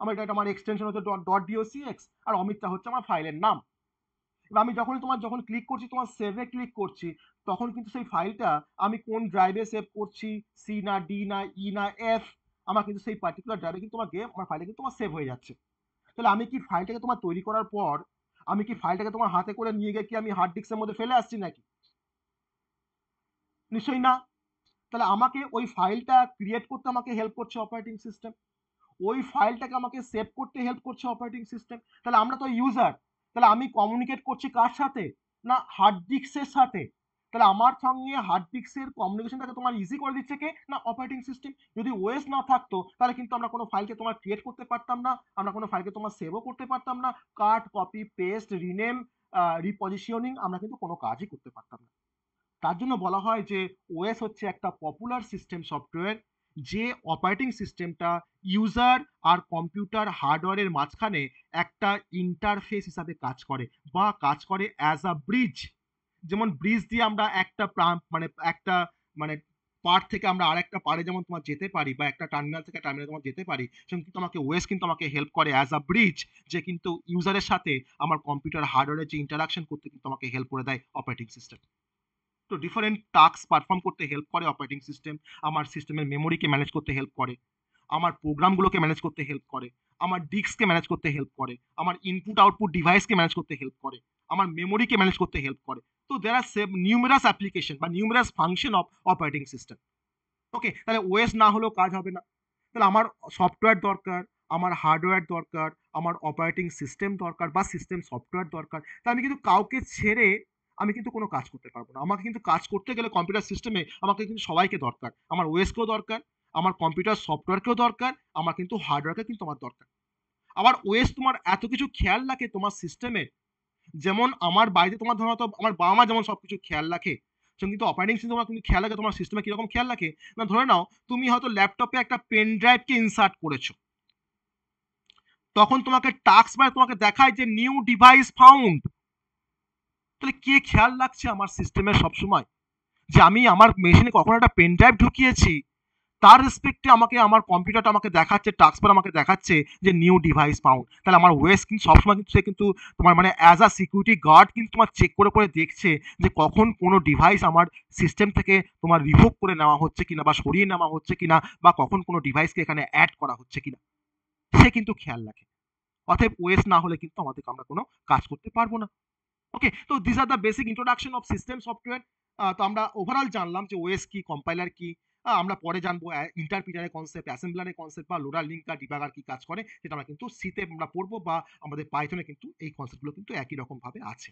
আমার এটা আমার মানে এক্সটেনশন হচ্ছে ডট ডট ডিওসিএক্স আর অমিতটা হচ্ছে আমার ফাইলের নাম আমি যখন তোমার যখন ক্লিক করছি তোমার সেভে ক্লিক করছি তখন কিন্তু সেই ফাইলটা আমি কোন ড্রাইভে সেভ করছি সি না ডি না ই e না এফ আমার কিন্তু সেই পার্টিকুলার ড্রাইভে কিন্তু তোমার গেম আমার ফাইলটা কিন্তু তোমার সেভ হয়ে যাচ্ছে তাহলে আমি কি ফাইলটাকে তোমার তৈরি করার পর আমি কি ফাইলটাকে তোমার হাতে করে নিয়ে গিয়ে কি আমি হার্ড ডিস্কের মধ্যে ফেলে আসছি নাকি নিশ্চয়ই না তাহলে আমাকে ওই ফাইলটা ক্রিয়েট করতে আমাকে হেল্প করছে অপারেটিং সিস্টেম ওই ফাইলটাকে আমাকে সেভ করতে হেল্প করছে অপারেটিং সিস্টেম তাহলে আমরা তো ইউজার তাহলে আমি কমিউনিকেট করছি কার সাথে না হার্ড ডিস্কের সাথে তাহলে আমার সঙ্গে হার্ড ডিস্কের কমিউনিকেশনটাকে তোমার ইজি করে দিচ্ছে কে না অপারেটিং সিস্টেম যদি ওয়েস না থাকতো তাহলে কিন্তু আমরা কোনো ফাইলকে তোমার ক্রিয়েট করতে পারতাম না আমরা কোনো ফাইলকে তোমার সেভও করতে পারতাম না cut copy paste rename repositioning আমরা কিন্তু কোনো কাজই করতে পারতাম না তার জন্য বলা হয় যে ওয়েস হচ্ছে একটা পপুলার সিস্টেম সফটওয়্যার যে অপারেটিং সিস্টেমটা ইউজার আর কম্পিউটার হার্ডওয়্যারের মাঝখানে একটা ইন্টারফেস হিসাবে কাজ করে বা কাজ করে অ্যাজ আ ব্রিজ যেমন ব্রিজ দিয়ে আমরা একটা মানে একটা মানে পার্ট থেকে আমরা আরেকটা পারে যেমন তোমার যেতে পারি বা একটা টার্মিনাল থেকে টার্মিনাল তোমার যেতে পারি সেরকম কিন্তু আমাকে ওয়েস কিন্তু আমাকে হেল্প করে অ্যাজ আ ব্রিজ যে কিন্তু ইউজারের সাথে আমার কম্পিউটার হার্ডওয়্যারের যে ইন্টারাকশন করতে কিন্তু আমাকে হেল্প করে দেয় অপারেটিং সিস্টেম তো ডিফারেন্ট টাস্ক পারফর্ম করতে হেল্প করে অপারেটিং সিস্টেম আমার সিস্টেমের মেমোরিকে ম্যানেজ করতে হেল্প করে আমার প্রোগ্রামগুলোকে ম্যানেজ করতে হেল্প করে আমার ডিস্ককে ম্যানেজ করতে হেল্প করে আমার ইনপুট আউটপুট ডিভাইসকে ম্যানেজ করতে হেল্প করে আমার মেমোরিকে ম্যানেজ করতে হেল্প করে তো there are save numerous application বা numerous function of operating system okay তাহলে ওয়েস্ট না হলেও কাজ হবে না তাহলে আমার সফটওয়্যার দরকার আমার হার্ডওয়্যার দরকার আমার অপারেটিং সিস্টেম দরকার বা সিস্টেম সফটওয়্যার দরকার তা আমি কিন্তু কাউকে ছেড়ে আমি কিন্তু কোনো কাজ করতে পারবো না আমাকে কিন্তু কাজ করতে গেলে কম্পিউটার সিস্টেমে আমাকে কিন্তু সবাইকে দরকার আমার ওয়েসকেও দরকার আমার কম্পিউটার সফটওয়্যারকেও দরকার আমার কিন্তু হার্ডওয়্যারকে কিন্তু আমার দরকার আবার ওয়েস তোমার এত কিছু খেয়াল রাখে তোমার সিস্টেমে যেমন আমার বাড়িতে তোমার ধরো আমার বাবা মা যেমন সব কিছু খেয়াল রাখে সেরকম কিন্তু অপারেটিং সিস্টেম তুমি খেয়াল রাখে তোমার সিস্টেমে কীরকম খেয়াল রাখে না ধরে নাও তুমি হয়তো ল্যাপটপে একটা পেন ড্রাইভকে ইনসার্ট করেছো তখন তোমাকে টাস্ক বার তোমাকে দেখায় যে নিউ ডিভাইস ফাউন্ড তাহলে কে খেয়াল রাখছে আমার সিস্টেমে সবসময় যে আমি আমার মেশিনে কখন একটা পেন ড্রাইভ ঢুকিয়েছি তার রেসপেক্টে আমাকে আমার কম্পিউটারটা আমাকে দেখাচ্ছে টাস্কবার আমাকে দেখাচ্ছে যে নিউ ডিভাইস পাউন্ড তাহলে আমার ওয়েস্ট কিন্তু সবসময় কিন্তু সে কিন্তু তোমার মানে অ্যাজ আ সিকিউরিটি গার্ড কিন্তু তোমার চেক করে করে দেখছে যে কখন কোনো ডিভাইস আমার সিস্টেম থেকে তোমার রিভোভ করে নেওয়া হচ্ছে কিনা বা সরিয়ে নেওয়া হচ্ছে কিনা বা কখন কোনো ডিভাইসকে এখানে অ্যাড করা হচ্ছে কিনা সে কিন্তু খেয়াল রাখে অতএব ওয়েস্ট না হলে কিন্তু আমাদেরকে আমরা কোনো কাজ করতে পারবো না ওকে তো this are the basic introduction of system software তো আমরা ওভারঅল জানলাম যে ওএস কি কম্পাইলার কি আমরা পরে জানবো ইন্টারপ্রিটারের কনসেপ্ট অ্যাসেম্বলারের কনসেপ্ট বা লোডার লিঙ্ক বা ডিবাগার কি কাজ করে সেটা আমরা কিন্তু সিতে আমরা পড়বো বা আমাদের পাইথনে কিন্তু এই কনসেপ্টগুলো কিন্তু একই রকমভাবে আছে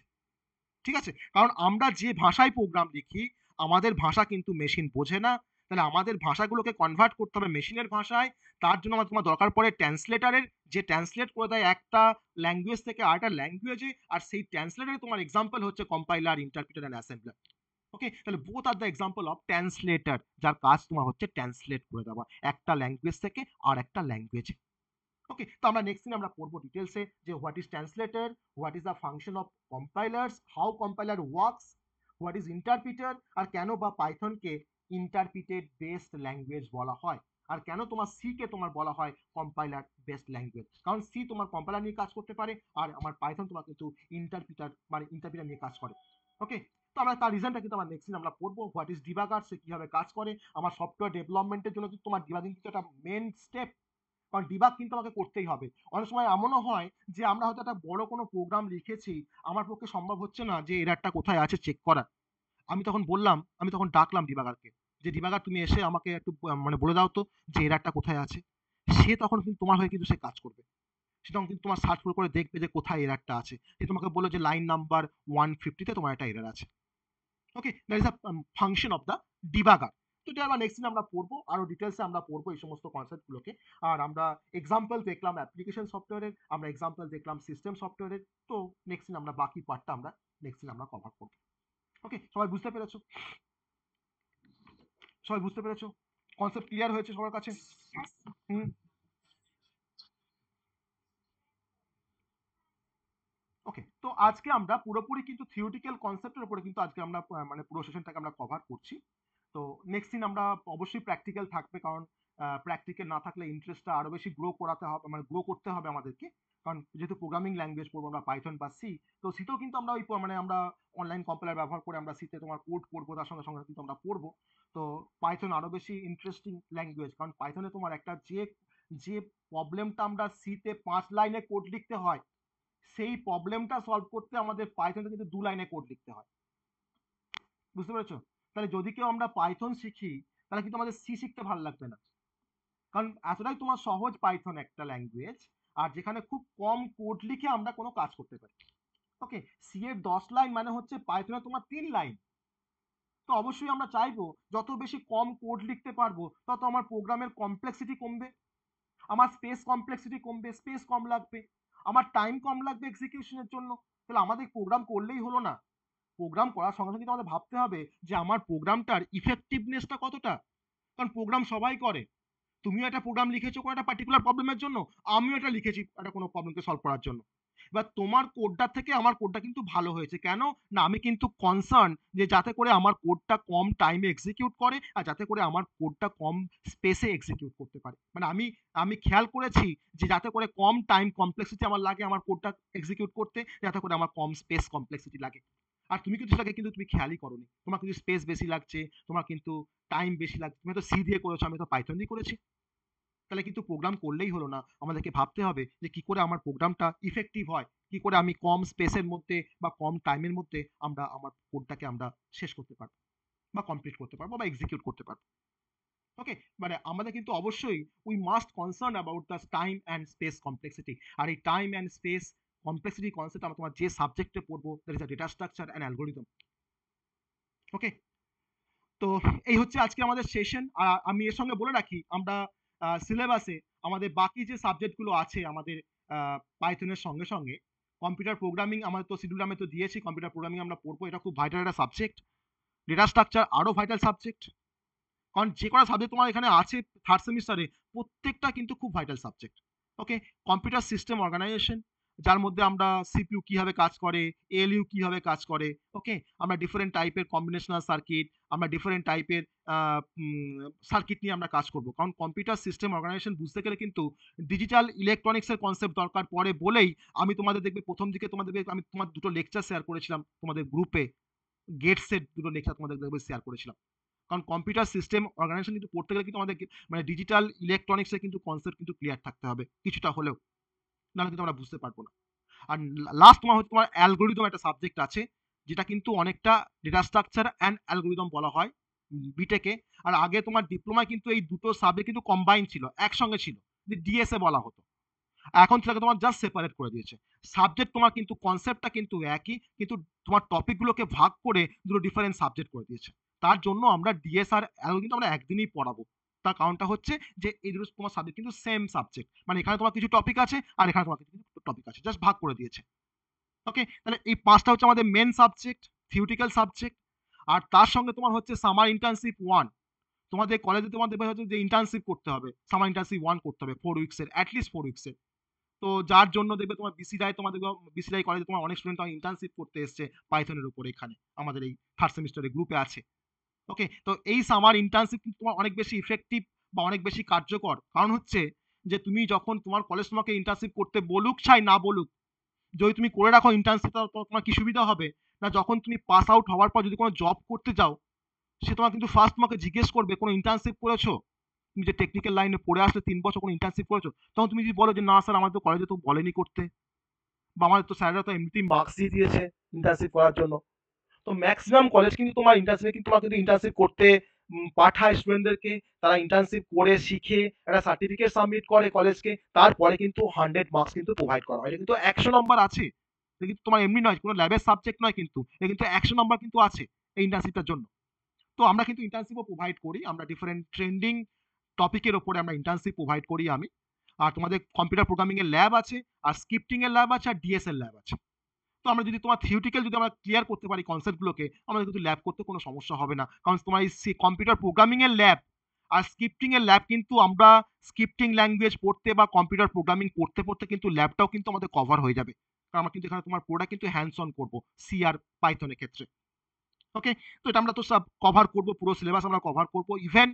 ঠিক আছে কারণ আমরা যে ভাষায় প্রোগ্রাম লিখি আমাদের ভাষা কিন্তু মেশিন বোঝে না তাহলে আমাদের ভাষাগুলোকে কনভার্ট করতে হবে মেশিনের ভাষায় তার জন্য আমার তোমার দরকার পড়ে ট্রান্সলেটারের যে ট্রান্সলেট করে দেয় একটা ল্যাঙ্গুয়েজ থেকে আরেকটা ল্যাঙ্গুয়েজে আর সেই ট্রান্সলেটারে তোমার এক্সাম্পল হচ্ছে compiler interpreter and assembler okay তাহলে both are the example of translator যার কাজ তোমার হচ্ছে ট্রান্সলেট করে দেওয়া একটা ল্যাঙ্গুয়েজ থেকে আর একটা ল্যাঙ্গুয়েজে ওকে তো আমরা নেক্সট দিন আমরা পড়বো ডিটেলসে যে what is translator what is the function of compilers how compiler works what is interpreter আর কেন বা পাইথনকে ইন্টারপ্রিটেড বেস্ট ল্যাঙ্গুয়েজ বলা হয় আর কেন তোমার সিকে তোমার বলা হয় কম্পাইলার বেস্ট ল্যাঙ্গুয়েজ কারণ সি তোমার কম্পাইলার নিয়ে কাজ করতে পারে আর আমার পাইথন তোমার কিন্তু ইন্টারপ্রিটার মানে ইন্টারপ্রিটার নিয়ে কাজ করে ওকে তো আমরা তার রিজনটা কিন্তু আমরা নেক্সট আমরা পড়বো হোয়াট ইজ ডিবাগার সে কীভাবে কাজ করে আমার সফটওয়্যার ডেভেলপমেন্টের জন্য কিন্তু তোমার ডিবাগিং কিন্তু একটা মেন স্টেপ কারণ ডিবাগ কিন্তু আমাকে করতেই হবে অনেক সময় এমনও হয় যে আমরা হয়তো একটা বড় কোনো প্রোগ্রাম লিখেছি আমার পক্ষে সম্ভব হচ্ছে না যে এরারটা কোথায় আছে চেক করা আমি তখন বললাম আমি তখন ডাকলাম ডিবাগারকে যে দিবাগার তুমি এসে আমাকে একটু মানে বলে দাও তো যে এরারটা কোথায় আছে সে তখন কিন্তু তোমার হয়ে কিন্তু সে কাজ করবে সে তখন কিন্তু তোমার সার্চ করে দেখবে যে কোথায় এরারটা আছে সে তোমাকে বললো যে লাইন নাম্বার ওয়ান ফিফটিতে তোমার একটা এরার আছে okay that is a function of the debugger তো এটা আমরা নেক্সট দিন আমরা পড়বো আরও ডিটেলসে আমরা পড়বো এই সমস্ত কনসেপ্টগুলোকে আর আমরা এক্সাম্পল দেখলাম অ্যাপ্লিকেশন সফটওয়্যারের আমরা এক্সাম্পল দেখলাম সিস্টেম সফটওয়্যারের তো নেক্সট দিন আমরা বাকি পার্টটা আমরা নেক্সট দিন আমরা কভার করবো ওকে সবাই বুঝতে পেরেছো সবাই বুঝতে পেরেছো কনসেপ্ট ক্লিয়ার হয়েছে সবার কাছে ওকে তো আজকে আমরা পুরোপুরি কিন্তু থিওরিটিক্যাল কনসেপ্টের উপরে কিন্তু আজকে আমরা মানে পুরো সেশনটাকে আমরা কভার করছি তো নেক্সট দিন আমরা অবশ্যই প্র্যাকটিক্যাল থাকবে কারণ প্র্যাকটিক্যাল না থাকলে ইন্টারেস্টটা আরও বেশি গ্রো করাতে হবে মানে গ্রো করতে হবে আমাদেরকে কারণ যেহেতু প্রোগ্রামিং ল্যাঙ্গুয়েজ পড়বো আমরা পাইথন বা সি তো সিতেও কিন্তু আমরা ওই মানে আমরা অনলাইন কম্পিউটার ব্যবহার করে আমরা সিতে তোমার কোড করবো তার সঙ্গে সঙ্গে কিন্তু আমরা পড়বো তো পাইথন আরও বেশি ইন্টারেস্টিং ল্যাঙ্গুয়েজ কারণ পাইথনে তোমার একটা যে যে প্রবলেমটা আমরা সিতে পাঁচ লাইনে কোড লিখতে হয় সেই প্রবলেমটা সলভ করতে আমাদের পাইথনে কিন্তু দু লাইনে কোড লিখতে হয় বুঝতে পেরেছো তাহলে যদি কেউ আমরা পাইথন শিখি তাহলে কিন্তু আমাদের সি শিখতে ভালো লাগবে না কারণ এতটাই তোমার সহজ পাইথন একটা ল্যাঙ্গুয়েজ আর যেখানে খুব কম কোড লিখে আমরা কোনো কাজ করতে পারি ওকে সি এর দশ লাইন মানে হচ্ছে পাইথনে তোমার তিন লাইন তো অবশ্যই আমরা চাইবো যত বেশি কম কোড লিখতে পারবো তত আমার প্রোগ্রামের কমপ্লেক্সিটি কমবে আমার স্পেস কমপ্লেক্সিটি কমবে স্পেস কম লাগবে আমার টাইম কম লাগবে এক্সিকিউশনের জন্য তাহলে আমাদের প্রোগ্রাম করলেই হলো না প্রোগ্রাম করার সঙ্গে সঙ্গে আমাদের ভাবতে হবে যে আমার প্রোগ্রামটার ইফেক্টিভনেসটা কতটা কারণ প্রোগ্রাম সবাই করে তুমিও একটা প্রোগ্রাম লিখেছো কোনো একটা পার্টিকুলার প্রবলেমের জন্য আমিও এটা লিখেছি একটা কোনো প্রবলেমকে সলভ করার জন্য এবার তোমার কোডটা থেকে আমার কোডটা কিন্তু ভালো হয়েছে কেন না আমি কিন্তু কনসার্ন যে যাতে করে আমার কোডটা কম টাইমে এক্সিকিউট করে আর যাতে করে আমার কোডটা কম স্পেসে এক্সিকিউট করতে পারে মানে আমি আমি খেয়াল করেছি যে যাতে করে কম টাইম কমপ্লেক্সিটি আমার লাগে আমার কোডটা এক্সিকিউট করতে যাতে করে আমার কম স্পেস কমপ্লেক্সিটি লাগে আর তুমি কিন্তু সেটাকে কিন্তু তুমি খেয়ালই করোনি তোমার কিন্তু স্পেস বেশি লাগছে তোমার কিন্তু টাইম বেশি লাগছে তুমি তো সি দিয়ে করেছো আমি তো পাইথন দিয়ে করেছি তাহলে কিন্তু প্রোগ্রাম করলেই হলো না আমাদেরকে ভাবতে হবে যে কি করে আমার প্রোগ্রামটা ইফেক্টিভ হয় কি করে আমি কম স্পেসের মধ্যে বা কম টাইমের মধ্যে আমরা আমার কোডটাকে আমরা শেষ করতে পারবো বা কমপ্লিট করতে পারবো বা এক্সিকিউট করতে পারবো ওকে মানে আমাদের কিন্তু অবশ্যই we must concern about the time and space complexity আর এই time and space complexity concept আমরা তোমার যে সাবজেক্টে পড়বো that is data structure and algorithm okay তো এই হচ্ছে আজকে আমাদের সেশন আর আমি এর সঙ্গে বলে রাখি আমরা সিলেবাসে আমাদের বাকি যে সাবজেক্টগুলো আছে আমাদের পাইথনের সঙ্গে সঙ্গে কম্পিউটার প্রোগ্রামিং আমাদের তো সিডিউল আমি তো দিয়েছি কম্পিউটার প্রোগ্রামিং আমরা পড়বো এটা খুব ভাইটাল একটা সাবজেক্ট ডেটা স্ট্রাকচার আরও ভাইটাল সাবজেক্ট কারণ যে কটা সাবজেক্ট তোমার এখানে আছে থার্ড সেমিস্টারে প্রত্যেকটা কিন্তু খুব vital subject okay computer system organization যার মধ্যে আমরা সিপিউ কিভাবে কাজ করে এলইউ কিভাবে কাজ করে ওকে আমরা ডিফারেন্ট টাইপের কম্বিনেশনাল সার্কিট আমরা ডিফারেন্ট টাইপের সার্কিট নিয়ে আমরা কাজ করব কারণ কম্পিউটার সিস্টেম অর্গানাইজেশন বুঝতে গেলে কিন্তু ডিজিটাল ইলেকট্রনিক্সের কনসেপ্ট দরকার পড়ে বলেই আমি তোমাদের দেখবে প্রথম দিকে তোমাদের আমি তোমার দুটো লেকচার শেয়ার করেছিলাম তোমাদের গ্রুপে গেটসের দুটো লেকচার তোমাদের দেখবে শেয়ার করেছিলাম কারণ কম্পিউটার সিস্টেম অর্গানাইজেশন কিন্তু পড়তে গেলে কিন্তু আমাদের মানে ডিজিটাল ইলেকট্রনিক্সের কিন্তু কনসেপ্ট কিন্তু ক্লিয়ার থাকতে হবে কিছুটা হলেও নাহলে কিন্তু আমরা বুঝতে পারবো না আর লাস্ট তোমার হচ্ছে তোমার অ্যালগোরিদম একটা সাবজেক্ট আছে যেটা কিন্তু অনেকটা ডেটা স্ট্রাকচার অ্যান্ড অ্যালগোরিদম বলা হয় বিটেকে আর আগে তোমার ডিপ্লোমায় কিন্তু এই দুটো সাবজেক্ট কিন্তু কম্বাইন ছিল একসঙ্গে ছিল ডিএসএ বলা হতো এখন সেটাকে তোমার জাস্ট সেপারেট করে দিয়েছে সাবজেক্ট তোমার কিন্তু কনসেপ্টটা কিন্তু একই কিন্তু তোমার টপিকগুলোকে ভাগ করে দুটো ডিফারেন্ট সাবজেক্ট করে দিয়েছে তার জন্য আমরা ডিএসআর কিন্তু আমরা একদিনই পড়াবো তার কারণটা হচ্ছে যে এই দুটো তোমার সাবজেক্ট কিন্তু সেম সাবজেক্ট মানে এখানে তোমার কিছু টপিক আছে আর এখানে তোমার কিছু টপিক আছে জাস্ট ভাগ করে দিয়েছে ওকে তাহলে এই পাঁচটা হচ্ছে আমাদের মেন সাবজেক্ট থিওটিক্যাল সাবজেক্ট আর তার সঙ্গে তোমার হচ্ছে সামার ইন্টার্নশিপ ওয়ান তোমাদের কলেজে তোমাদের হচ্ছে যে ইন্টার্নশিপ করতে হবে সামার ইন্টার্নশিপ ওয়ান করতে হবে ফোর উইক্সের অ্যাটলিস্ট ফোর উইক্সের তো যার জন্য দেখবে তোমার বিসি রায় তোমাদের বিসি রায় কলেজে তোমার অনেক স্টুডেন্ট ইন্টার্নশিপ করতে এসছে পাইথনের উপর এখানে আমাদের এই থার্ড সেমিস্টারের গ্রুপে আছে ওকে তো এই সামার ইন্টার্নশিপ কিন্তু তোমার অনেক বেশি ইফেক্টিভ বা অনেক বেশি কার্যকর কারণ হচ্ছে যে তুমি যখন তোমার কলেজ তোমাকে ইন্টার্নশিপ করতে বলুক চাই না বলুক যদি তুমি করে রাখো ইন্টার্নশিপ তোমার কি সুবিধা হবে না যখন তুমি পাস আউট হওয়ার পর যদি কোনো জব করতে যাও সে তোমার কিন্তু ফার্স্ট তোমাকে জিজ্ঞেস করবে কোনো ইন্টার্নশিপ করেছো তুমি যে টেকনিক্যাল লাইনে পড়ে আসলে তিন বছর কোনো ইন্টার্নশিপ করেছো তখন তুমি যদি বলো যে না স্যার আমাদের তো কলেজে তো বলেনি করতে বা আমাদের তো স্যারেরা তো এমনিতেই মার্কস দিয়ে দিয়েছে ইন্টার্নশিপ করার জন্য তো ম্যাক্সিমাম কলেজ কিন্তু তোমার ইন্টার্নশিপ কিন্তু তোমার কিন্তু ইন্টার্নশিপ করতে পাঠায় স্টুডেন্টদেরকে তারা ইন্টার্নশিপ করে শিখে একটা সার্টিফিকেট সাবমিট করে কলেজকে তারপরে কিন্তু হান্ড্রেড মার্কস কিন্তু প্রোভাইড করা হয় কিন্তু একশো নম্বর আছে কিন্তু তোমার এমনি নয় কোনো ল্যাবের সাবজেক্ট নয় কিন্তু কিন্তু একশো নম্বর কিন্তু আছে এই ইন্টার্নশিপটার জন্য তো আমরা কিন্তু ইন্টার্নশিপও প্রোভাইড করি আমরা ডিফারেন্ট ট্রেন্ডিং টপিকের ওপরে আমরা ইন্টার্নশিপ প্রোভাইড করি আমি আর তোমাদের কম্পিউটার প্রোগ্রামিংয়ের ল্যাব আছে আর স্ক্রিপ্টিংয়ের ল্যাব আছে আর ডিএসএল ল্যাব আছে তো আমরা যদি তোমার থিওটিক্যাল যদি আমরা ক্লিয়ার করতে পারি কনসেপ্টগুলোকে আমাদের কিন্তু ল্যাব করতে কোনো সমস্যা হবে না কারণ তোমার এই কম্পিউটার প্রোগ্রামিংয়ের ল্যাব আর স্ক্রিপ্টিংয়ের ল্যাব কিন্তু আমরা স্ক্রিপ্টিং ল্যাঙ্গুয়েজ পড়তে বা কম্পিউটার প্রোগ্রামিং পড়তে পড়তে কিন্তু ল্যাবটাও কিন্তু আমাদের কভার হয়ে যাবে কারণ আমরা কিন্তু এখানে তোমার পুরোটা কিন্তু হ্যান্ডস অন করবো সি আর পাইথনের ক্ষেত্রে ওকে তো এটা আমরা তো সব কভার করব পুরো সিলেবাস আমরা কভার করব ইভেন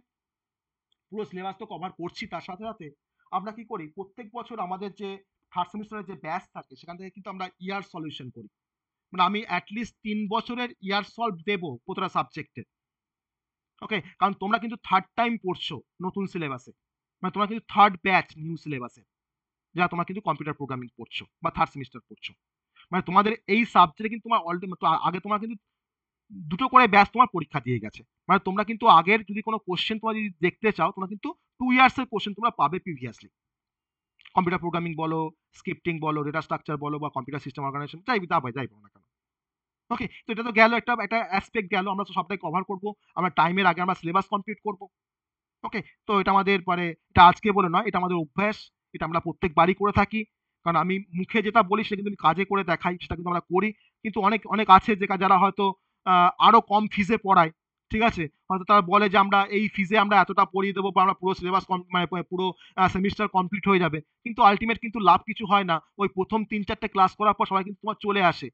পুরো সিলেবাস তো কভার করছি তার সাথে সাথে আমরা কি করি প্রত্যেক বছর আমাদের যে থার্ড সেমিস্টারে যে ব্যাচ থাকে সেখান থেকে কিন্তু আমরা ইয়ার সলিউশন করি মানে আমি অ্যাটলিস্ট তিন বছরের ইয়ার সলভ দেব প্রতিটা সাবজেক্টে ওকে কারণ তোমরা কিন্তু থার্ড টাইম পড়ছো নতুন সিলেবাসে মানে তোমরা কিন্তু থার্ড ব্যাচ নিউ সিলেবাসে যা তোমরা কিন্তু কম্পিউটার প্রোগ্রামিং পড়ছো বা থার্ড সেমিস্টার পড়ছো মানে তোমাদের এই সাবজেক্টে কিন্তু তোমার অলরেডি আগে তোমার কিন্তু দুটো করে ব্যাচ তোমার পরীক্ষা দিয়ে গেছে মানে তোমরা কিন্তু আগের যদি কোনো কোশ্চেন তোমরা যদি দেখতে চাও তোমরা কিন্তু টু ইয়ার্সের কোশ্চেন তোমরা পাবে প্রিভিয়াসলি কম্পিউটার প্রোগ্রামিং বলো স্ক্রিপ্টিং বলো ডেটা স্ট্রাকচার বলো বা কম্পিউটার সিস্টেম অর্গানাইজেশন যাই তা হয় যাই না কেন ওকে তো এটা তো গেল একটা একটা অ্যাসপেক্ট গেল আমরা তো সবটাই কভার করবো আমরা টাইমের আগে আমরা সিলেবাস কমপ্লিট করব ওকে তো এটা আমাদের পরে এটা আজকে বলে নয় এটা আমাদের অভ্যাস এটা আমরা প্রত্যেকবারই করে থাকি কারণ আমি মুখে যেটা বলি সেটা কিন্তু আমি কাজে করে দেখাই সেটা কিন্তু আমরা করি কিন্তু অনেক অনেক আছে যে যারা হয়তো আরও কম ফিজে পড়ায় ঠিক আছে হয়তো তারা বলে যে আমরা এই ফিজে আমরা এতটা পড়িয়ে দেবো বা আমরা পুরো সিলেবাস মানে পুরো সেমিস্টার কমপ্লিট হয়ে যাবে কিন্তু আলটিমেট কিন্তু লাভ কিছু হয় না ওই প্রথম তিন চারটে ক্লাস করার পর সবাই কিন্তু তোমার চলে আসে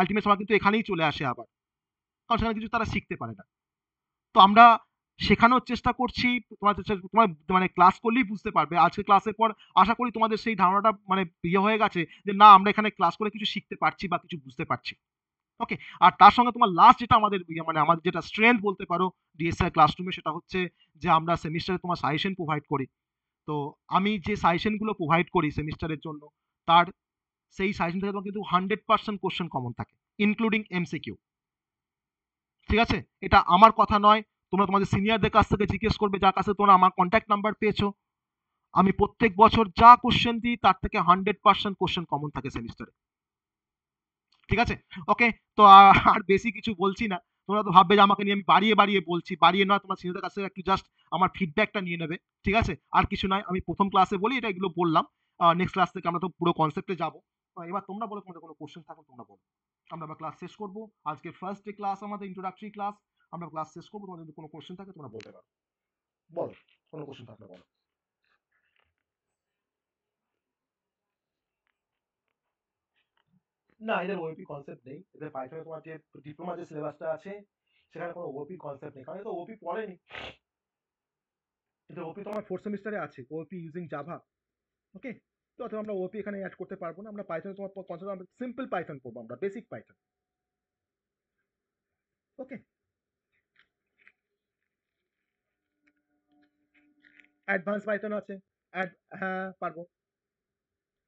আলটিমেট সবাই কিন্তু এখানেই চলে আসে আবার কারণ সেখানে কিছু তারা শিখতে পারে না তো আমরা শেখানোর চেষ্টা করছি তোমার তোমার মানে ক্লাস করলেই বুঝতে পারবে আজকে ক্লাসের পর আশা করি তোমাদের সেই ধারণাটা মানে ইয়ে হয়ে গেছে যে না আমরা এখানে ক্লাস করে কিছু শিখতে পারছি বা কিছু বুঝতে পারছি ওকে আর তার সঙ্গে তোমার লাস্ট যেটা আমাদের ইয়ে, মানে আমাদের যেটা স্ট্রেংথ বলতে পারো ডিএসআই ক্লাসরুমে সেটা হচ্ছে যে আমরা সেমিস্টারে তোমার সাজেশন প্রোভাইড করি তো আমি যে সাজেশনগুলো প্রোভাইড করি সেমিস্টারের জন্য তার সেই সাজেশন থেকে তোমার কিন্তু হান্ড্রেড পার্সেন্ট কোশ্চেন কমন থাকে ইনক্লুডিং এমসিকিউ ঠিক আছে এটা আমার কথা নয় তোমরা তোমাদের সিনিয়রদের কাছ থেকে জিজ্ঞেস করবে যার কাছে তোমরা আমার কন্ট্যাক্ট নাম্বার পেয়েছো আমি প্রত্যেক বছর যা কোশ্চেন দিই তার থেকে হান্ড্রেড পার্সেন্ট কোশ্চেন কমন থাকে সেমিস্টারে ঠিক আছে ওকে তো আর বেশি কিছু বলছি না তোমরা তো ভাববে যে আমাকে নিয়ে আমি বাড়িয়ে বাড়িয়ে বলছি বাড়িয়ে না তোমার সিনিয়রদের কাছে একটু জাস্ট আমার ফিডব্যাকটা নিয়ে নেবে ঠিক আছে আর কিছু নয় আমি প্রথম ক্লাসে বলি এটা এগুলো বললাম নেক্সট ক্লাস থেকে আমরা তো পুরো কনসেপ্টে যাবো এবার তোমরা বলো তোমাদের কোনো কোশ্চেন থাকলে তোমরা বলো আমরা আবার ক্লাস শেষ করবো আজকে ফার্স্ট ডে ক্লাস আমাদের ইন্ট্রোডাক্টরি ক্লাস আমরা ক্লাস শেষ করবো তোমাদের যদি কোনো কোশ্চেন থাকে তোমরা বলতে পারো বলো কোনো কোশ্চেন থাকলে বলো না এদের ওপি কনসেপ্ট নেই এদের পাইথনে তোমার যে ডিপ্লোমা যে সিলেবাসটা আছে সেখানে কোনো ওপি কনসেপ্ট নেই কারণ তো ওপি পড়েনি কিন্তু ওপি তোমার ফোর্থ সেমিস্টারে আছে ওপি ইউজিং জাভা ওকে তো অথবা আমরা ওপি এখানে অ্যাড করতে পারবো না আমরা পাইথনে তোমার কনসেপ্ট আমরা সিম্পল পাইথন পড়বো আমরা basic Python okay advance Python আছে হ্যাঁ পারবো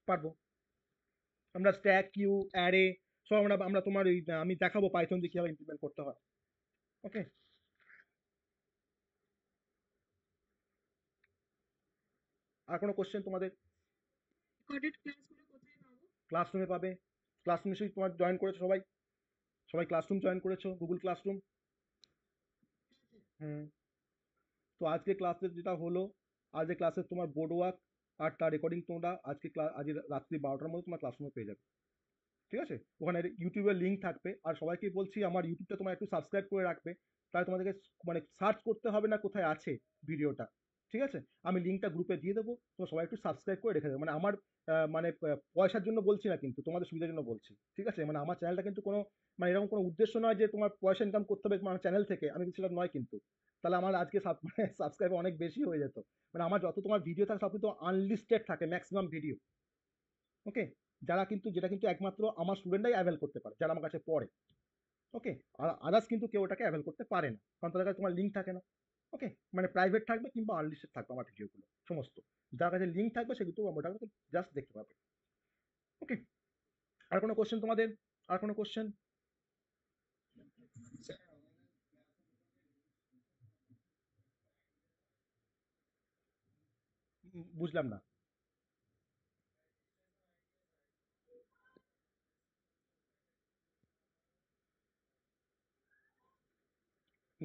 পারবো আমরা স্ট্যাক কিউ অ্যারে সব আমরা আমরা তোমার ওই আমি দেখাবো পাইথন দিয়ে কীভাবে ইমপ্লিমেন্ট করতে হয় ওকে আর কোনো কোশ্চেন তোমাদের ক্লাসরুমে পাবে ক্লাসরুমে সেই তোমার জয়েন করেছো সবাই সবাই ক্লাসরুম জয়েন করেছো গুগল ক্লাসরুম হ্যাঁ। হুম তো আজকে ক্লাসের যেটা হলো আজকে ক্লাসের তোমার বোর্ড ওয়ার্ক আর তার রেকর্ডিং তোমরা আজকে ক্লাস আজ রাত্রি বারোটার মধ্যে তোমার ক্লাসরুমে পেয়ে যাবে ঠিক আছে ওখানে ইউটিউবের লিঙ্ক থাকবে আর সবাইকে বলছি আমার ইউটিউবটা তোমার একটু সাবস্ক্রাইব করে রাখবে তাহলে তোমাদেরকে মানে সার্চ করতে হবে না কোথায় আছে ভিডিওটা ঠিক আছে আমি লিঙ্কটা গ্রুপে দিয়ে দেবো তোমরা সবাই একটু সাবস্ক্রাইব করে রেখে দেবো মানে আমার মানে পয়সার জন্য বলছি না কিন্তু তোমাদের সুবিধার জন্য বলছি ঠিক আছে মানে আমার চ্যানেলটা কিন্তু কোনো মানে এরকম কোনো উদ্দেশ্য নয় যে তোমার পয়সা ইনকাম করতে হবে আমার চ্যানেল থেকে আমি সেটা নয় কিন্তু তাহলে আমার আজকে সাবস্ক্রাইব মানে অনেক বেশি হয়ে যেত মানে আমার যত তোমার ভিডিও থাকে সব কিন্তু আনলিস্টেড থাকে ম্যাক্সিমাম ভিডিও ওকে যারা কিন্তু যেটা কিন্তু একমাত্র আমার স্টুডেন্টরাই অ্যাভেল করতে পারে যারা আমার কাছে পড়ে ওকে আর আদার্স কিন্তু কেউ ওটাকে অ্যাভেল করতে পারে না কারণ তাদের কাছে তোমার লিঙ্ক থাকে না ওকে মানে প্রাইভেট থাকবে কিংবা আনলিস্টেড থাকবে আমার ভিডিওগুলো সমস্ত যার কাছে লিঙ্ক থাকবে সেগুলো আমরা জাস্ট দেখতে পাবে ওকে আর কোনো কোশ্চেন তোমাদের আর কোনো কোশ্চেন বুঝলাম না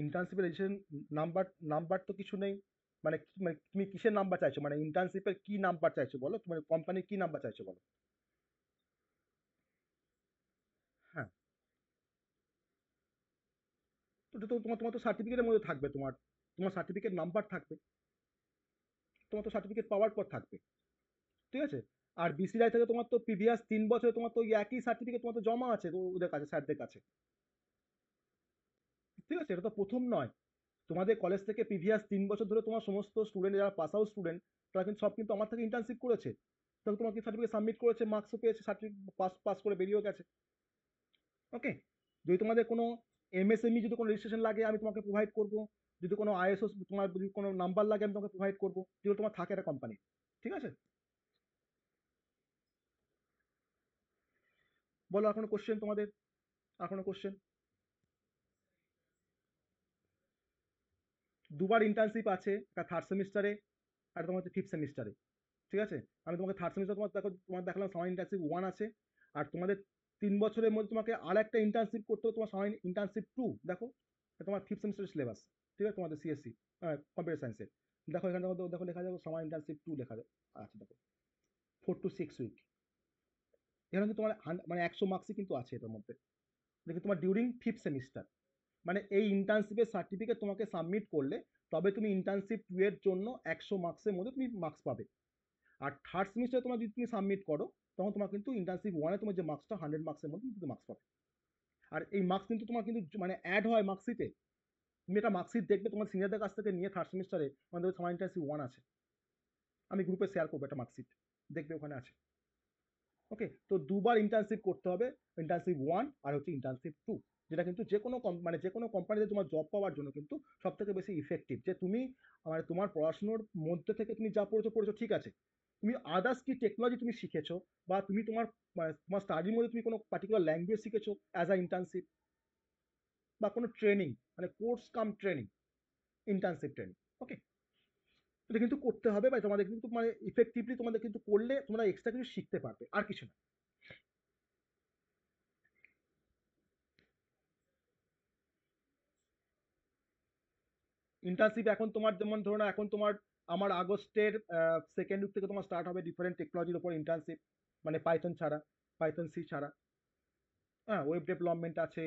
ইন্টার্নশিপের রেজিস্ট্রেশন নাম্বার নাম্বার তো কিছু নেই মানে মানে তুমি কিসের নাম্বার চাইছো মানে ইন্টার্নশিপের কী নাম্বার চাইছো বলো তোমার কোম্পানির কী নাম্বার চাইছো বলো হ্যাঁ তো তো তোমার তোমার তো সার্টিফিকেটের মধ্যে থাকবে তোমার তোমার সার্টিফিকেট নাম্বার থাকবে তোমার তো সার্টিফিকেট পাওয়ার পর থাকবে ঠিক আছে আর বিসিআই থেকে তোমার তো প্রিভিয়াস তিন বছরে তোমার তো একই সার্টিফিকেট তোমার তো জমা আছে ওদের কাছে স্যারদের কাছে ঠিক আছে এটা তো প্রথম নয় তোমাদের কলেজ থেকে প্রিভিয়াস তিন বছর ধরে তোমার সমস্ত স্টুডেন্ট যারা পাস আউট স্টুডেন্ট তারা কিন্তু সব কিন্তু আমার থেকে ইন্টার্নশিপ করেছে তাহলে তোমার সার্টিফিকেট সাবমিট করেছে মার্কসও পেয়েছে সার্টিফিকেট পাস পাস করে বেরিয়েও গেছে ওকে যদি তোমাদের কোনো এমএসএমই e যদি কোনো রেজিস্ট্রেশন লাগে আমি তোমাকে প্রোভাইড করবো যদি কোনো আইএসও তোমার যদি কোনো নাম্বার লাগে আমি তোমাকে প্রোভাইড করবো যেগুলো তোমার থাকে একটা কোম্পানি ঠিক আছে বলো আর কোনো কোশ্চেন তোমাদের আর কোশ্চেন দুবার ইন্টার্নশিপ আছে একটা থার্ড সেমিস্টারে আর তোমার হচ্ছে ফিফথ সেমিস্টারে ঠিক আছে আমি তোমাকে থার্ড সেমিস্টার তোমার দেখো তোমার দেখালাম সামার ইন্টার্নশিপ ওয়ান আছে আর তোমাদের তিন বছরের মধ্যে তোমাকে আর একটা ইন্টার্নশিপ করতে হবে তোমার সামার ইন্টার্নশিপ টু দেখো তোমার ফিফথ সেমিস্টারের সিলেবাস ঠিক আছে তোমাদের সিএসসি কম্পিউটার সায়েন্সের দেখো এখানে দেখো দেখো লেখা যাবে সামার ইন্টার্নশিপ টু লেখা যাবে আচ্ছা দেখো ফোর টু সিক্স উইক এখানে তোমার মানে একশো মার্কসই কিন্তু আছে এটার মধ্যে দেখি তোমার ডিউরিং ফিফথ সেমিস্টার মানে এই ইন্টার্নশিপের সার্টিফিকেট তোমাকে সাবমিট করলে তবে তুমি ইন্টার্নশিপ টু এর জন্য একশো মার্কসের মধ্যে তুমি মার্কস পাবে আর থার্ড সেমিস্টারে তোমার যদি তুমি সাবমিট করো তখন তোমার কিন্তু ইন্টার্নশিপ ওয়ানে তোমার যে মার্কসটা হান্ড্রেড মার্কসের মধ্যে তুমি মার্কস পাবে আর এই মার্কস কিন্তু তোমার কিন্তু মানে অ্যাড হয় মার্কশিটে তুমি একটা মার্কশিট দেখবে তোমার সিনিয়রদের কাছ থেকে নিয়ে থার্ড সেমিস্টারে আমাদের আমার ইন্টার্নশিপ ওয়ান আছে আমি গ্রুপে শেয়ার করবো একটা মার্কশিট দেখবে ওখানে আছে ওকে তো দুবার ইন্টার্নশিপ করতে হবে ইন্টার্নশিপ ওয়ান আর হচ্ছে ইন্টার্নশিপ টু যেটা কিন্তু যে কোনো মানে যে কোনো কোম্পানিতে তোমার জব পাওয়ার জন্য কিন্তু সব থেকে বেশি ইফেক্টিভ যে তুমি মানে তোমার পড়াশুনোর মধ্যে থেকে তুমি যা পড়েছো পড়েছো ঠিক আছে তুমি আদার্স কি টেকনোলজি তুমি শিখেছো বা তুমি তোমার মানে তোমার স্টাডির মধ্যে তুমি কোনো পার্টিকুলার ল্যাঙ্গুয়েজ শিখেছো অ্যাজ আ ইন্টার্নশিপ বা কোনো ট্রেনিং মানে course cum training internship training okay এটা কিন্তু করতে হবে বা তোমাদের কিন্তু মানে ইফেক্টিভলি তোমাদের কিন্তু করলে তোমরা এক্সট্রা কিছু শিখতে পারবে আর কিছু না ইন্টার্নশিপ এখন তোমার যেমন ধরো না এখন তোমার আমার আগস্টের সেকেন্ড উইক থেকে তোমার স্টার্ট হবে ডিফারেন্ট টেকনোলজির উপর ইন্টার্নশিপ মানে পাইথন ছাড়া পাইথন সি ছাড়া হ্যাঁ ওয়েব ডেভেলপমেন্ট আছে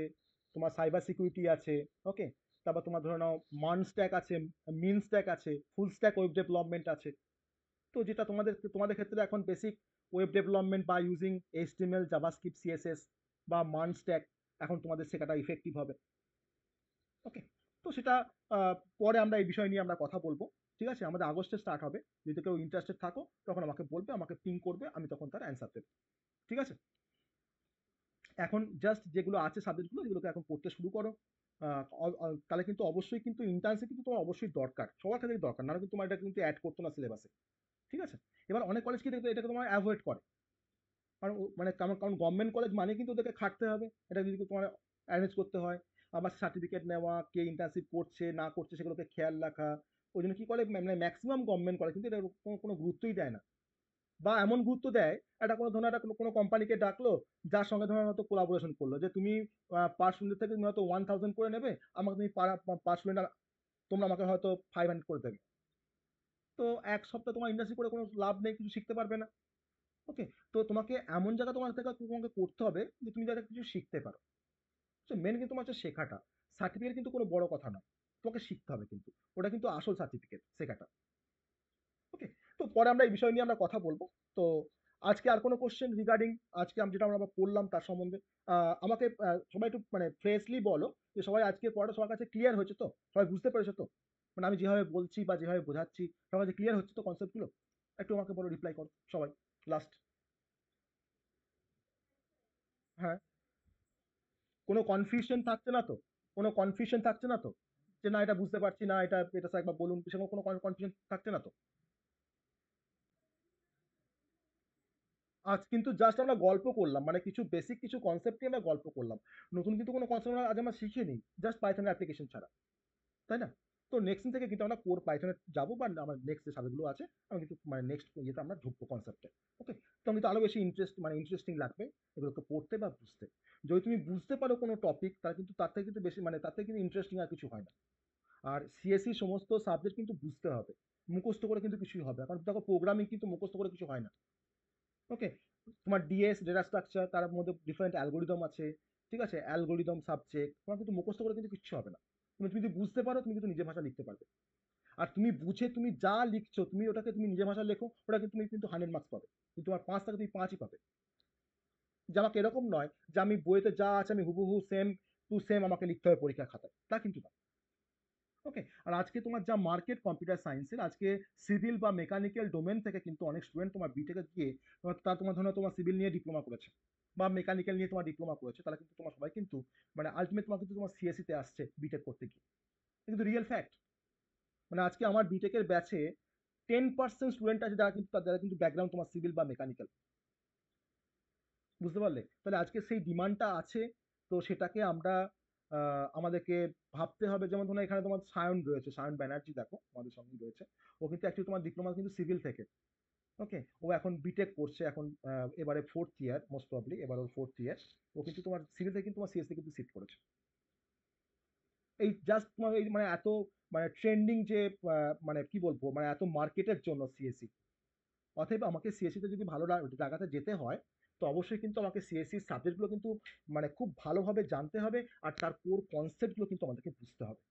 তোমার সাইবার সিকিউরিটি আছে ওকে তারপর তোমার ধরে নাও মান স্ট্যাক আছে মিন স্ট্যাক আছে ফুল স্ট্যাক ওয়েব ডেভেলপমেন্ট আছে তো যেটা তোমাদের তোমাদের ক্ষেত্রে এখন বেসিক ওয়েব ডেভেলপমেন্ট বা ইউজিং এইচটিএমএল জাভাস্ক্রিপ্ট সিএসএস বা মান স্ট্যাক এখন তোমাদের শেখাটা ইফেক্টিভ হবে ওকে তো সেটা পরে আমরা এই বিষয় নিয়ে আমরা কথা বলবো ঠিক আছে আমাদের আগস্টে স্টার্ট হবে যদি কেউ ইন্টারেস্টেড থাকো তখন আমাকে বলবে আমাকে পিং করবে আমি তখন তার অ্যান্সার দেবো ঠিক আছে এখন জাস্ট যেগুলো আছে সাবজেক্টগুলো যেগুলোকে এখন পড়তে শুরু করো তাহলে কিন্তু অবশ্যই কিন্তু ইন্টার্নশিপ কিন্তু তোমার অবশ্যই দরকার সবার ক্ষেত্রে দরকার নাহলে কিন্তু তোমার এটা কিন্তু অ্যাড করতো না সিলেবাসে ঠিক আছে এবার অনেক কলেজ কিন্তু এটাকে তোমার অ্যাভয়েড করে কারণ মানে কারণ কারণ গভর্নমেন্ট কলেজ মানে কিন্তু ওদেরকে খাটতে হবে এটা যদি তোমার অ্যারেঞ্জ করতে হয় আবার সার্টিফিকেট নেওয়া কে ইন্টার্নশিপ করছে না করছে সেগুলোকে খেয়াল রাখা ওই জন্য কী করে মানে ম্যাক্সিমাম গভর্নমেন্ট করে কিন্তু এটা কোনো গুরুত্বই দেয় না বা এমন গুরুত্ব দেয় একটা কোনো ধরনের একটা কোনো কোম্পানিকে ডাকলো যার সঙ্গে ধরো হয়তো কোলাবোরেশন করলো যে তুমি পার স্টুডেন্ট থেকে তুমি হয়তো ওয়ান থাউজেন্ড করে নেবে আমাকে তুমি পার স্টুডেন্ট তোমরা আমাকে হয়তো ফাইভ হান্ড্রেড করে দেবে তো এক সপ্তাহ তোমার ইন্ডাস্ট্রি করে কোনো লাভ নেই কিছু শিখতে পারবে না ওকে তো তোমাকে এমন জায়গা তোমার থেকে তোমাকে করতে হবে যে তুমি যাতে কিছু শিখতে পারো তো মেন কিন্তু তোমার হচ্ছে শেখাটা সার্টিফিকেট কিন্তু কোনো বড় কথা নয় তোমাকে শিখতে হবে কিন্তু ওটা কিন্তু আসল সার্টিফিকেট শেখাটা ওকে তো পরে আমরা এই বিষয় নিয়ে আমরা কথা বলবো তো আজকে আর কোনো কোশ্চেন রিগার্ডিং আজকে আমি যেটা আমরা পড়লাম তার সম্বন্ধে আমাকে সবাই একটু মানে ফ্রেশলি বলো যে সবাই আজকে পড়াটা সবার কাছে ক্লিয়ার হয়েছে তো সবাই বুঝতে পেরেছো তো মানে আমি যেভাবে বলছি বা যেভাবে বোঝাচ্ছি সবার কাছে ক্লিয়ার হচ্ছে তো কনসেপ্টগুলো একটু আমাকে বলো রিপ্লাই করো সবাই লাস্ট হ্যাঁ কোনো কনফিউশন থাকছে না তো কোনো কনফিউশন থাকছে না তো যে না এটা বুঝতে পারছি না এটা এটা একবার বলুন সেরকম কোনো কনফিউশন থাকছে না তো আজ কিন্তু জাস্ট আমরা গল্প করলাম মানে কিছু বেসিক কিছু কনসেপ্ট নিয়ে আমরা গল্প করলাম নতুন কিন্তু কোনো কনসেপ্ট আমরা আজ আমরা শিখিনি জাস্ট পাইথনের অ্যাপ্লিকেশন ছাড়া তাই না তো নেক্সট থেকে কিন্তু আমরা কোর পাইথনে যাবো বা আমার নেক্সট যে সাবজেক্টগুলো আছে আমি কিন্তু মানে নেক্সট ইয়েতে আমরা ঢুকবো কনসেপ্টে ওকে তো আমি তো আরও বেশি ইন্টারেস্ট মানে ইন্টারেস্টিং লাগবে এগুলোকে পড়তে বা বুঝতে যদি তুমি বুঝতে পারো কোনো টপিক তার কিন্তু তার থেকে কিন্তু বেশি মানে তার থেকে কিন্তু ইন্টারেস্টিং আর কিছু হয় না আর সিএসসি e সমস্ত সাবজেক্ট কিন্তু বুঝতে হবে মুখস্থ করে কিন্তু কিছুই হবে কারণ দেখো প্রোগ্রামিং কিন্তু মুখস্থ করে কিছু হয় না ওকে তোমার ডিএস ডেটা স্ট্রাকচার তার মধ্যে ডিফারেন্ট অ্যালগোরিদম আছে ঠিক আছে অ্যালগোরিদম সাবজেক্ট তোমার কিন্তু মুখস্থ করে কিন্তু কিচ্ছু হবে না তুমি যদি বুঝতে পারো তুমি কিন্তু নিজের ভাষা লিখতে পারবে আর তুমি বুঝে তুমি যা লিখছো তুমি ওটাকে তুমি নিজের ভাষায় লেখো ওটাকে তুমি কিন্তু হান্ড্রেড মার্কস পাবে কিন্তু তোমার পাঁচ থেকে তুমি পাঁচই পাবে যে আমাকে এরকম নয় যে আমি বইতে যা আছে আমি হুবহু সেম টু সেম আমাকে লিখতে হবে পরীক্ষার খাতায় তা কিন্তু না ওকে আর আজকে তোমার যা মার্কেট কম্পিউটার সায়েন্সের আজকে সিভিল বা মেকানিক্যাল ডোমেন থেকে কিন্তু অনেক স্টুডেন্ট তোমার বিটেকে গিয়ে তার তোমার ধরো তোমার সিভিল নিয়ে ডিপ্লোমা করেছে বা মেকানিক্যাল নিয়ে তোমার ডিপ্লোমা করেছো তাহলে কিন্তু তোমার সবাই কিন্তু মানে আলটিমেট তোমার কিন্তু তোমার সিএসসিতে e আসছে বিটেক করতে গিয়ে কিন্তু রিয়েল ফ্যাক্ট মানে আজকে আমার বিটেকের ব্যাচে টেন পার্সেন্ট স্টুডেন্ট আছে যারা কিন্তু যারা কিন্তু ব্যাকগ্রাউন্ড তোমার সিভিল বা মেকানিক্যাল বুঝতে পারলে তাহলে আজকে সেই ডিমান্ডটা আছে তো সেটাকে আমরা আমাদেরকে ভাবতে হবে যেমন ধরুন এখানে তোমার সায়ন রয়েছে সায়ন ব্যানার্জি দেখো আমাদের সঙ্গে রয়েছে ও কিন্তু অ্যাকচুয়ালি তোমার ডিপ্লোমা কিন্তু সিভিল থেকে ওকে ও এখন বিটেক করছে এখন এবারে ফোর্থ ইয়ার মোস্ট প্রবলি এবার ওর ফোর্থ ইয়ার ও কিন্তু তোমার সিভিলতে কিন্তু তোমার সিএসসি কিন্তু সিট করেছে এই জাস্ট তোমার এই মানে এত মানে ট্রেন্ডিং যে মানে কি বলবো মানে এত মার্কেটের জন্য সিএসসি অথবা আমাকে সিএসসিতে যদি ভালো জায়গাতে যেতে হয় তো অবশ্যই কিন্তু আমাকে সিএসসির সাবজেক্টগুলো কিন্তু মানে খুব ভালোভাবে জানতে হবে আর তার কোর কনসেপ্টগুলো কিন্তু আমাদেরকে বুঝতে হবে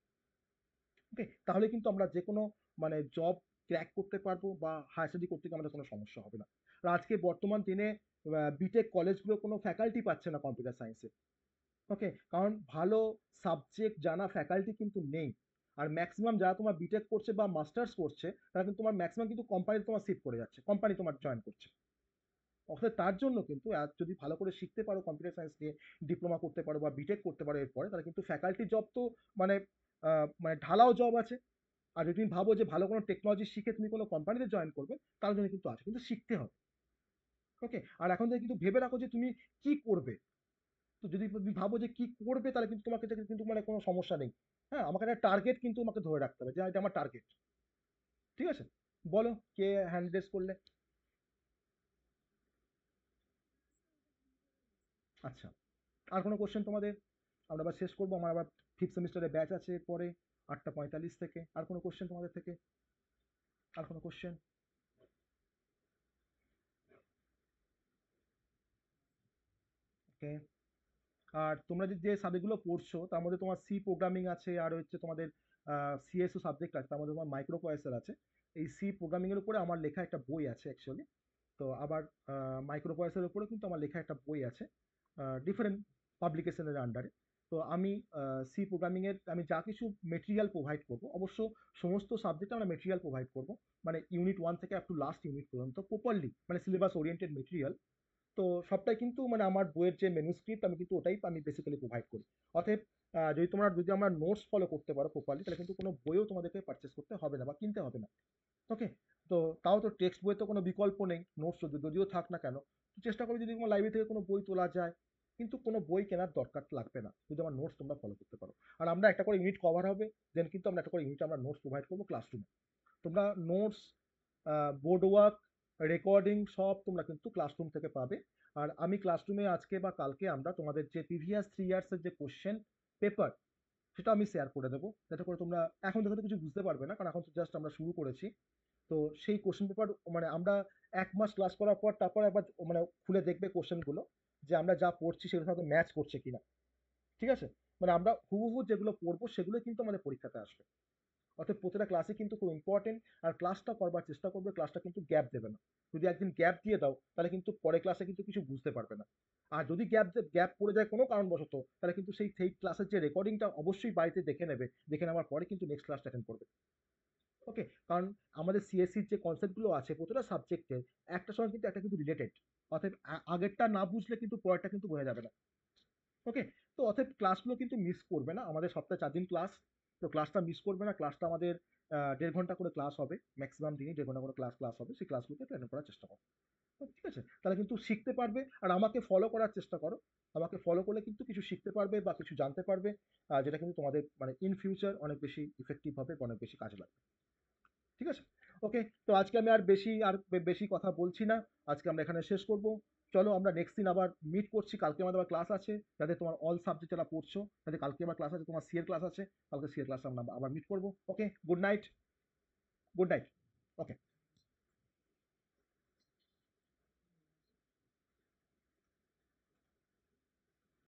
ওকে তাহলে কিন্তু আমরা যে কোনো মানে জব ক্র্যাক করতে পারবো বা হায়ার স্টাডি করতে গিয়ে আমাদের কোনো সমস্যা হবে না আর আজকে বর্তমান দিনে বিটেক কলেজগুলো কোনো ফ্যাকাল্টি পাচ্ছে না কম্পিউটার সায়েন্সে ওকে কারণ ভালো সাবজেক্ট জানা ফ্যাকাল্টি কিন্তু নেই আর ম্যাক্সিমাম যারা তোমার বিটেক করছে বা মাস্টার্স করছে তারা কিন্তু তোমার ম্যাক্সিমাম কিন্তু কোম্পানি তোমার শিফট করে যাচ্ছে কোম্পানি তোমার জয়েন করছে অর্থাৎ তার জন্য কিন্তু যদি ভালো করে শিখতে পারো কম্পিউটার সায়েন্স নিয়ে ডিপ্লোমা করতে পারো বা বিটেক করতে পারো এরপরে তাহলে কিন্তু ফ্যাকাল্টি জব তো মানে মানে ঢালাও জব আছে আর যদি তুমি ভাবো যে ভালো কোনো টেকনোলজি শিখে তুমি কোনো কোম্পানিতে জয়েন করবে তার জন্য কিন্তু আছে কিন্তু শিখতে হবে ওকে আর এখন থেকে কিন্তু ভেবে রাখো যে তুমি কি করবে তো যদি তুমি ভাবো যে কি করবে তাহলে কিন্তু তোমাকে কিন্তু মানে কোনো সমস্যা নেই হ্যাঁ আমাকে একটা টার্গেট কিন্তু আমাকে ধরে রাখতে হবে যে হ্যাঁ, এটা আমার টার্গেট ঠিক আছে বলো কে হ্যান্ড রেস করলে আচ্ছা আর কোনো কোশ্চেন তোমাদের আমরা আবার শেষ করবো আমার আবার ফিফথ সেমিস্টারে ব্যাচ আছে পরে আটটা পঁয়তাল্লিশ থেকে আর কোনো কোশ্চেন তোমাদের থেকে আর কোনো কোশ্চেন ওকে আর তোমরা যে সাবজেক্টগুলো পড়ছো তার মধ্যে তোমার সি প্রোগ্রামিং আছে আর হচ্ছে তোমাদের সিএসও সাবজেক্ট আছে তার মধ্যে তোমার মাইক্রো প্রসেসর আছে এই সি প্রোগ্রামিংয়ের উপরে আমার লেখা একটা বই আছে অ্যাকচুয়ালি তো আবার মাইক্রো প্রসেসরের উপরে কিন্তু আমার লেখা একটা বই আছে ডিফারেন্ট পাবলিকেশনের আন্ডারে তো আমি সি প্রোগ্রামিংয়ের আমি যা কিছু মেটেরিয়াল প্রোভাইড করব অবশ্য সমস্ত সাবজেক্টে আমরা মেটেরিয়াল প্রোভাইড করব মানে ইউনিট ওয়ান থেকে একটু টু লাস্ট ইউনিট পর্যন্ত প্রপারলি মানে সিলেবাস ওরিয়েন্টেড মেটেরিয়াল তো সবটাই কিন্তু মানে আমার বইয়ের যে মেনুস্ক্রিপ্ট আমি কিন্তু ওটাই আমি বেসিক্যালি প্রোভাইড করি অতএব যদি তোমরা যদি আমরা নোটস ফলো করতে পারো প্রপারলি তাহলে কিন্তু কোনো বইও তোমাদেরকে পারচেস করতে হবে না বা কিনতে হবে না ওকে তো তাও তো টেক্সট বইয়ের তো কোনো বিকল্প নেই নোটস যদিও থাক না কেন চেষ্টা করি যদি কোনো লাইব্রেরি থেকে কোনো বই তোলা যায় কিন্তু কোনো বই কেনার দরকার লাগবে না যদি আমার নোটস তোমরা ফলো করতে পারো আর আমরা একটা করে ইউনিট কভার হবে দেন কিন্তু আমরা একটা করে ইউনিট আমরা নোটস প্রোভাইড করবো ক্লাসরুমে তোমরা নোটস বোর্ড ওয়ার্ক রেকর্ডিং সব তোমরা কিন্তু ক্লাসরুম থেকে পাবে আর আমি ক্লাসরুমে আজকে বা কালকে আমরা তোমাদের যে প্রিভিয়াস থ্রি ইয়ার্সের যে কোশ্চেন পেপার সেটা আমি শেয়ার করে দেবো যাতে করে তোমরা এখন দেখো তো কিছু বুঝতে পারবে না কারণ এখন তো জাস্ট আমরা শুরু করেছি তো সেই কোশ্চেন পেপার মানে আমরা এক মাস ক্লাস করার পর তারপর একবার মানে খুলে দেখবে কোশ্চেনগুলো যে আমরা যা পড়ছি সেগুলোর সাথে ম্যাচ করছে কিনা ঠিক আছে মানে আমরা হুবহু যেগুলো পড়বো সেগুলো কিন্তু আমাদের পরীক্ষাতে আসবে অর্থাৎ প্রতিটা ক্লাসে কিন্তু খুব ইম্পর্টেন্ট আর ক্লাসটা করবার চেষ্টা করবে ক্লাসটা কিন্তু গ্যাপ দেবে না যদি একদিন গ্যাপ দিয়ে দাও তাহলে কিন্তু পরে ক্লাসে কিন্তু কিছু বুঝতে পারবে না আর যদি গ্যাপ গ্যাপ পড়ে যায় কোনো কারণবশত তাহলে কিন্তু সেই সেই ক্লাসের যে রেকর্ডিংটা অবশ্যই বাড়িতে দেখে নেবে দেখে নেওয়ার পরে কিন্তু নেক্সট ক্লাসটা অ্যাটেন্ড করবে ওকে কারণ আমাদের সিএসসির e যে কনসেপ্টগুলো আছে প্রতিটা সাবজেক্টের একটা সময় কিন্তু একটা কিন্তু রিলেটেড অতএব আগেরটা না বুঝলে কিন্তু পরেরটা কিন্তু বোঝা যাবে না ওকে তো অতএব ক্লাসগুলো কিন্তু মিস করবে না আমাদের সপ্তাহে চার দিন ক্লাস তো ক্লাসটা মিস করবে না ক্লাসটা আমাদের দেড় ঘন্টা করে ক্লাস হবে ম্যাক্সিমাম দিনই দেড় ঘন্টা করে ক্লাস ক্লাস হবে সেই ক্লাসগুলোকে অ্যাটেন্ড করার চেষ্টা করো ঠিক আছে তাহলে কিন্তু শিখতে পারবে আর আমাকে ফলো করার চেষ্টা করো আমাকে ফলো করলে কিন্তু কিছু শিখতে পারবে বা কিছু জানতে পারবে যেটা কিন্তু তোমাদের মানে ইন ফিউচার অনেক বেশি ইফেক্টিভ হবে অনেক বেশি কাজে লাগবে ঠিক আছে ওকে তো আজকে আমি আর বেশি আর বেশি কথা বলছি না আজকে আমরা এখানে শেষ করব চলো আমরা নেক্সট দিন আবার মিট করছি কালকে আমাদের আবার ক্লাস আছে যাতে তোমার অল সাবজেক্ট যারা পড়ছো তাদের কালকে আবার ক্লাস আছে তোমার সিএর ক্লাস আছে কালকে সিএর ক্লাস আমরা আবার মিট করবো okay good night good night ওকে